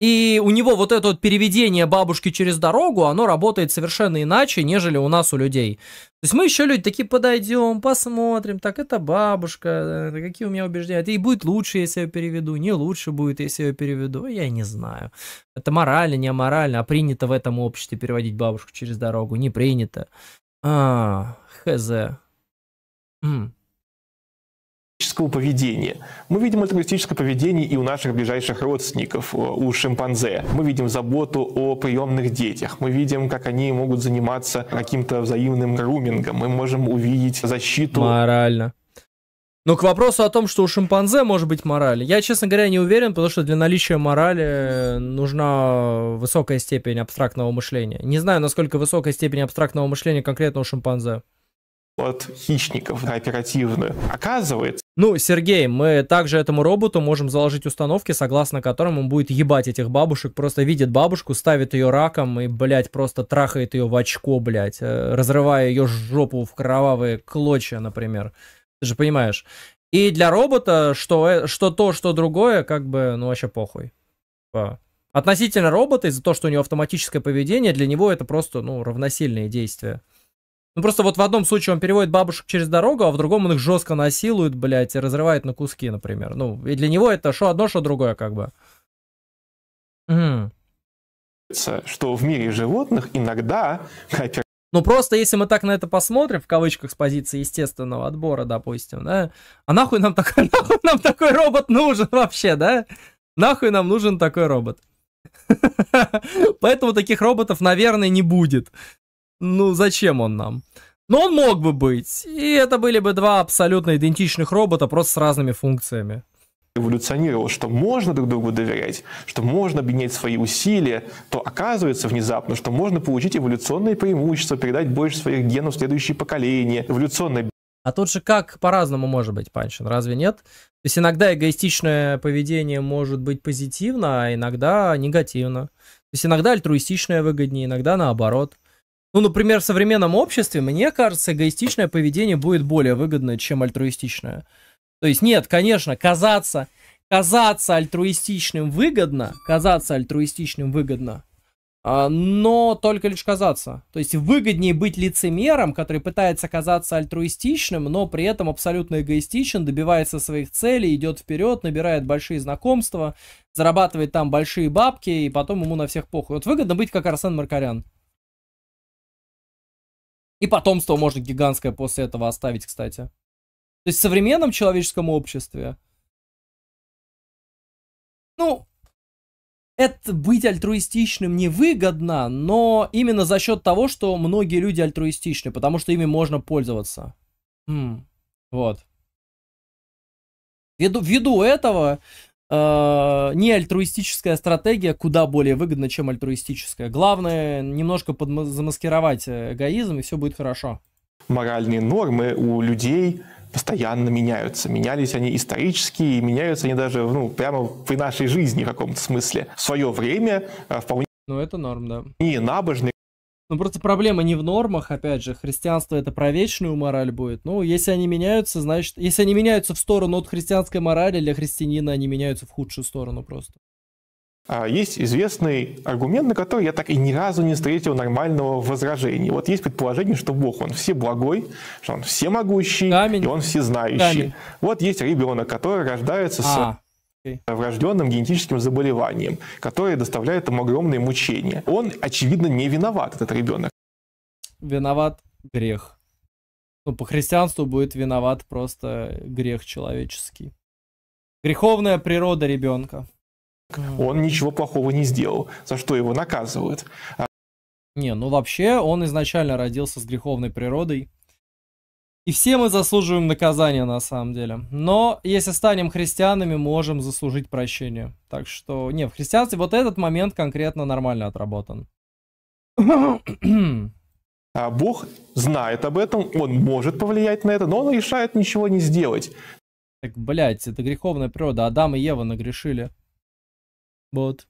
И у него вот это вот переведение бабушки через дорогу, оно работает совершенно иначе, нежели у нас, у людей. То есть мы еще люди такие подойдем, посмотрим, так это бабушка, э, какие у меня убеждения. И будет лучше, если я переведу, не лучше будет, если я переведу, я не знаю. Это морально, не морально, а принято в этом обществе переводить бабушку через дорогу, не принято. А, хз альтруистического поведения. Мы видим альтруистическое поведение и у наших ближайших родственников, э, у шимпанзе. Мы видим заботу о приемных детях. Мы видим, как они могут заниматься каким-то взаимным грумингом. Мы можем увидеть защиту. Морально. Но ну, к вопросу о том, что у шимпанзе может быть мораль, я, честно говоря, не уверен, потому что для наличия морали э, нужна высокая степень абстрактного мышления. Не знаю, насколько высокая степень абстрактного мышления конкретно у шимпанзе от хищников оперативно Оказывается, ну, Сергей, мы также этому роботу можем заложить установки, согласно которым он будет ебать этих бабушек, просто видит бабушку, ставит ее раком и, блядь, просто трахает ее в очко, блядь, э, разрывая ее жопу в кровавые клочья, например. Ты же понимаешь. И для робота, что, э, что то, что другое, как бы, ну, вообще похуй. Типа, относительно робота, из-за того, что у него автоматическое поведение, для него это просто, ну, равносильные действия. Ну просто вот в одном случае он переводит бабушек через дорогу, а в другом он их жестко насилует, блядь, и разрывает на куски, например. Ну, и для него это что одно, что другое, как бы. Mm. Что в мире животных иногда ну, просто если мы так на это посмотрим, в кавычках, с позиции естественного отбора, допустим, да, а нахуй нам, так, нахуй нам такой робот нужен вообще, да? Нахуй нам нужен такой робот? Поэтому таких роботов, наверное, не будет ну зачем он нам? Но ну, он мог бы быть. И это были бы два абсолютно идентичных робота, просто с разными функциями. Эволюционировал, что можно друг другу доверять, что можно объединять свои усилия, то оказывается внезапно, что можно получить эволюционные преимущества, передать больше своих генов в следующие поколения. Эволюционная а тут же как по-разному может быть панчин, разве нет? То есть иногда эгоистичное поведение может быть позитивно, а иногда негативно. То есть иногда альтруистичное выгоднее, иногда наоборот. Ну, например, в современном обществе, мне кажется, эгоистичное поведение будет более выгодно, чем альтруистичное. То есть, нет, конечно, казаться, казаться альтруистичным выгодно, казаться альтруистичным выгодно, а, но только лишь казаться. То есть выгоднее быть лицемером, который пытается казаться альтруистичным, но при этом абсолютно эгоистичен, добивается своих целей, идет вперед, набирает большие знакомства, зарабатывает там большие бабки, и потом ему на всех похуй. Вот выгодно быть как Арсен Маркарян. И потомство можно гигантское после этого оставить, кстати. То есть в современном человеческом обществе, ну, это быть альтруистичным невыгодно, но именно за счет того, что многие люди альтруистичны, потому что ими можно пользоваться. вот. Ввиду, ввиду этого Э, не альтруистическая стратегия куда более выгодна, чем альтруистическая. Главное немножко под, замаскировать э, эгоизм, и все будет хорошо. Моральные нормы у людей постоянно меняются. Менялись они исторически, и меняются они даже ну, прямо при нашей жизни в каком-то смысле. В свое время э, вполне... Ну, Но это норм, да. И набожные ну, просто проблема не в нормах, опять же, христианство это про вечную мораль будет. Ну, если они меняются, значит, если они меняются в сторону от христианской морали, для христианина они меняются в худшую сторону просто. А, есть известный аргумент, на который я так и ни разу не встретил нормального возражения. Вот есть предположение, что Бог, он всеблагой, что он всемогущий, Камень. и он всезнающий. Камень. Вот есть ребенок, который рождается а. с врожденным генетическим заболеванием, которое доставляет ему огромные мучения. Он, очевидно, не виноват, этот ребенок. Виноват грех. Ну, по христианству будет виноват просто грех человеческий. Греховная природа ребенка. Он ничего плохого не сделал, за что его наказывают. Не, ну вообще он изначально родился с греховной природой. И все мы заслуживаем наказания на самом деле. Но если станем христианами, можем заслужить прощение. Так что, не, в христианстве вот этот момент конкретно нормально отработан. А Бог знает об этом, он может повлиять на это, но он решает ничего не сделать. Так, блядь, это греховная природа. Адам и Ева нагрешили. Вот.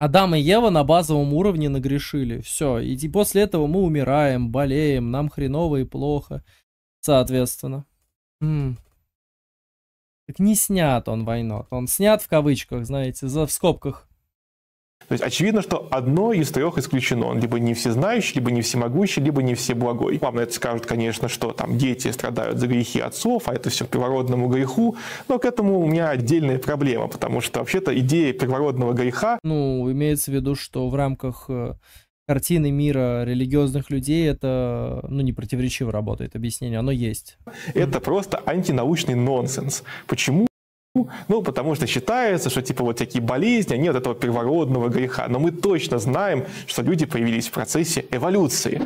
Адам и Ева на базовом уровне нагрешили. Все. И после этого мы умираем, болеем, нам хреново и плохо. Соответственно. М -м. Так не снят он войнот. Он снят в кавычках, знаете, за в скобках. То есть очевидно, что одно из трех исключено. Он либо не всезнающий, либо не всемогущий, либо не всеблагой. Вам на это скажут, конечно, что там дети страдают за грехи отцов, а это все первородному греху. Но к этому у меня отдельная проблема, потому что вообще-то идея первородного греха... Ну, имеется в виду, что в рамках э, картины мира религиозных людей это ну, не противоречиво работает, объяснение, оно есть. Это просто антинаучный нонсенс. Почему ну, потому что считается, что типа вот такие болезни, они от этого первородного греха. Но мы точно знаем, что люди появились в процессе эволюции.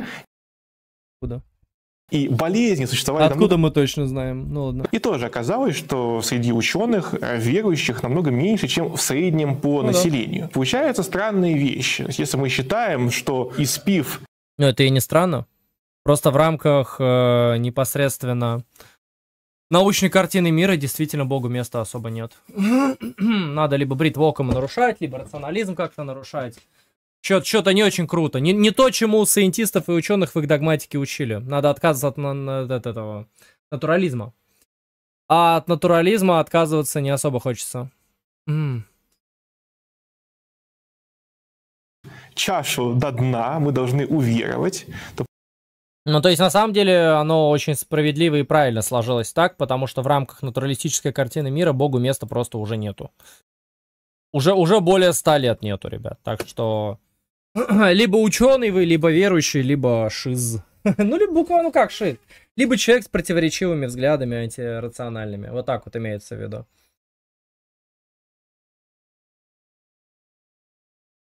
Куда? И болезни существовали... Откуда намного... мы точно знаем? Ну ладно. И тоже оказалось, что среди ученых э, верующих намного меньше, чем в среднем по ну, населению. Да. Получаются странные вещи. Если мы считаем, что испив... Ну это и не странно. Просто в рамках э, непосредственно научной картины мира действительно богу места особо нет. Надо либо волком нарушать, либо рационализм как-то нарушать. Что-то чё-то не очень круто. Не, не то, чему у саентистов и ученых в их догматике учили. Надо отказываться от, от, от этого натурализма. А от натурализма отказываться не особо хочется. М чашу до дна мы должны уверовать, ну, то есть, на самом деле, оно очень справедливо и правильно сложилось так, потому что в рамках натуралистической картины мира богу места просто уже нету. Уже, уже более ста лет нету, ребят. Так что, либо ученый вы, либо верующий, либо шиз. ну, либо буквально, ну как шиз. Либо человек с противоречивыми взглядами, антирациональными. Вот так вот имеется в виду.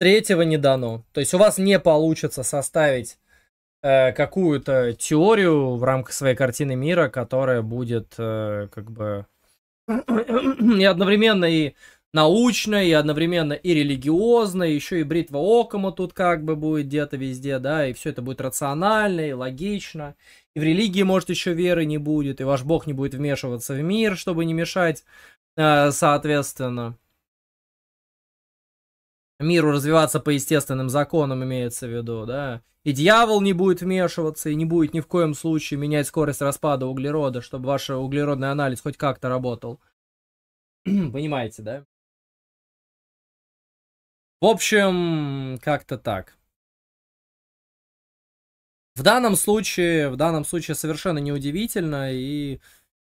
Третьего не дано. То есть у вас не получится составить Э, какую-то теорию в рамках своей картины мира, которая будет э, как бы и одновременно и научная, и одновременно и религиозная, еще и бритва Окома тут как бы будет где-то везде, да, и все это будет рационально и логично. И в религии, может, еще веры не будет, и ваш бог не будет вмешиваться в мир, чтобы не мешать, э, соответственно миру развиваться по естественным законам, имеется в виду, да. И дьявол не будет вмешиваться и не будет ни в коем случае менять скорость распада углерода, чтобы ваш углеродный анализ хоть как-то работал. Понимаете, да? В общем, как-то так. В данном случае, в данном случае совершенно неудивительно, и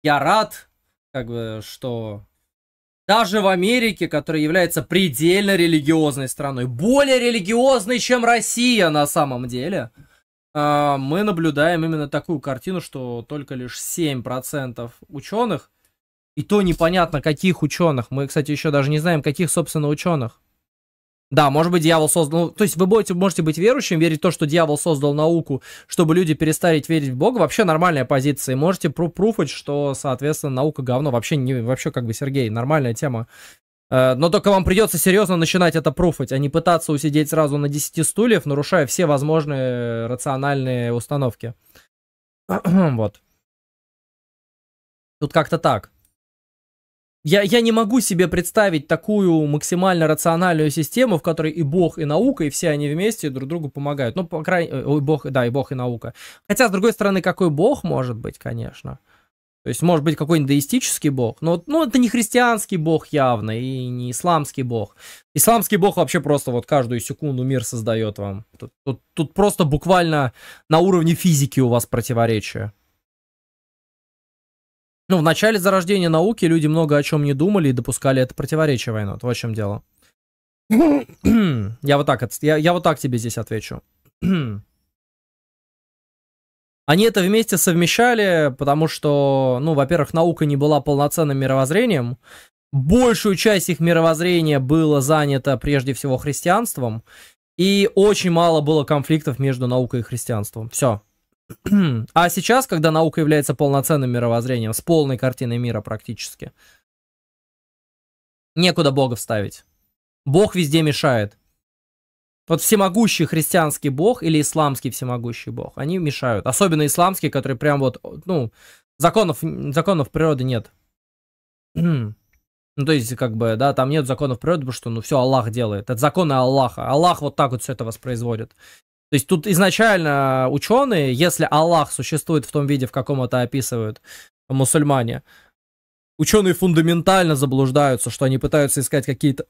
я рад, как бы, что даже в Америке, которая является предельно религиозной страной, более религиозной, чем Россия на самом деле, а, мы наблюдаем именно такую картину, что только лишь 7% ученых, и то непонятно каких ученых, мы, кстати, еще даже не знаем, каких, собственно, ученых, да, может быть, дьявол создал... Ну, то есть вы будете, можете быть верующим, верить в то, что дьявол создал науку, чтобы люди перестали верить в Бога. Вообще нормальная позиция. И можете пруфать, что, соответственно, наука говно. Вообще, не, вообще как бы, Сергей, нормальная тема. Э, но только вам придется серьезно начинать это пруфать, а не пытаться усидеть сразу на 10 стульев, нарушая все возможные рациональные установки. вот. Тут как-то так. Я, я не могу себе представить такую максимально рациональную систему, в которой и бог, и наука, и все они вместе друг другу помогают. Ну, по крайней э, мере, и бог, да, и бог, и наука. Хотя, с другой стороны, какой бог может быть, конечно. То есть, может быть, какой-нибудь деистический бог, но ну, это не христианский бог явно, и не исламский бог. Исламский бог вообще просто вот каждую секунду мир создает вам. Тут, тут, тут просто буквально на уровне физики у вас противоречие. Ну, в начале зарождения науки люди много о чем не думали и допускали это противоречие войну. Вот в чем дело. я, вот так, я, я вот так тебе здесь отвечу. Они это вместе совмещали, потому что, ну, во-первых, наука не была полноценным мировоззрением. Большую часть их мировоззрения было занято прежде всего христианством. И очень мало было конфликтов между наукой и христианством. Все. А сейчас, когда наука является полноценным мировоззрением, с полной картиной мира практически, некуда Бога вставить. Бог везде мешает. Вот всемогущий христианский бог или исламский всемогущий бог, они мешают. Особенно исламский, который прям вот, ну, законов, законов природы нет. ну, то есть, как бы, да, там нет законов природы, потому что, ну, все Аллах делает. Это законы Аллаха. Аллах вот так вот все это воспроизводит. То есть тут изначально ученые, если Аллах существует в том виде, в каком это описывают мусульмане, ученые фундаментально заблуждаются, что они пытаются искать какие-то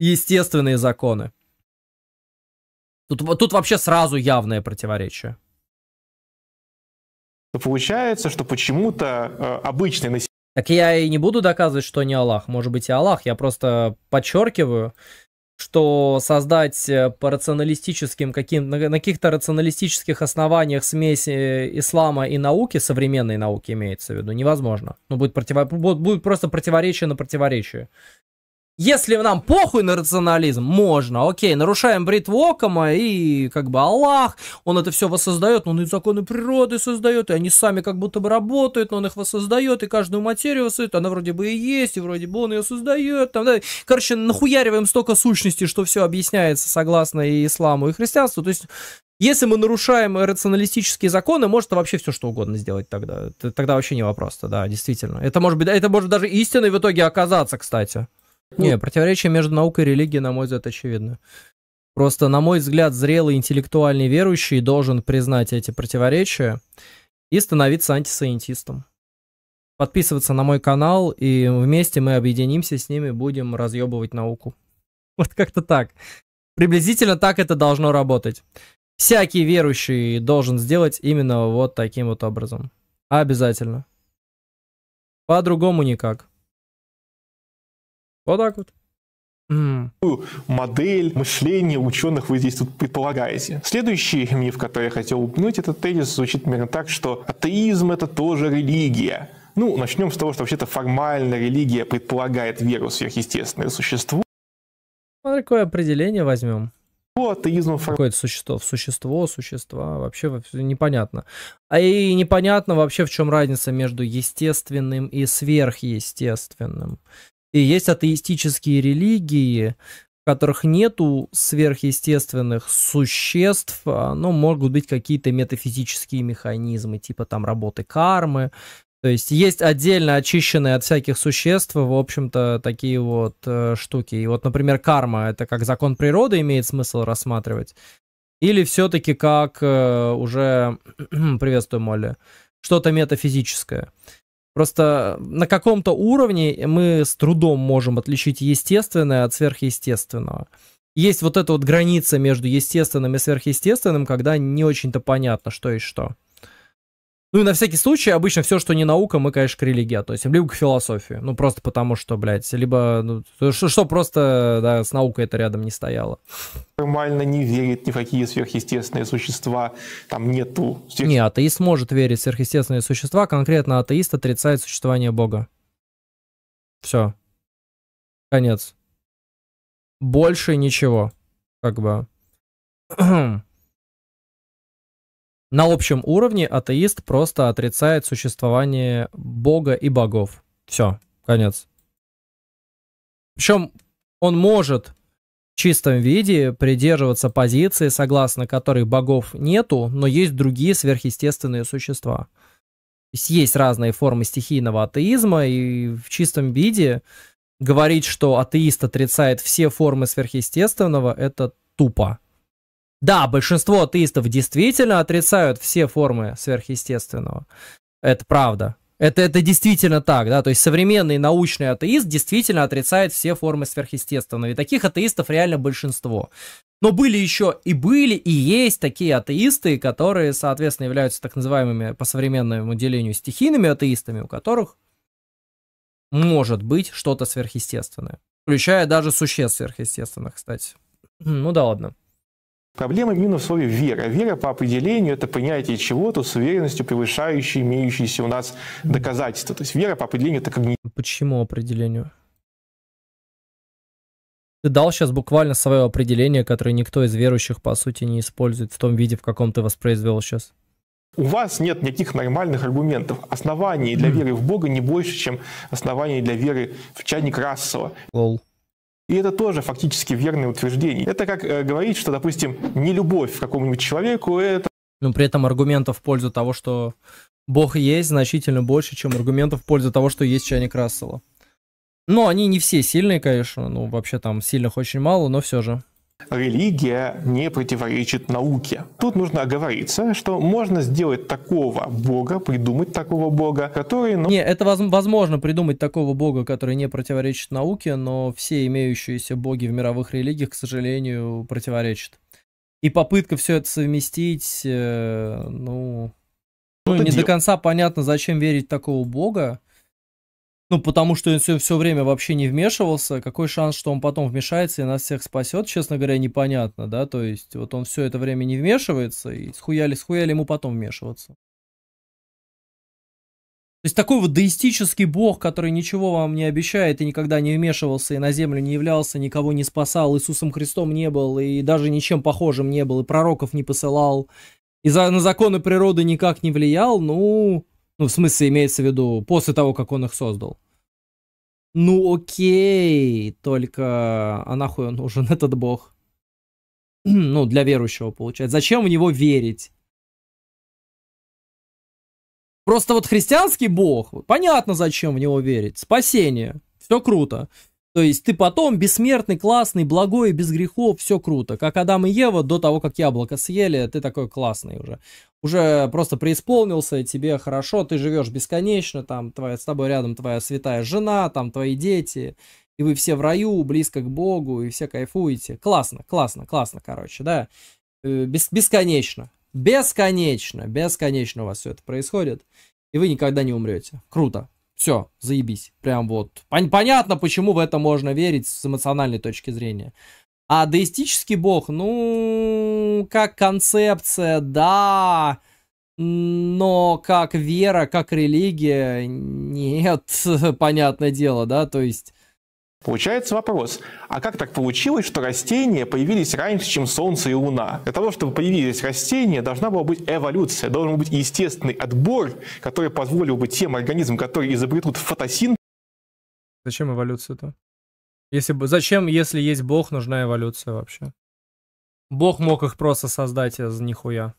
естественные законы. Тут, тут вообще сразу явное противоречие. Получается, что почему-то э, обычный население... Так я и не буду доказывать, что не Аллах. Может быть и Аллах. Я просто подчеркиваю, что создать э, по рационалистическим каким на, каких-то рационалистических основаниях смесь э, ислама и науки, современной науки имеется в виду, невозможно. Ну, будет, противо, будет просто противоречие на противоречие. Если нам похуй на рационализм, можно, окей, нарушаем бритву Окома и как бы Аллах, он это все воссоздает, но он и законы природы создает, и они сами как будто бы работают, но он их воссоздает, и каждую материю создает, она вроде бы и есть, и вроде бы он ее создает, там, да. короче, нахуяриваем столько сущностей, что все объясняется согласно и исламу, и христианству, то есть если мы нарушаем рационалистические законы, может вообще все что угодно сделать тогда. Тогда вообще не вопрос-то, да, действительно. Это может быть, это может даже истиной в итоге оказаться, кстати. Ну, Не, противоречие между наукой и религией, на мой взгляд, очевидно. Просто, на мой взгляд, зрелый интеллектуальный верующий должен признать эти противоречия и становиться антисаентистом. Подписываться на мой канал, и вместе мы объединимся с ними, будем разъебывать науку. Вот как-то так. Приблизительно так это должно работать. Всякий верующий должен сделать именно вот таким вот образом. Обязательно. По-другому никак. Вот так вот. модель мышления ученых вы здесь тут предполагаете. Следующий миф, который я хотел упомянуть, этот тезис звучит примерно так, что атеизм это тоже религия. Ну, начнем с того, что вообще-то формально религия предполагает веру в сверхъестественное существо. Смотри, ну, какое определение возьмем. Атеизм Какое-то существо, существо, существа, вообще непонятно. А и непонятно вообще, в чем разница между естественным и сверхъестественным. И есть атеистические религии, в которых нету сверхъестественных существ, а, но могут быть какие-то метафизические механизмы, типа там работы кармы. То есть есть отдельно очищенные от всяких существ, в общем-то, такие вот э, штуки. И вот, например, карма это как закон природы имеет смысл рассматривать. Или все-таки как э, уже приветствую, Молли, что-то метафизическое. Просто на каком-то уровне мы с трудом можем отличить естественное от сверхъестественного. Есть вот эта вот граница между естественным и сверхъестественным, когда не очень-то понятно, что и что. Ну и на всякий случай, обычно все, что не наука, мы, конечно, к религии относим, либо к философии. Ну, просто потому что, блядь, либо ну, что, что просто да, с наукой это рядом не стояло. Нормально не верит ни в какие сверхъестественные существа, там нету... Сверх... Не, атеист может верить в сверхъестественные существа, конкретно атеист отрицает существование Бога. Все. Конец. Больше ничего. Как бы... На общем уровне атеист просто отрицает существование Бога и богов. Все, конец. Причем он может в чистом виде придерживаться позиции, согласно которой богов нету, но есть другие сверхъестественные существа. есть есть разные формы стихийного атеизма, и в чистом виде говорить, что атеист отрицает все формы сверхъестественного, это тупо. Да, большинство атеистов действительно отрицают все формы сверхъестественного. Это правда. Это, это действительно так, да, то есть современный научный атеист действительно отрицает все формы сверхъестественного, и таких атеистов реально большинство. Но были еще и были, и есть такие атеисты, которые, соответственно, являются так называемыми по современному делению стихийными атеистами, у которых может быть что-то сверхъестественное, включая даже существ сверхъестественных, кстати. Ну да ладно. Проблема именно в слове «вера». Вера по определению – это понятие чего-то с уверенностью, превышающей имеющиеся у нас доказательства. То есть вера по определению – это как... Почему определению? Ты дал сейчас буквально свое определение, которое никто из верующих, по сути, не использует в том виде, в каком ты воспроизвел сейчас. У вас нет никаких нормальных аргументов. Оснований для веры в Бога не больше, чем оснований для веры в чадник Рассела. Лол. И это тоже фактически верное утверждение. Это как э, говорить, что, допустим, не любовь к какому-нибудь человеку это... Но при этом аргументов в пользу того, что Бог есть, значительно больше, чем аргументов в пользу того, что есть чайник Рассела. Но они не все сильные, конечно, ну вообще там сильных очень мало, но все же религия не противоречит науке. Тут нужно оговориться, что можно сделать такого бога, придумать такого бога, который... Ну... Не, это возможно придумать такого бога, который не противоречит науке, но все имеющиеся боги в мировых религиях, к сожалению, противоречат. И попытка все это совместить, э, ну... Ну, не дел... до конца понятно, зачем верить такого бога. Ну, потому что он все, все время вообще не вмешивался. Какой шанс, что он потом вмешается и нас всех спасет, честно говоря, непонятно, да? То есть, вот он все это время не вмешивается, и схуяли, схуяли ему потом вмешиваться. То есть такой вот деистический бог, который ничего вам не обещает и никогда не вмешивался, и на землю не являлся, никого не спасал, Иисусом Христом не был, и даже ничем похожим не был, и пророков не посылал, и за, на законы природы никак не влиял, ну, ну, в смысле имеется в виду после того, как он их создал. Ну окей, только а нахуй он нужен, этот бог? ну, для верующего, получается. Зачем в него верить? Просто вот христианский бог, понятно, зачем в него верить. Спасение, все круто. То есть ты потом бессмертный, классный, благой, без грехов, все круто. Как Адам и Ева до того, как яблоко съели, ты такой классный уже уже просто преисполнился, тебе хорошо, ты живешь бесконечно, там твоя, с тобой рядом твоя святая жена, там твои дети, и вы все в раю, близко к Богу, и все кайфуете. Классно, классно, классно, короче, да. Э, бес, бесконечно, бесконечно, бесконечно у вас все это происходит, и вы никогда не умрете. Круто. Все, заебись. Прям вот. понятно, почему в это можно верить с эмоциональной точки зрения. А деистический бог, ну, как концепция, да, но как вера, как религия, нет, понятное дело, да, то есть... Получается вопрос, а как так получилось, что растения появились раньше, чем Солнце и Луна? Для того, чтобы появились растения, должна была быть эволюция, должен быть естественный отбор, который позволил бы тем организмам, которые изобретут фотосинтез... Зачем эволюция-то? Если бы, зачем, если есть бог, нужна эволюция вообще? Бог мог их просто создать из нихуя.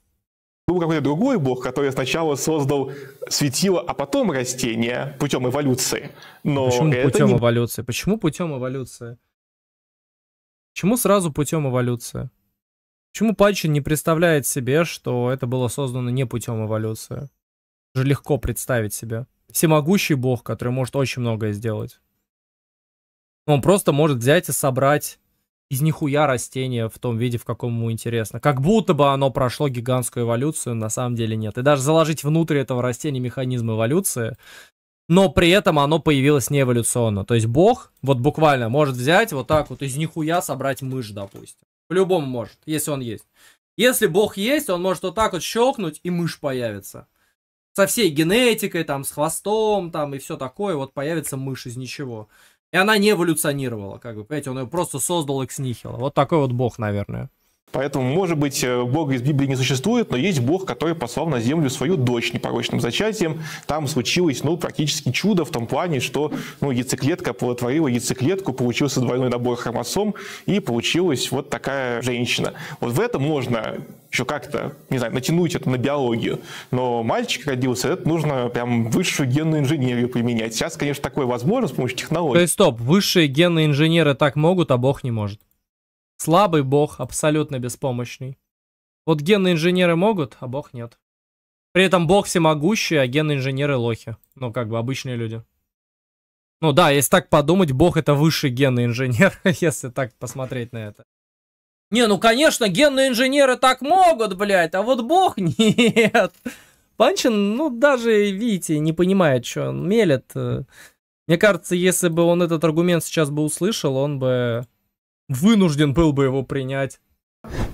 Был какой-то другой бог, который сначала создал светило, а потом растение путем эволюции. Но Почему это путем не... эволюции? Почему путем эволюции? Почему сразу путем эволюции? Почему Патчин не представляет себе, что это было создано не путем эволюции? Же легко представить себе. Всемогущий бог, который может очень многое сделать. Он просто может взять и собрать из нихуя растение в том виде, в каком ему интересно. Как будто бы оно прошло гигантскую эволюцию, на самом деле нет. И даже заложить внутрь этого растения механизм эволюции, но при этом оно появилось не эволюционно. То есть бог вот буквально может взять вот так вот из нихуя собрать мышь, допустим. По-любому может, если он есть. Если бог есть, он может вот так вот щелкнуть, и мышь появится. Со всей генетикой, там, с хвостом, там, и все такое, вот появится мышь из ничего. И она не эволюционировала, как бы, понимаете, он ее просто создал экс Вот такой вот бог, наверное. Поэтому, может быть, э, Бога из Библии не существует, но есть Бог, который послал на землю свою дочь непорочным зачатием. Там случилось, ну, практически чудо в том плане, что, ну, яйцеклетка оплодотворила яйцеклетку, получился двойной набор хромосом, и получилась вот такая женщина. Вот в этом можно еще как-то, не знаю, натянуть это на биологию. Но мальчик родился, это нужно прям высшую генную инженерию применять. Сейчас, конечно, такое возможно с помощью технологий. То есть, стоп, высшие генные инженеры так могут, а бог не может. Слабый бог, абсолютно беспомощный. Вот генные инженеры могут, а бог нет. При этом бог всемогущий, а генные инженеры лохи. Ну, как бы обычные люди. Ну да, если так подумать, бог это высший генный инженер, если так посмотреть на это. Не, ну конечно, генные инженеры так могут, блядь, а вот бог нет. Панчин, ну даже, видите, не понимает, что он мелет. Мне кажется, если бы он этот аргумент сейчас бы услышал, он бы вынужден был бы его принять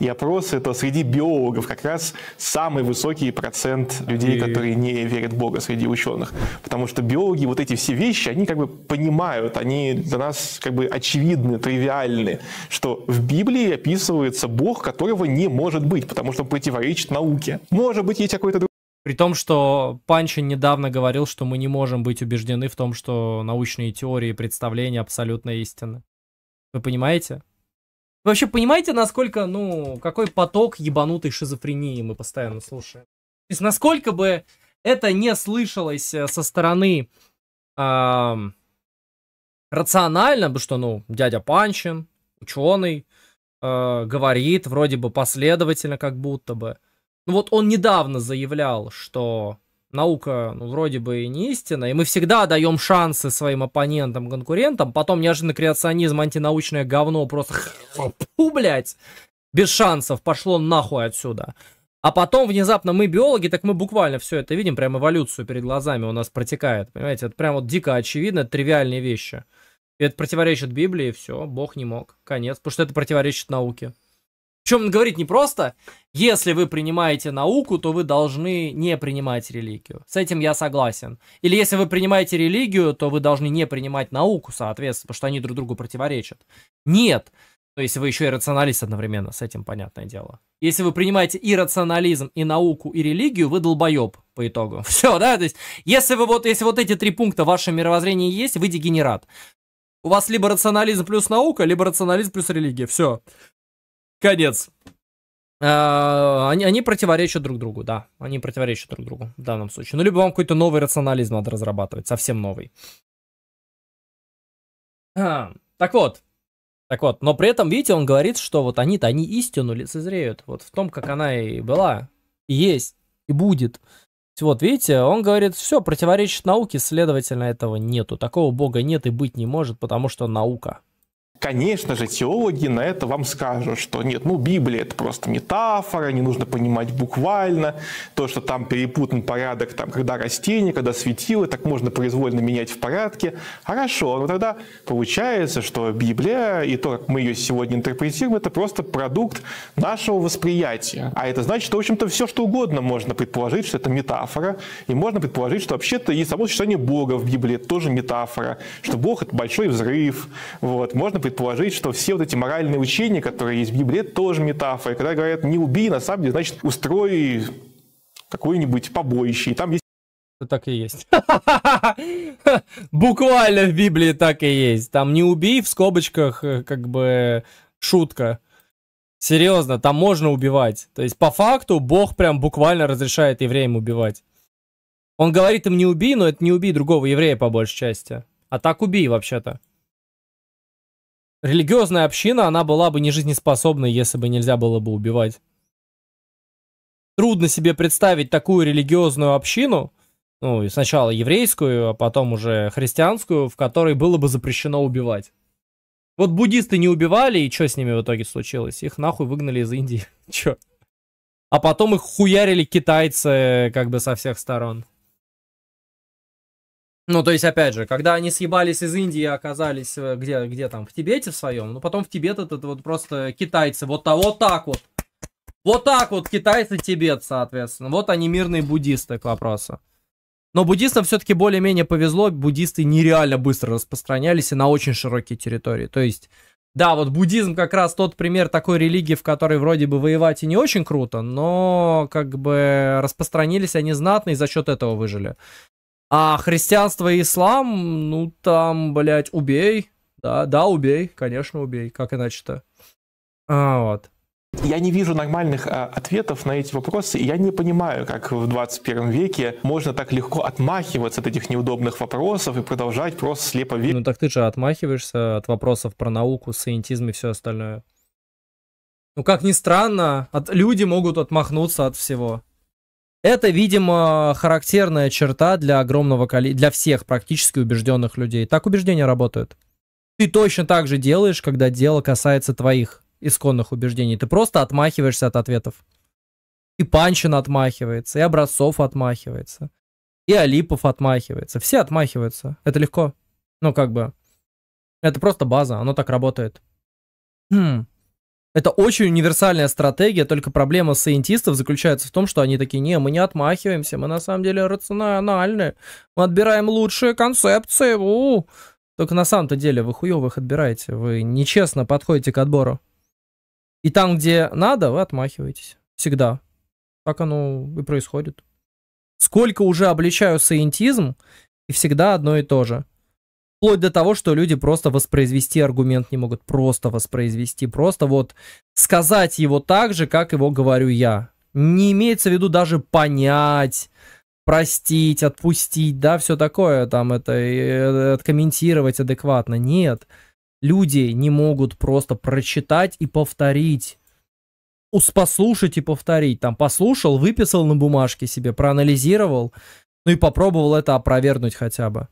и опросы, то среди биологов как раз самый высокий процент людей, и... которые не верят в Бога среди ученых. Потому что биологи вот эти все вещи, они как бы понимают, они для нас как бы очевидны, тривиальны, что в Библии описывается Бог, которого не может быть, потому что противоречит науке. Может быть, есть какой-то другой при том, что Панчин недавно говорил, что мы не можем быть убеждены в том, что научные теории и представления абсолютно истины. Вы понимаете? Вы вообще понимаете, насколько, ну, какой поток ебанутой шизофрении мы постоянно слушаем? То есть, насколько бы это не слышалось э, со стороны э, рационально, потому что, ну, дядя Панчин, ученый, э, говорит вроде бы последовательно, как будто бы. Ну вот он недавно заявлял, что наука ну, вроде бы и не истина, и мы всегда даем шансы своим оппонентам, конкурентам, потом неожиданно креационизм, антинаучное говно просто, фу, блядь, без шансов, пошло нахуй отсюда. А потом внезапно мы биологи, так мы буквально все это видим, прям эволюцию перед глазами у нас протекает, понимаете, это прям вот дико очевидно, тривиальные вещи. И это противоречит Библии, и все, Бог не мог, конец, потому что это противоречит науке. Причем говорить говорит не просто, если вы принимаете науку, то вы должны не принимать религию. С этим я согласен. Или если вы принимаете религию, то вы должны не принимать науку, соответственно, потому что они друг другу противоречат. Нет. То есть вы еще и рационалист одновременно, с этим понятное дело. Если вы принимаете и рационализм, и науку, и религию, вы долбоеб по итогу. Все, да? То есть если, вы вот, если вот эти три пункта в вашем мировоззрении есть, вы дегенерат. У вас либо рационализм плюс наука, либо рационализм плюс религия. Все. Конец. А, они, они противоречат друг другу, да. Они противоречат друг другу в данном случае. Ну, либо вам какой-то новый рационализм надо разрабатывать, совсем новый. А, так вот. Так вот, но при этом, видите, он говорит, что вот они-то, они истину лицезреют. Вот в том, как она и была, и есть, и будет. Вот, видите, он говорит, все, противоречит науке, следовательно, этого нету. Такого бога нет и быть не может, потому что наука. Конечно же, теологи на это вам скажут, что нет, ну Библия это просто метафора, не нужно понимать буквально, то, что там перепутан порядок, там, когда растения, когда светило, так можно произвольно менять в порядке. Хорошо, но тогда получается, что Библия и то, как мы ее сегодня интерпретируем, это просто продукт нашего восприятия. А это значит, что, в общем-то, все что угодно можно предположить, что это метафора, и можно предположить, что вообще-то и само существование Бога в Библии это тоже метафора, что Бог это большой взрыв, вот, можно предположить, что все вот эти моральные учения, которые есть в Библии, это тоже метафоры. Когда говорят «не убей», на самом деле, значит, устрой какое-нибудь побоище. И там есть так и есть. Буквально в Библии так и есть. Там не убей в скобочках, э, как бы шутка. Серьезно, там можно убивать. То есть по факту Бог прям буквально разрешает евреям убивать. Он говорит им не убей, но это не убей другого еврея по большей части. А так убей вообще-то религиозная община, она была бы не жизнеспособной, если бы нельзя было бы убивать. Трудно себе представить такую религиозную общину, ну, и сначала еврейскую, а потом уже христианскую, в которой было бы запрещено убивать. Вот буддисты не убивали, и что с ними в итоге случилось? Их нахуй выгнали из Индии. Чё? А потом их хуярили китайцы как бы со всех сторон. Ну, то есть, опять же, когда они съебались из Индии и оказались э, где, где там, в Тибете в своем, ну, потом в Тибет этот вот просто китайцы, вот, а, вот так вот. Вот так вот китайцы Тибет, соответственно. Вот они мирные буддисты, к вопросу. Но буддистам все-таки более-менее повезло, буддисты нереально быстро распространялись и на очень широкие территории. То есть, да, вот буддизм как раз тот пример такой религии, в которой вроде бы воевать и не очень круто, но как бы распространились они знатно и за счет этого выжили. А христианство и ислам, ну там, блядь, убей. Да, да, убей, конечно, убей, как иначе-то. А, вот. Я не вижу нормальных а, ответов на эти вопросы, и я не понимаю, как в 21 веке можно так легко отмахиваться от этих неудобных вопросов и продолжать просто слепо верить. Ну так ты же отмахиваешься от вопросов про науку, саентизм и все остальное. Ну как ни странно, от... люди могут отмахнуться от всего. Это, видимо, характерная черта для огромного количества, для всех практически убежденных людей. Так убеждения работают. Ты точно так же делаешь, когда дело касается твоих исконных убеждений. Ты просто отмахиваешься от ответов. И Панчин отмахивается, и Образцов отмахивается, и Алипов отмахивается. Все отмахиваются. Это легко. Ну, как бы. Это просто база, оно так работает. Хм. Это очень универсальная стратегия, только проблема сайентистов заключается в том, что они такие, не, мы не отмахиваемся, мы на самом деле рациональны, мы отбираем лучшие концепции, у -у -у. Только на самом-то деле вы хуёвых отбираете, вы нечестно подходите к отбору. И там, где надо, вы отмахиваетесь. Всегда. Так оно и происходит. Сколько уже обличаю саентизм, и всегда одно и то же. Вплоть до того, что люди просто воспроизвести аргумент не могут. Просто воспроизвести. Просто вот сказать его так же, как его говорю я. Не имеется в виду даже понять, простить, отпустить, да, все такое там это, э, откомментировать адекватно. Нет. Люди не могут просто прочитать и повторить послушать и повторить. Там послушал, выписал на бумажке себе, проанализировал, ну и попробовал это опровергнуть хотя бы.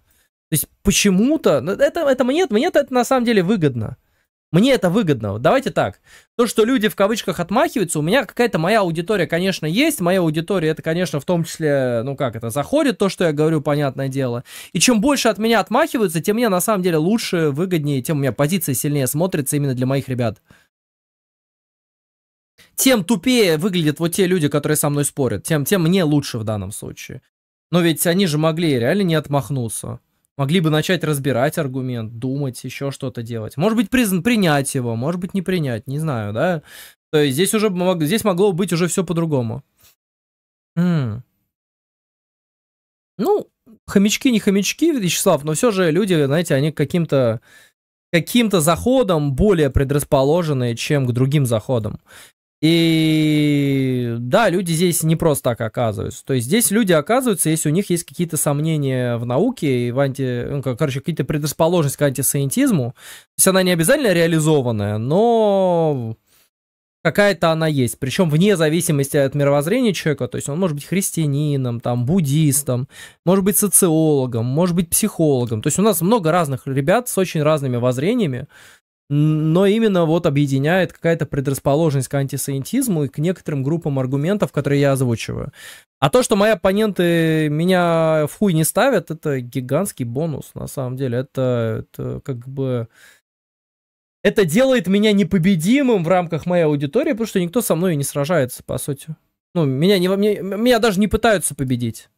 То есть почему-то, ну, это, это мне, мне это на самом деле выгодно. Мне это выгодно. Давайте так. То, что люди в кавычках отмахиваются, у меня какая-то моя аудитория, конечно, есть. Моя аудитория, это, конечно, в том числе, ну как это, заходит то, что я говорю, понятное дело. И чем больше от меня отмахиваются, тем мне на самом деле лучше, выгоднее, тем у меня позиция сильнее смотрится именно для моих ребят. Тем тупее выглядят вот те люди, которые со мной спорят, тем, тем мне лучше в данном случае. Но ведь они же могли реально не отмахнуться. Могли бы начать разбирать аргумент, думать, еще что-то делать. Может быть, призн... принять его, может быть, не принять, не знаю, да? То есть здесь уже здесь могло быть уже все по-другому. Ну, хомячки не хомячки, Вячеслав, но все же люди, знаете, они каким-то каким-то заходом более предрасположены, чем к другим заходам. И да, люди здесь не просто так оказываются. То есть здесь люди оказываются, если у них есть какие-то сомнения в науке и в анти... Ну, короче, какие-то предрасположенности к антисциентизму. То есть она не обязательно реализованная, но какая-то она есть. Причем вне зависимости от мировоззрения человека. То есть он может быть христианином, там, буддистом, может быть социологом, может быть психологом. То есть у нас много разных ребят с очень разными воззрениями но именно вот объединяет какая-то предрасположенность к антисаентизму и к некоторым группам аргументов, которые я озвучиваю. А то, что мои оппоненты меня в хуй не ставят, это гигантский бонус, на самом деле. Это, это как бы... Это делает меня непобедимым в рамках моей аудитории, потому что никто со мной не сражается, по сути. Ну, меня, не, меня, меня даже не пытаются победить.